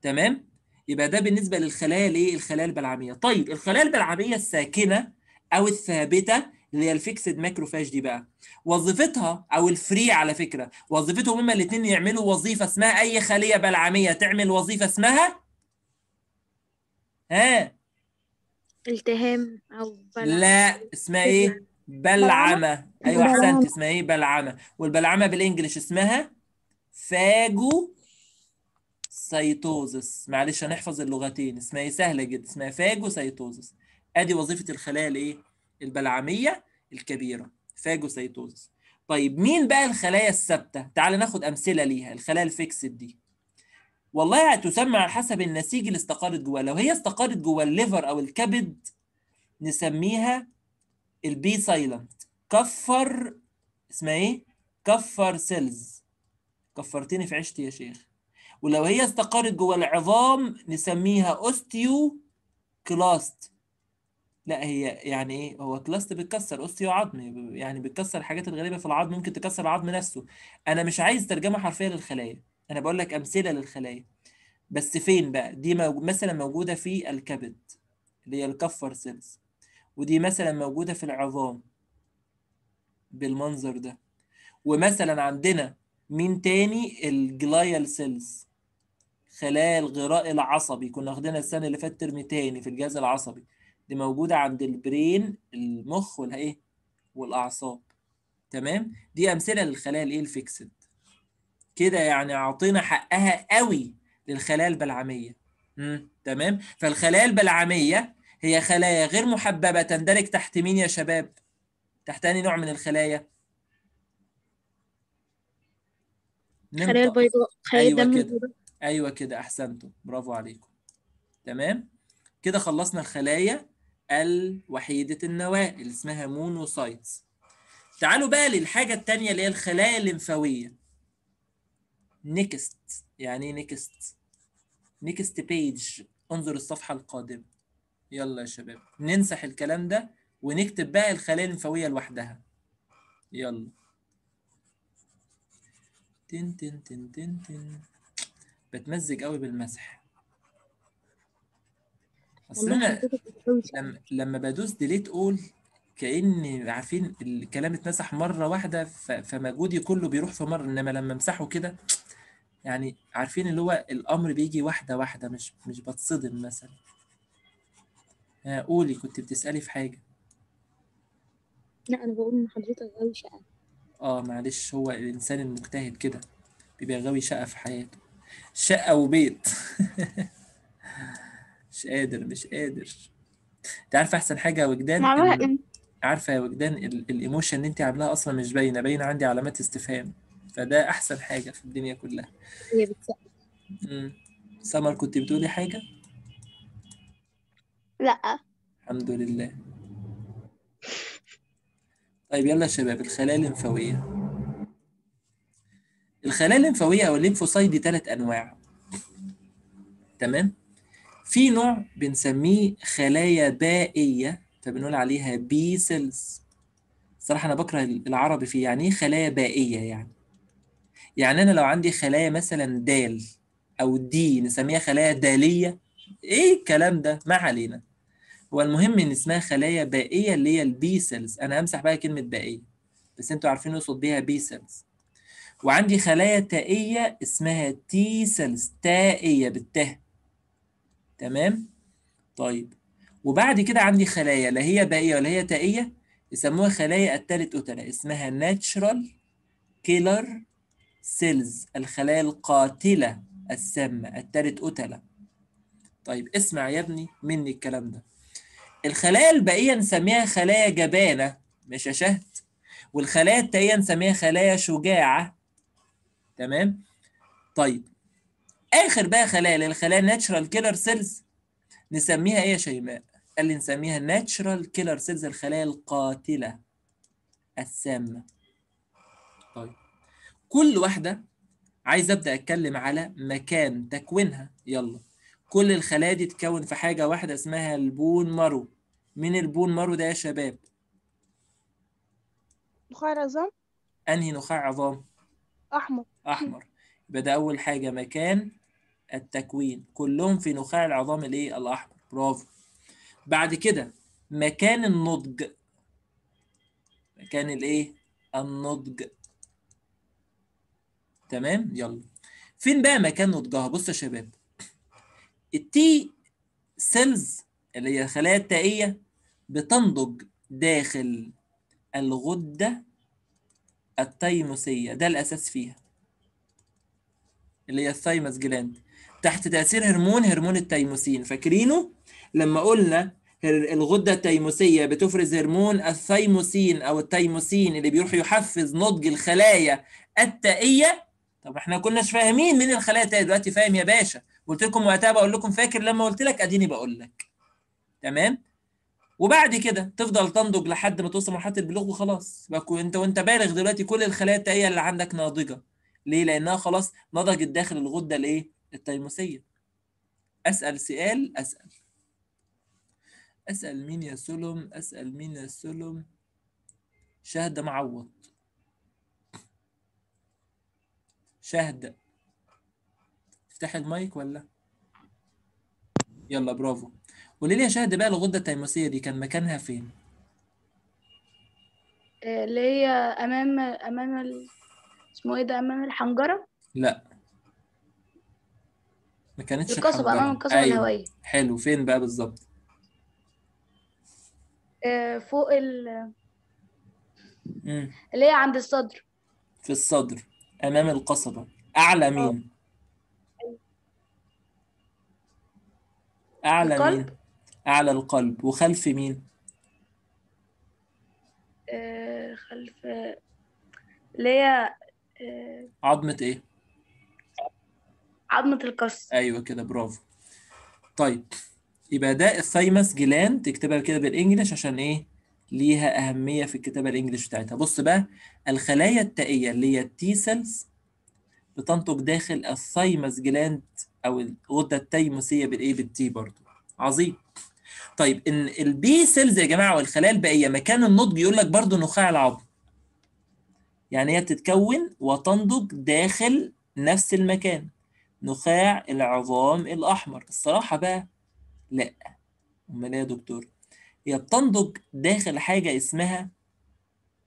تمام يبقى ده بالنسبه للخلايا الايه الخلايا البلعميه طيب الخلايا البلعميه الساكنه او الثابته اللي هي الفيكسد ماكروفاج دي بقى وظيفتها او الفري على فكره وظيفتهم هما الاثنين يعملوا وظيفه اسمها اي خليه بلعميه تعمل وظيفه اسمها ها
التهام او بلع. لا
اسمها ايه بلعمه ايوه احسنت اسمها ايه بلعمه والبلعمه بالانجلش اسمها فاجو سيتوزس معلش هنحفظ اللغتين اسمها ايه سهله جدا اسمها فاجوسيتوزس ادي وظيفه الخلايا الايه البلعميه الكبيره فاجوسيتوزس طيب مين بقى الخلايا الثابته تعال ناخد امثله ليها الخلايا الفيكسد دي والله هتسمى على حسب النسيج اللي استقرت جواها لو هي استقرت جوا الليفر او الكبد نسميها البي سايلنت كفر اسمها ايه كفر سيلز كفرتني في عشتي يا شيخ ولو هي استقرت جوه العظام نسميها أوستيو كلاست لا هي يعني ايه هو كلاست بتكسر اوستيو عظم يعني بتكسر الحاجات الغريبه في العظم ممكن تكسر العظم نفسه انا مش عايز ترجمه حرفيه للخلايا انا بقول لك امثله للخلايا بس فين بقى دي مثلا موجوده في الكبد اللي هي الكفر سيلز ودي مثلا موجوده في العظام بالمنظر ده ومثلا عندنا مين تاني الجلايال سيلز خلايا الغراء العصبي كنا واخدينها السنه اللي فاتت ترم تاني في الجهاز العصبي دي موجوده عند البرين المخ والايه والاعصاب تمام دي امثله للخلايا الايه الفيكسد كده يعني اعطينا حقها قوي للخلايا البلعميه تمام فالخلايا البلعميه هي خلايا غير محببه تندرج تحت مين يا شباب تحت اي نوع من الخلايا خلايا البيضاء خلايا أيوة الدم ايوه كده احسنتم برافو عليكم تمام كده خلصنا الخلايا الوحيده النواه اللي اسمها مونوسايتس تعالوا بقى للحاجه الثانيه اللي هي الخلايا الليمفاويه نيكست يعني ايه نيكست نيكست بيج انظر الصفحه القادمه يلا يا شباب ننسح الكلام ده ونكتب بقى الخلايا الليمفاويه لوحدها يلا تن تن تن تن تن بتمزج قوي بالمسح اصل انا لما لما بدوس ديليت اول كان عارفين الكلام اتمسح مره واحده فمجهودي كله بيروح في مره انما لما امسحه كده يعني عارفين اللي هو الامر بيجي واحده واحده مش مش بتصدم مثلا آه، قولي كنت بتسالي في حاجه
لا انا بقول ان حضرتك غاوي شقه
اه معلش هو الانسان المجتهد كده بيبقى غاوي شقه في حياته شقة وبيت مش قادر مش قادر انت عارفه احسن حاجه وجدان عارفه يا وجدان الايموشن اللي انت عاملاها اصلا مش باينه باينه عندي علامات استفهام فده احسن حاجه في الدنيا كلها سمر كنت بتقولي حاجه لا الحمد لله طيب يلا يا شباب الخلايا الليمفاويه الخلايا الليمفاويه او الليمفوسايد دي ثلاث انواع تمام في نوع بنسميه خلايا بائيه فبنقول عليها بي سيلز صراحه انا بكره العربي فيه يعني ايه خلايا بائيه يعني يعني انا لو عندي خلايا مثلا دال او دي نسميها خلايا داليه ايه الكلام ده ما علينا هو المهم ان اسمها خلايا بائيه اللي هي البي سيلز انا همسح بقى كلمه بائيه بس انتوا عارفين يقصد بيها بي سيلز وعندي خلايا تائية اسمها تي سيلز تائية بالتاء تمام طيب وبعد كده عندي خلايا لا هي بائية ولا هي تائية يسموها خلايا التالت أوتلا اسمها ناتشرال كيلر سيلز الخلايا القاتلة السامة التالت أوتلا طيب اسمع يا ابني مني الكلام ده الخلايا البائية نسميها خلايا جبانة مش يا شهد والخلايا التائية نسميها خلايا شجاعة تمام طيب اخر بقى خلايا الخلايا ناتشرال كيلر سيلز نسميها ايه يا شيماء قال لي نسميها ناتشرال كيلر سيلز الخلايا القاتله السامه طيب كل واحده عايز ابدا اتكلم على مكان تكوينها يلا كل الخلايا دي تتكون في حاجه واحده اسمها البون مارو مين البون مارو ده يا شباب نخاع العظام انهي نخاع عظام احمر احمر يبقى ده اول حاجه مكان التكوين كلهم في نخاع العظام الايه الاحمر برافو بعد كده مكان النضج مكان الايه النضج تمام يلا فين بقى مكان نضجها بص يا شباب التي سيلز اللي هي الخلايا التائيه بتنضج داخل الغده التيموسيه ده الاساس فيها اللي هي الثايمس جلاند تحت تاثير هرمون هرمون التيموسين فاكرينه لما قلنا الغده التيموسيه بتفرز هرمون الثيموسين او التيموسين اللي بيروح يحفز نضج الخلايا التائيه طب احنا كناش فاهمين مين الخلايا التائيه دلوقتي فاهم يا باشا قلت لكم وقتها بقول لكم فاكر لما قلت لك اديني بقول لك تمام وبعد كده تفضل تنضج لحد ما توصل مرحله البلوغ وخلاص بقى انت وانت بالغ دلوقتي كل الخلايا التائيه اللي عندك ناضجه ليه؟ لأنها خلاص نضجت داخل الغدة الإيه؟ التيموسية أسأل سؤال أسأل أسأل مين يا سلم أسأل مين يا سلم شهد معوض شهد افتح المايك ولا يلا برافو قولي لي يا شهد بقى الغده التيموسيه دي كان مكانها فين
آه، اللي هي امام امام اسمه ايه ده امام الحنجره
لا ما كانتش القصبة امام آه، القصبة أيوة. الهوائية حلو فين بقى بالظبط
آه، فوق ال اللي هي عند الصدر
في الصدر امام القصبة اعلى آه. مين اعلى القلب. مين اعلى القلب وخلف مين
خلف اللي هي
عظمة ايه؟ عظمة القص ايوه كده برافو طيب يبقى ده الثايمس جلاند تكتبها كده بالانجلش عشان ايه؟ ليها أهمية في الكتابة الانجلش بتاعتها بص بقى الخلايا التائية اللي هي التي سيلز بتنطق داخل الثايمس جلاند أو الغدة التيموسية بالإيه بالتي برضه عظيم طيب إن البي سيلز يا جماعة والخلايا البائية مكان النضج يقول لك برضه نخاع العظم يعني هي بتتكون وتنضج داخل نفس المكان نخاع العظام الأحمر الصراحة بقى لأ أمال إيه يا دكتور هي بتنضج داخل حاجة اسمها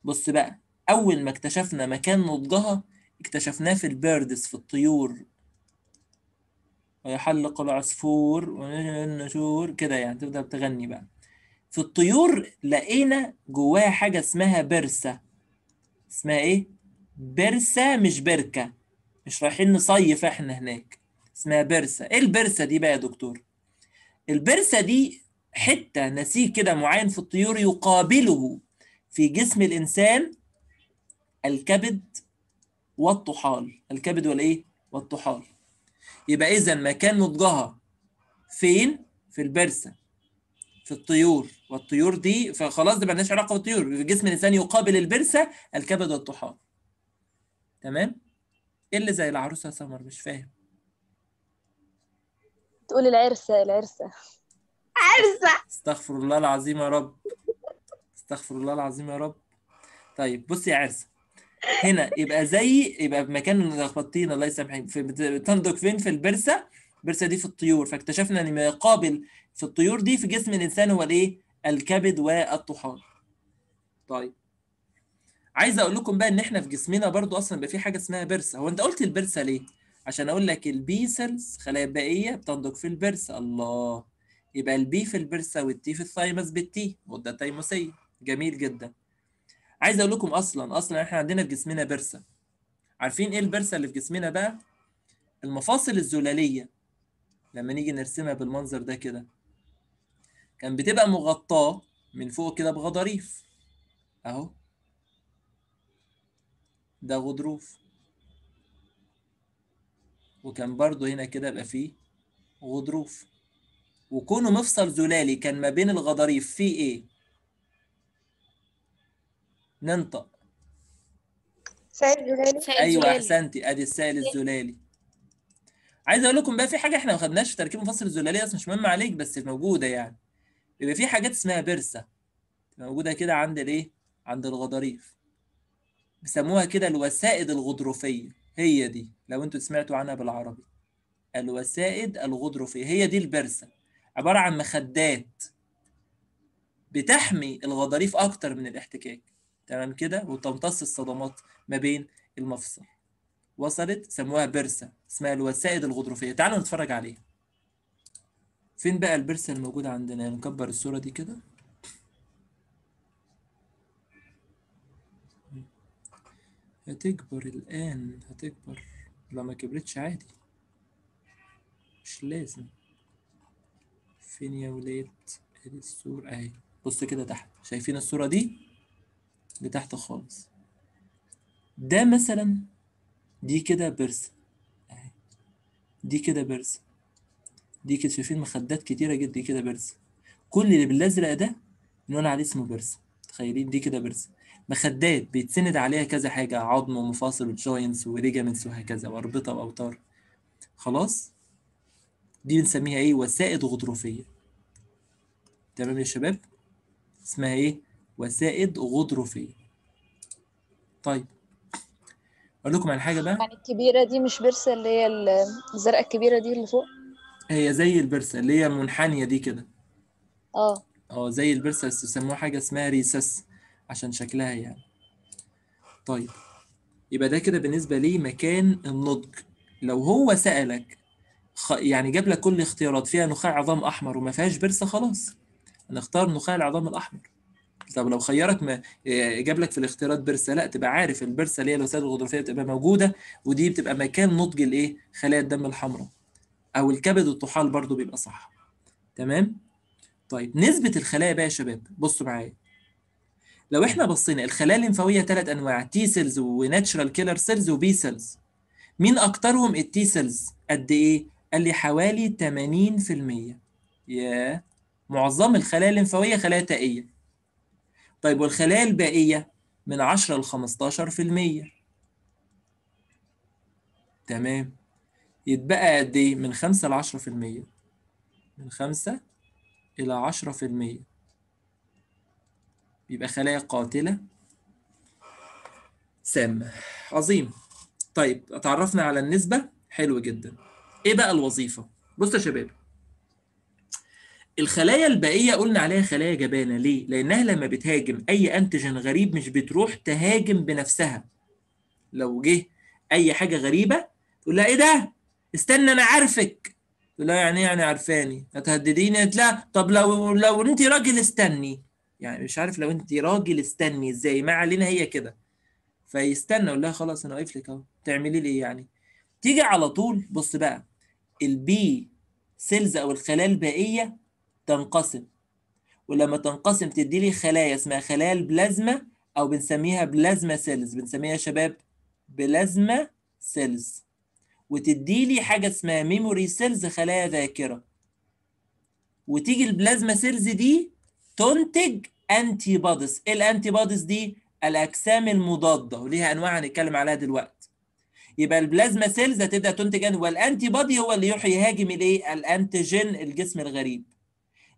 بص بقى أول ما اكتشفنا مكان نضجها اكتشفناه في البيردز في الطيور ويحلق العصفور والنشور كده يعني تبدأ تغني بقى في الطيور لقينا جواها حاجة اسمها برسة اسمها ايه برسة مش بركة مش رايحين نصيف احنا هناك اسمها برسة ايه البرسة دي بقى يا دكتور البرسة دي حتة نسيج كده معين في الطيور يقابله في جسم الإنسان الكبد والطحال الكبد والإيه؟ والطحال يبقى إذا مكان نضجها فين؟ في البرسة في الطيور والطيور دي فخلاص ده لناش علاقه بالطيور في جسم الانسان يقابل البرسه الكبد والطحال تمام ايه اللي زي العروسه سمر مش فاهم
تقول العرسه العرسه عرسه
استغفر الله العظيم يا رب استغفر الله العظيم يا رب طيب بصي يا عرسه هنا يبقى زي يبقى في مكان لخبطتينا الله يسامحك في تنضج فين في البرسه البرسه دي في الطيور فاكتشفنا ان ما يقابل في الطيور دي في جسم الانسان هو الايه الكبد والطحال طيب عايز اقول لكم بقى ان احنا في جسمنا برضو اصلا بقى في حاجه اسمها برسه هو انت قلت البرسه ليه عشان اقول لك البي سيلز خلايا بائيه بتنضج في البرسه الله يبقى البي في البرسه والتي في الثايمس بالتي غده تيموسيه جميل جدا عايز اقول لكم اصلا اصلا احنا عندنا في جسمنا برسه عارفين ايه البرسه اللي في جسمنا بقى المفاصل الزلاليه لما نيجي نرسمها بالمنظر ده كده كان بتبقى مغطاه من فوق كده بغضاريف اهو ده غضروف وكان برضو هنا كده يبقى فيه غضروف وكونه مفصل زلالي كان ما بين الغضاريف فيه ايه ننطق
سائل زلالي ايوه
احسنتي ادي السائل الزلالي عايز اقول لكم بقى في حاجه احنا ما خدناش في تركيب مفصل الزلالية بس مش مهم عليك بس موجوده يعني يبقى في حاجات اسمها برسه موجوده كده عند الايه عند الغضاريف بيسموها كده الوسائد الغضروفيه هي دي لو انتوا سمعتوا عنها بالعربي الوسائد الغضروفيه هي دي البرسه عباره عن مخدات بتحمي الغضاريف اكتر من الاحتكاك تمام كده وتمتص الصدمات ما بين المفصل وصلت سموها برسه اسمها الوسائد الغضروفيه تعالوا نتفرج عليها فين بقى البرسة اللي عندنا يعني نكبر الصورة دي كده هتكبر الآن هتكبر لو ما كبرتش عادي مش لازم فين يا ولاد ادي الصورة اهي بص كده تحت شايفين الصورة دي لتحت خالص ده مثلا دي كده برسة اهي دي كده برسة دي كده شايفين مخدات كتيرة جدا دي كده بارزة كل اللي بالازرق ده بنقول عليه اسمه بارزة متخيلين دي كده بارزة مخدات بيتسند عليها كذا حاجة عظم ومفاصل وجوينتس وريجامنتس وهكذا وأربطة وأوتار خلاص دي بنسميها ايه وسائد غضروفية تمام يا شباب اسمها ايه وسائد غضروفية طيب اقول لكم على حاجة بقى يعني
الكبيرة دي مش برسة اللي هي الزرقاء الكبيرة دي اللي فوق
هي زي البرسة اللي هي المنحنية دي كده اه اه زي البرسة بس بيسموها حاجة اسمها ريسس عشان شكلها يعني طيب يبقى ده كده بالنسبة لي مكان النضج لو هو سألك خ... يعني جاب لك كل اختيارات فيها نخاع عظام أحمر وما فيهاش برسة خلاص هنختار نخاع العظام الأحمر طب لو خيرك ما آه، جاب لك في الاختيارات برسه لا تبقى عارف البرسه اللي هي الوسائل الغضروفيه بتبقى موجوده ودي بتبقى مكان نضج الايه خلايا الدم الحمراء او الكبد والطحال برضو بيبقى صح تمام طيب نسبه الخلايا بقى يا شباب بصوا معايا لو احنا بصينا الخلايا الليمفاويه ثلاث انواع تي سيلز وناتشرال كيلر سيلز وبي سيلز مين اكترهم التي سيلز قد ايه قال لي حوالي 80% يا معظم الخلايا الليمفاويه خلايا تائيه طيب والخلايا الباقيه من 10 ل 15% تمام يتبقى قد ايه من 5 ل 10% من 5 الى 10% بيبقى خلايا قاتلة سامة عظيم طيب اتعرفنا على النسبة حلو جدا ايه بقى الوظيفة بصوا يا شباب الخلايا البائية قلنا عليها خلايا جبانة ليه؟ لأنها لما بتهاجم أي أنتجن غريب مش بتروح تهاجم بنفسها لو جه أي حاجة غريبة تقول لها إيه ده؟ استنى انا عارفك لا يعني إيه؟ يعني عارفاني هتهدديني قالت لا طب لو لو انت راجل استني يعني مش عارف لو انت راجل استني ازاي ما علينا هي كده فيستنى يقول لها خلاص انا واقف لك اهو تعملي لي إيه يعني تيجي على طول بص بقى البي سيلز او الخلايا البائيه تنقسم ولما تنقسم تدي لي خلايا اسمها خلايا البلازما او بنسميها بلازما سيلز بنسميها شباب بلازما سيلز وتدي لي حاجه اسمها ميموري سيلز خلايا ذاكره وتيجي البلازما سيلز دي تنتج انتي بوديز الانتي بوديز دي الاجسام المضاده وليها انواع هنتكلم عليها دلوقتي يبقى البلازما سيلز هتبدا تنتج والانتي بودي هو اللي يروح يهاجم الايه الانتيجين الجسم الغريب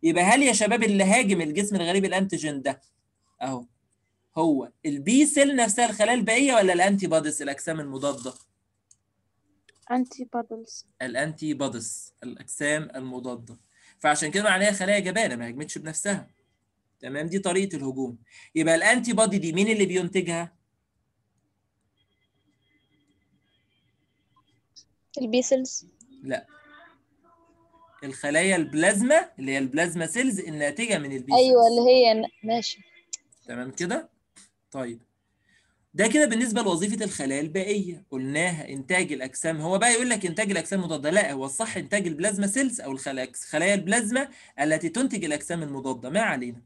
يبقى هل يا شباب اللي هاجم الجسم الغريب الانتيجين ده اهو هو البي سيل نفسها الخلايا البائيه ولا الانتي بوديز الاجسام المضاده
انتي بادلز
الانتي بادلز الاجسام المضاده فعشان كده عليها خلايا جبانه ما هجمتش بنفسها تمام دي طريقه الهجوم يبقى الانتي بادي دي مين اللي بينتجها
البي سيلز
لا الخلايا البلازما اللي هي البلازما سيلز الناتجه من البيسلز ايوه اللي
هي ماشي
تمام كده طيب ده كده بالنسبه لوظيفه الخلايا البائيه قلناها انتاج الاجسام هو بقى يقول لك انتاج الاجسام المضاده لا هو الصح انتاج البلازما سيلز او خلايا البلازما التي تنتج الاجسام المضاده ما علينا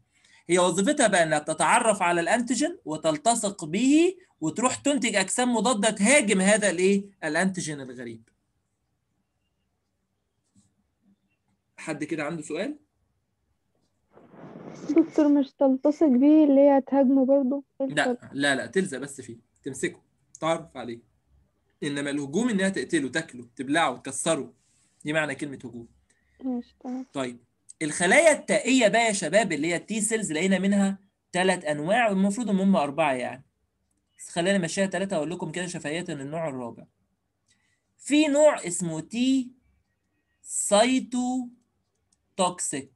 هي وظيفتها بقى انها تتعرف على الانتيجين وتلتصق به وتروح تنتج اجسام مضاده تهاجم هذا الايه الانتيجين الغريب حد كده عنده سؤال
الدكتور مش تلتصق بيه اللي هي تهاجمه
برضه لا لا لا تلزق بس فيه تمسكه تعرف عليه انما الهجوم انها تقتله تاكله تبلعه تكسره دي معنى كلمه هجوم ماشي تمام طيب الخلايا التائيه بقى يا شباب اللي هي التي سيلز لقينا منها ثلاث انواع والمفروض ان هم اربعه يعني بس خلينا نمشيها ثلاثه اقول لكم كده شفهيه النوع الرابع في نوع اسمه تي سايتو توكسيك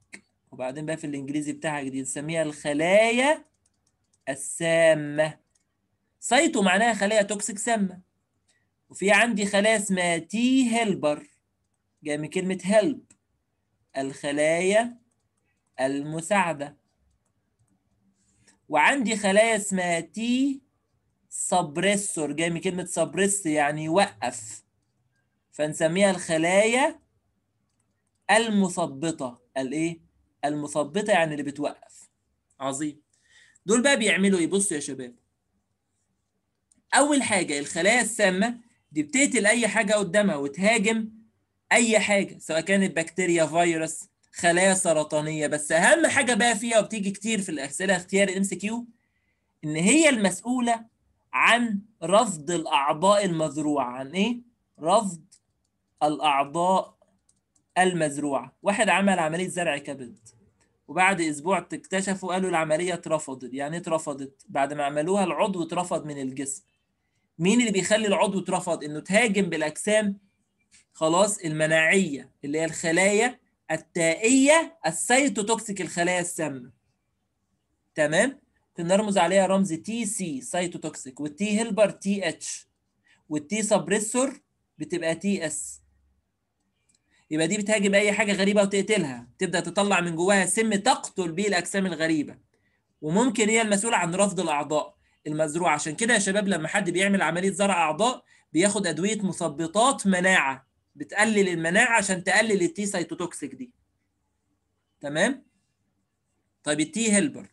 وبعدين بقى في الانجليزي بتاعها دي نسميها الخلايا السامه سايتو معناها خلايا توكسيك سامه وفي عندي خلايا اسمها تي هيلبر جايه من كلمه هيلب الخلايا المساعده وعندي خلايا اسمها تي سبريسور جاي من كلمه سبريس يعني يوقف فنسميها الخلايا المثبطه الايه المثبطه يعني اللي بتوقف عظيم دول بقى بيعملوا ايه بصوا يا شباب اول حاجه الخلايا السامه دي بتقتل اي حاجه قدامها وتهاجم اي حاجه سواء كانت بكتيريا فيروس خلايا سرطانيه بس اهم حاجه بقى فيها وبتيجي كتير في الاسئله اختيار الام سي كيو ان هي المسؤوله عن رفض الاعضاء المزروعه عن ايه رفض الاعضاء المزروعة واحد عمل عملية زرع كبد وبعد أسبوع اكتشفوا قالوا العملية اترفضت يعني إيه اترفضت بعد ما عملوها العضو اترفض من الجسم مين اللي بيخلي العضو اترفض إنه تهاجم بالأجسام خلاص المناعية اللي هي الخلايا التائية السيتوتوكسيك الخلايا السامة تمام بنرمز عليها رمز تي سي سيتوتوكسيك والتي هيلبر تي اتش والتي سبريسور بتبقى تي اس يبقى دي بتهاجم اي حاجه غريبه وتقتلها تبدا تطلع من جواها سم تقتل بيه الاجسام الغريبه وممكن هي المسؤوله عن رفض الاعضاء المزروعه عشان كده يا شباب لما حد بيعمل عمليه زرع اعضاء بياخد ادويه مثبطات مناعه بتقلل المناعه عشان تقلل التي سايتوتوكسيك دي تمام طيب التي هيلبر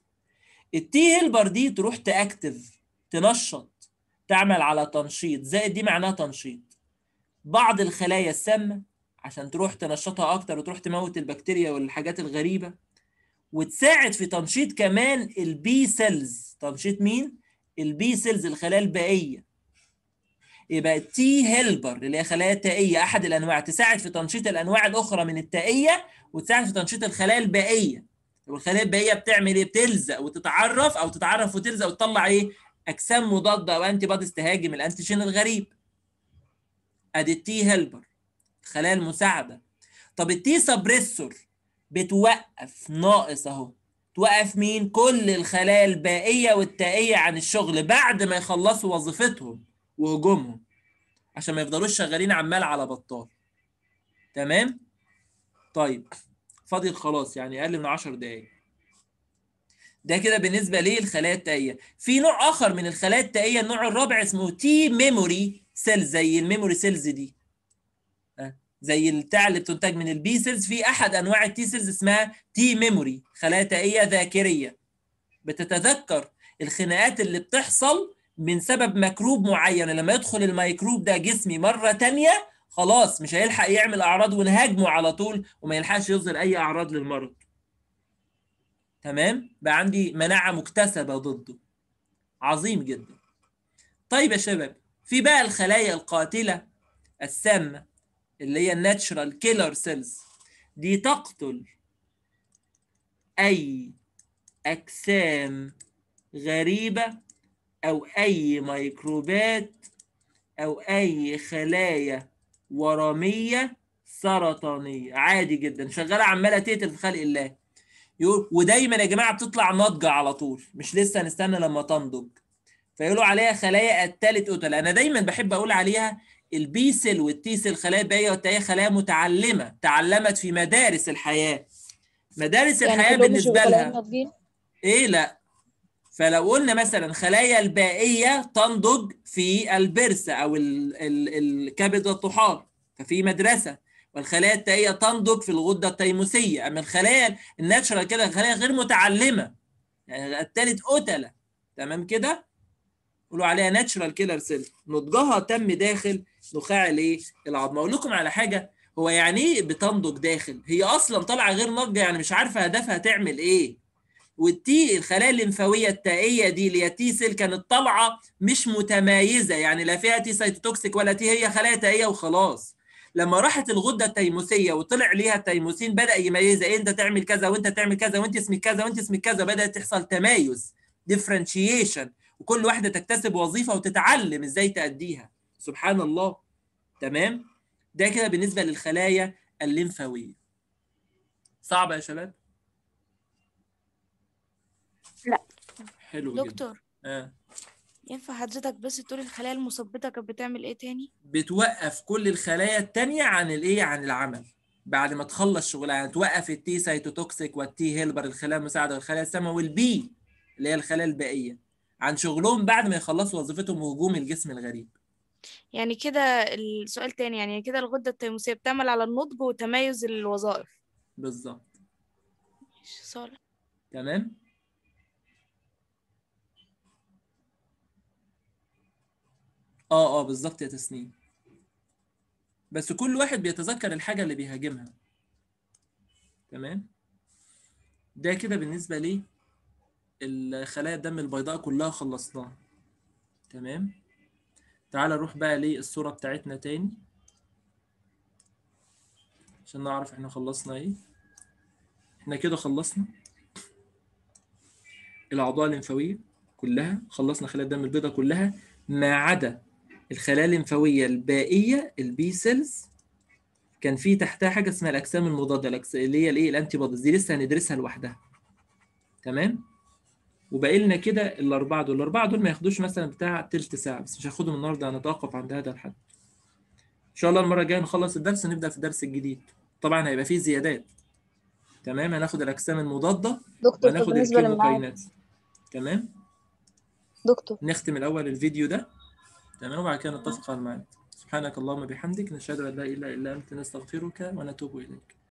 التي هيلبر دي تروح تاكتف تنشط تعمل على تنشيط زائد دي معناها تنشيط بعض الخلايا السامه عشان تروح تنشطها اكتر وتروح تموت البكتيريا والحاجات الغريبه وتساعد في تنشيط كمان البي سيلز تنشيط مين البي سيلز الخلايا البائيه يبقى تي هيلبر اللي هي خلايا تائيه احد الانواع تساعد في تنشيط الانواع الاخرى من التائيه وتساعد في تنشيط الخلايا البائيه والخلايا البائيه بتعمل ايه بتلزق وتتعرف او تتعرف وتلزق وتطلع ايه اجسام مضاده او انتي بوديز تهاجم الانتيجين الغريب ادي التي هيلبر خلايا المساعده طب التي سبريسور بتوقف ناقص اهو توقف مين كل الخلايا البائيه والتائيه عن الشغل بعد ما يخلصوا وظيفتهم وهجومهم عشان ما يفضلوش شغالين عمال على بطال تمام طيب فاضل خلاص يعني اقل من 10 دقائق ده كده بالنسبه للخلايا التائيه في نوع اخر من الخلايا التائيه النوع الرابع اسمه تي ميموري سيل زي الميموري سيلز دي زي بتاع اللي بتنتج من البي سيلز في احد انواع التي سيلز اسمها تي ميموري خلايا تائيه ذاكريه بتتذكر الخناقات اللي بتحصل من سبب ميكروب معين لما يدخل الميكروب ده جسمي مره تانية خلاص مش هيلحق يعمل اعراض ونهاجمه على طول وما يلحقش يظهر اي اعراض للمرض تمام بقى عندي مناعه مكتسبه ضده عظيم جدا طيب يا شباب في بقى الخلايا القاتله السامه اللي هي الناتشرال كيلر سيلز دي تقتل أي أجسام غريبة أو أي ميكروبات أو أي خلايا وراميه سرطانية عادي جدا شغالة عمالة تقتل في خلق الله ودايما يا جماعة بتطلع ناضجة على طول مش لسه هنستنى لما تنضج فيقولوا عليها خلايا قتلت قتل أنا دايما بحب أقول عليها البي سيل والتي سيل خلايا بائيه والتي خلايا متعلمه تعلمت في مدارس الحياه مدارس يعني الحياه بالنسبه لها ايه لا فلو قلنا مثلا خلايا البائيه تنضج في البرسه او الكبد والطحال ففي مدرسه والخلايا التائيه تنضج في الغده التيموسيه اما الخلايا الناتشرال كده خلايا غير متعلمه يعني التالت قتله تمام كده قولوا عليها ناتشرال كيلر سيل نضجها تم داخل نخاع العظمه اقول لكم على حاجه هو يعني ايه بتنضج داخل هي اصلا طالعه غير ناضجه يعني مش عارفه هدفها تعمل ايه والتي الخلايا الليمفاويه التائيه دي اللي هي تي سيل كانت طالعه مش متمايزه يعني لا فيها تي سيتوتوكسيك ولا تي هي خلايا تائيه وخلاص لما راحت الغده التيموسيه وطلع ليها التيموسين بدا يميزها إيه انت تعمل كذا وانت تعمل كذا وانت اسمك كذا وانت اسمك كذا بدات تحصل تمايز ديفرنشيشن وكل واحده تكتسب وظيفه وتتعلم ازاي تاديها سبحان الله تمام ده كده بالنسبه للخلايا الليمفاويه صعبه يا شباب لا حلو جدا دكتور آه.
ينفع حضرتك بس تقول الخلايا المثبطه كانت بتعمل ايه تاني
بتوقف كل الخلايا التانية عن الايه عن العمل بعد ما تخلص شغلها يعني توقف التي سيتوتوكسيك والتي هيلبر الخلايا المساعده والخلايا السامه والبي اللي هي الخلايا البائيه عن شغلهم بعد ما يخلصوا وظيفتهم وهجوم الجسم الغريب
يعني كده السؤال تاني يعني كده الغدة التيموسية بتعمل على النضج وتميز الوظائف
بالظبط صالح تمام اه اه بالظبط يا تسنيم بس كل واحد بيتذكر الحاجة اللي بيهاجمها تمام ده كده بالنسبة لي الخلايا الدم البيضاء كلها خلصناها تمام تعال نروح بقى للصورة بتاعتنا تاني عشان نعرف احنا خلصنا ايه احنا كده خلصنا الأعضاء الليمفاوية كلها خلصنا خلايا الدم البيضاء كلها ما عدا الخلايا الليمفاوية الباقية البي سيلز كان في تحتها حاجة اسمها الأجسام المضادة اللي هي الإيه الأنتي بودز دي لسه هندرسها لوحدها تمام وباقي لنا كده الاربعه دول الاربعه دول ما ياخدوش مثلا بتاع تلت ساعه بس مش هاخدهم النهارده هنتوقف عند هذا الحد ان شاء الله المره الجايه نخلص الدرس نبدا في الدرس الجديد طبعا هيبقى فيه زيادات تمام هناخد الاجسام المضاده
دكتور وهناخد الكيموكاينات
تمام دكتور نختم الاول الفيديو ده تمام وبعد كده نتفق على الميعاد سبحانك اللهم بحمدك نشهد ان لا اله الا انت نستغفرك ونتوب اليك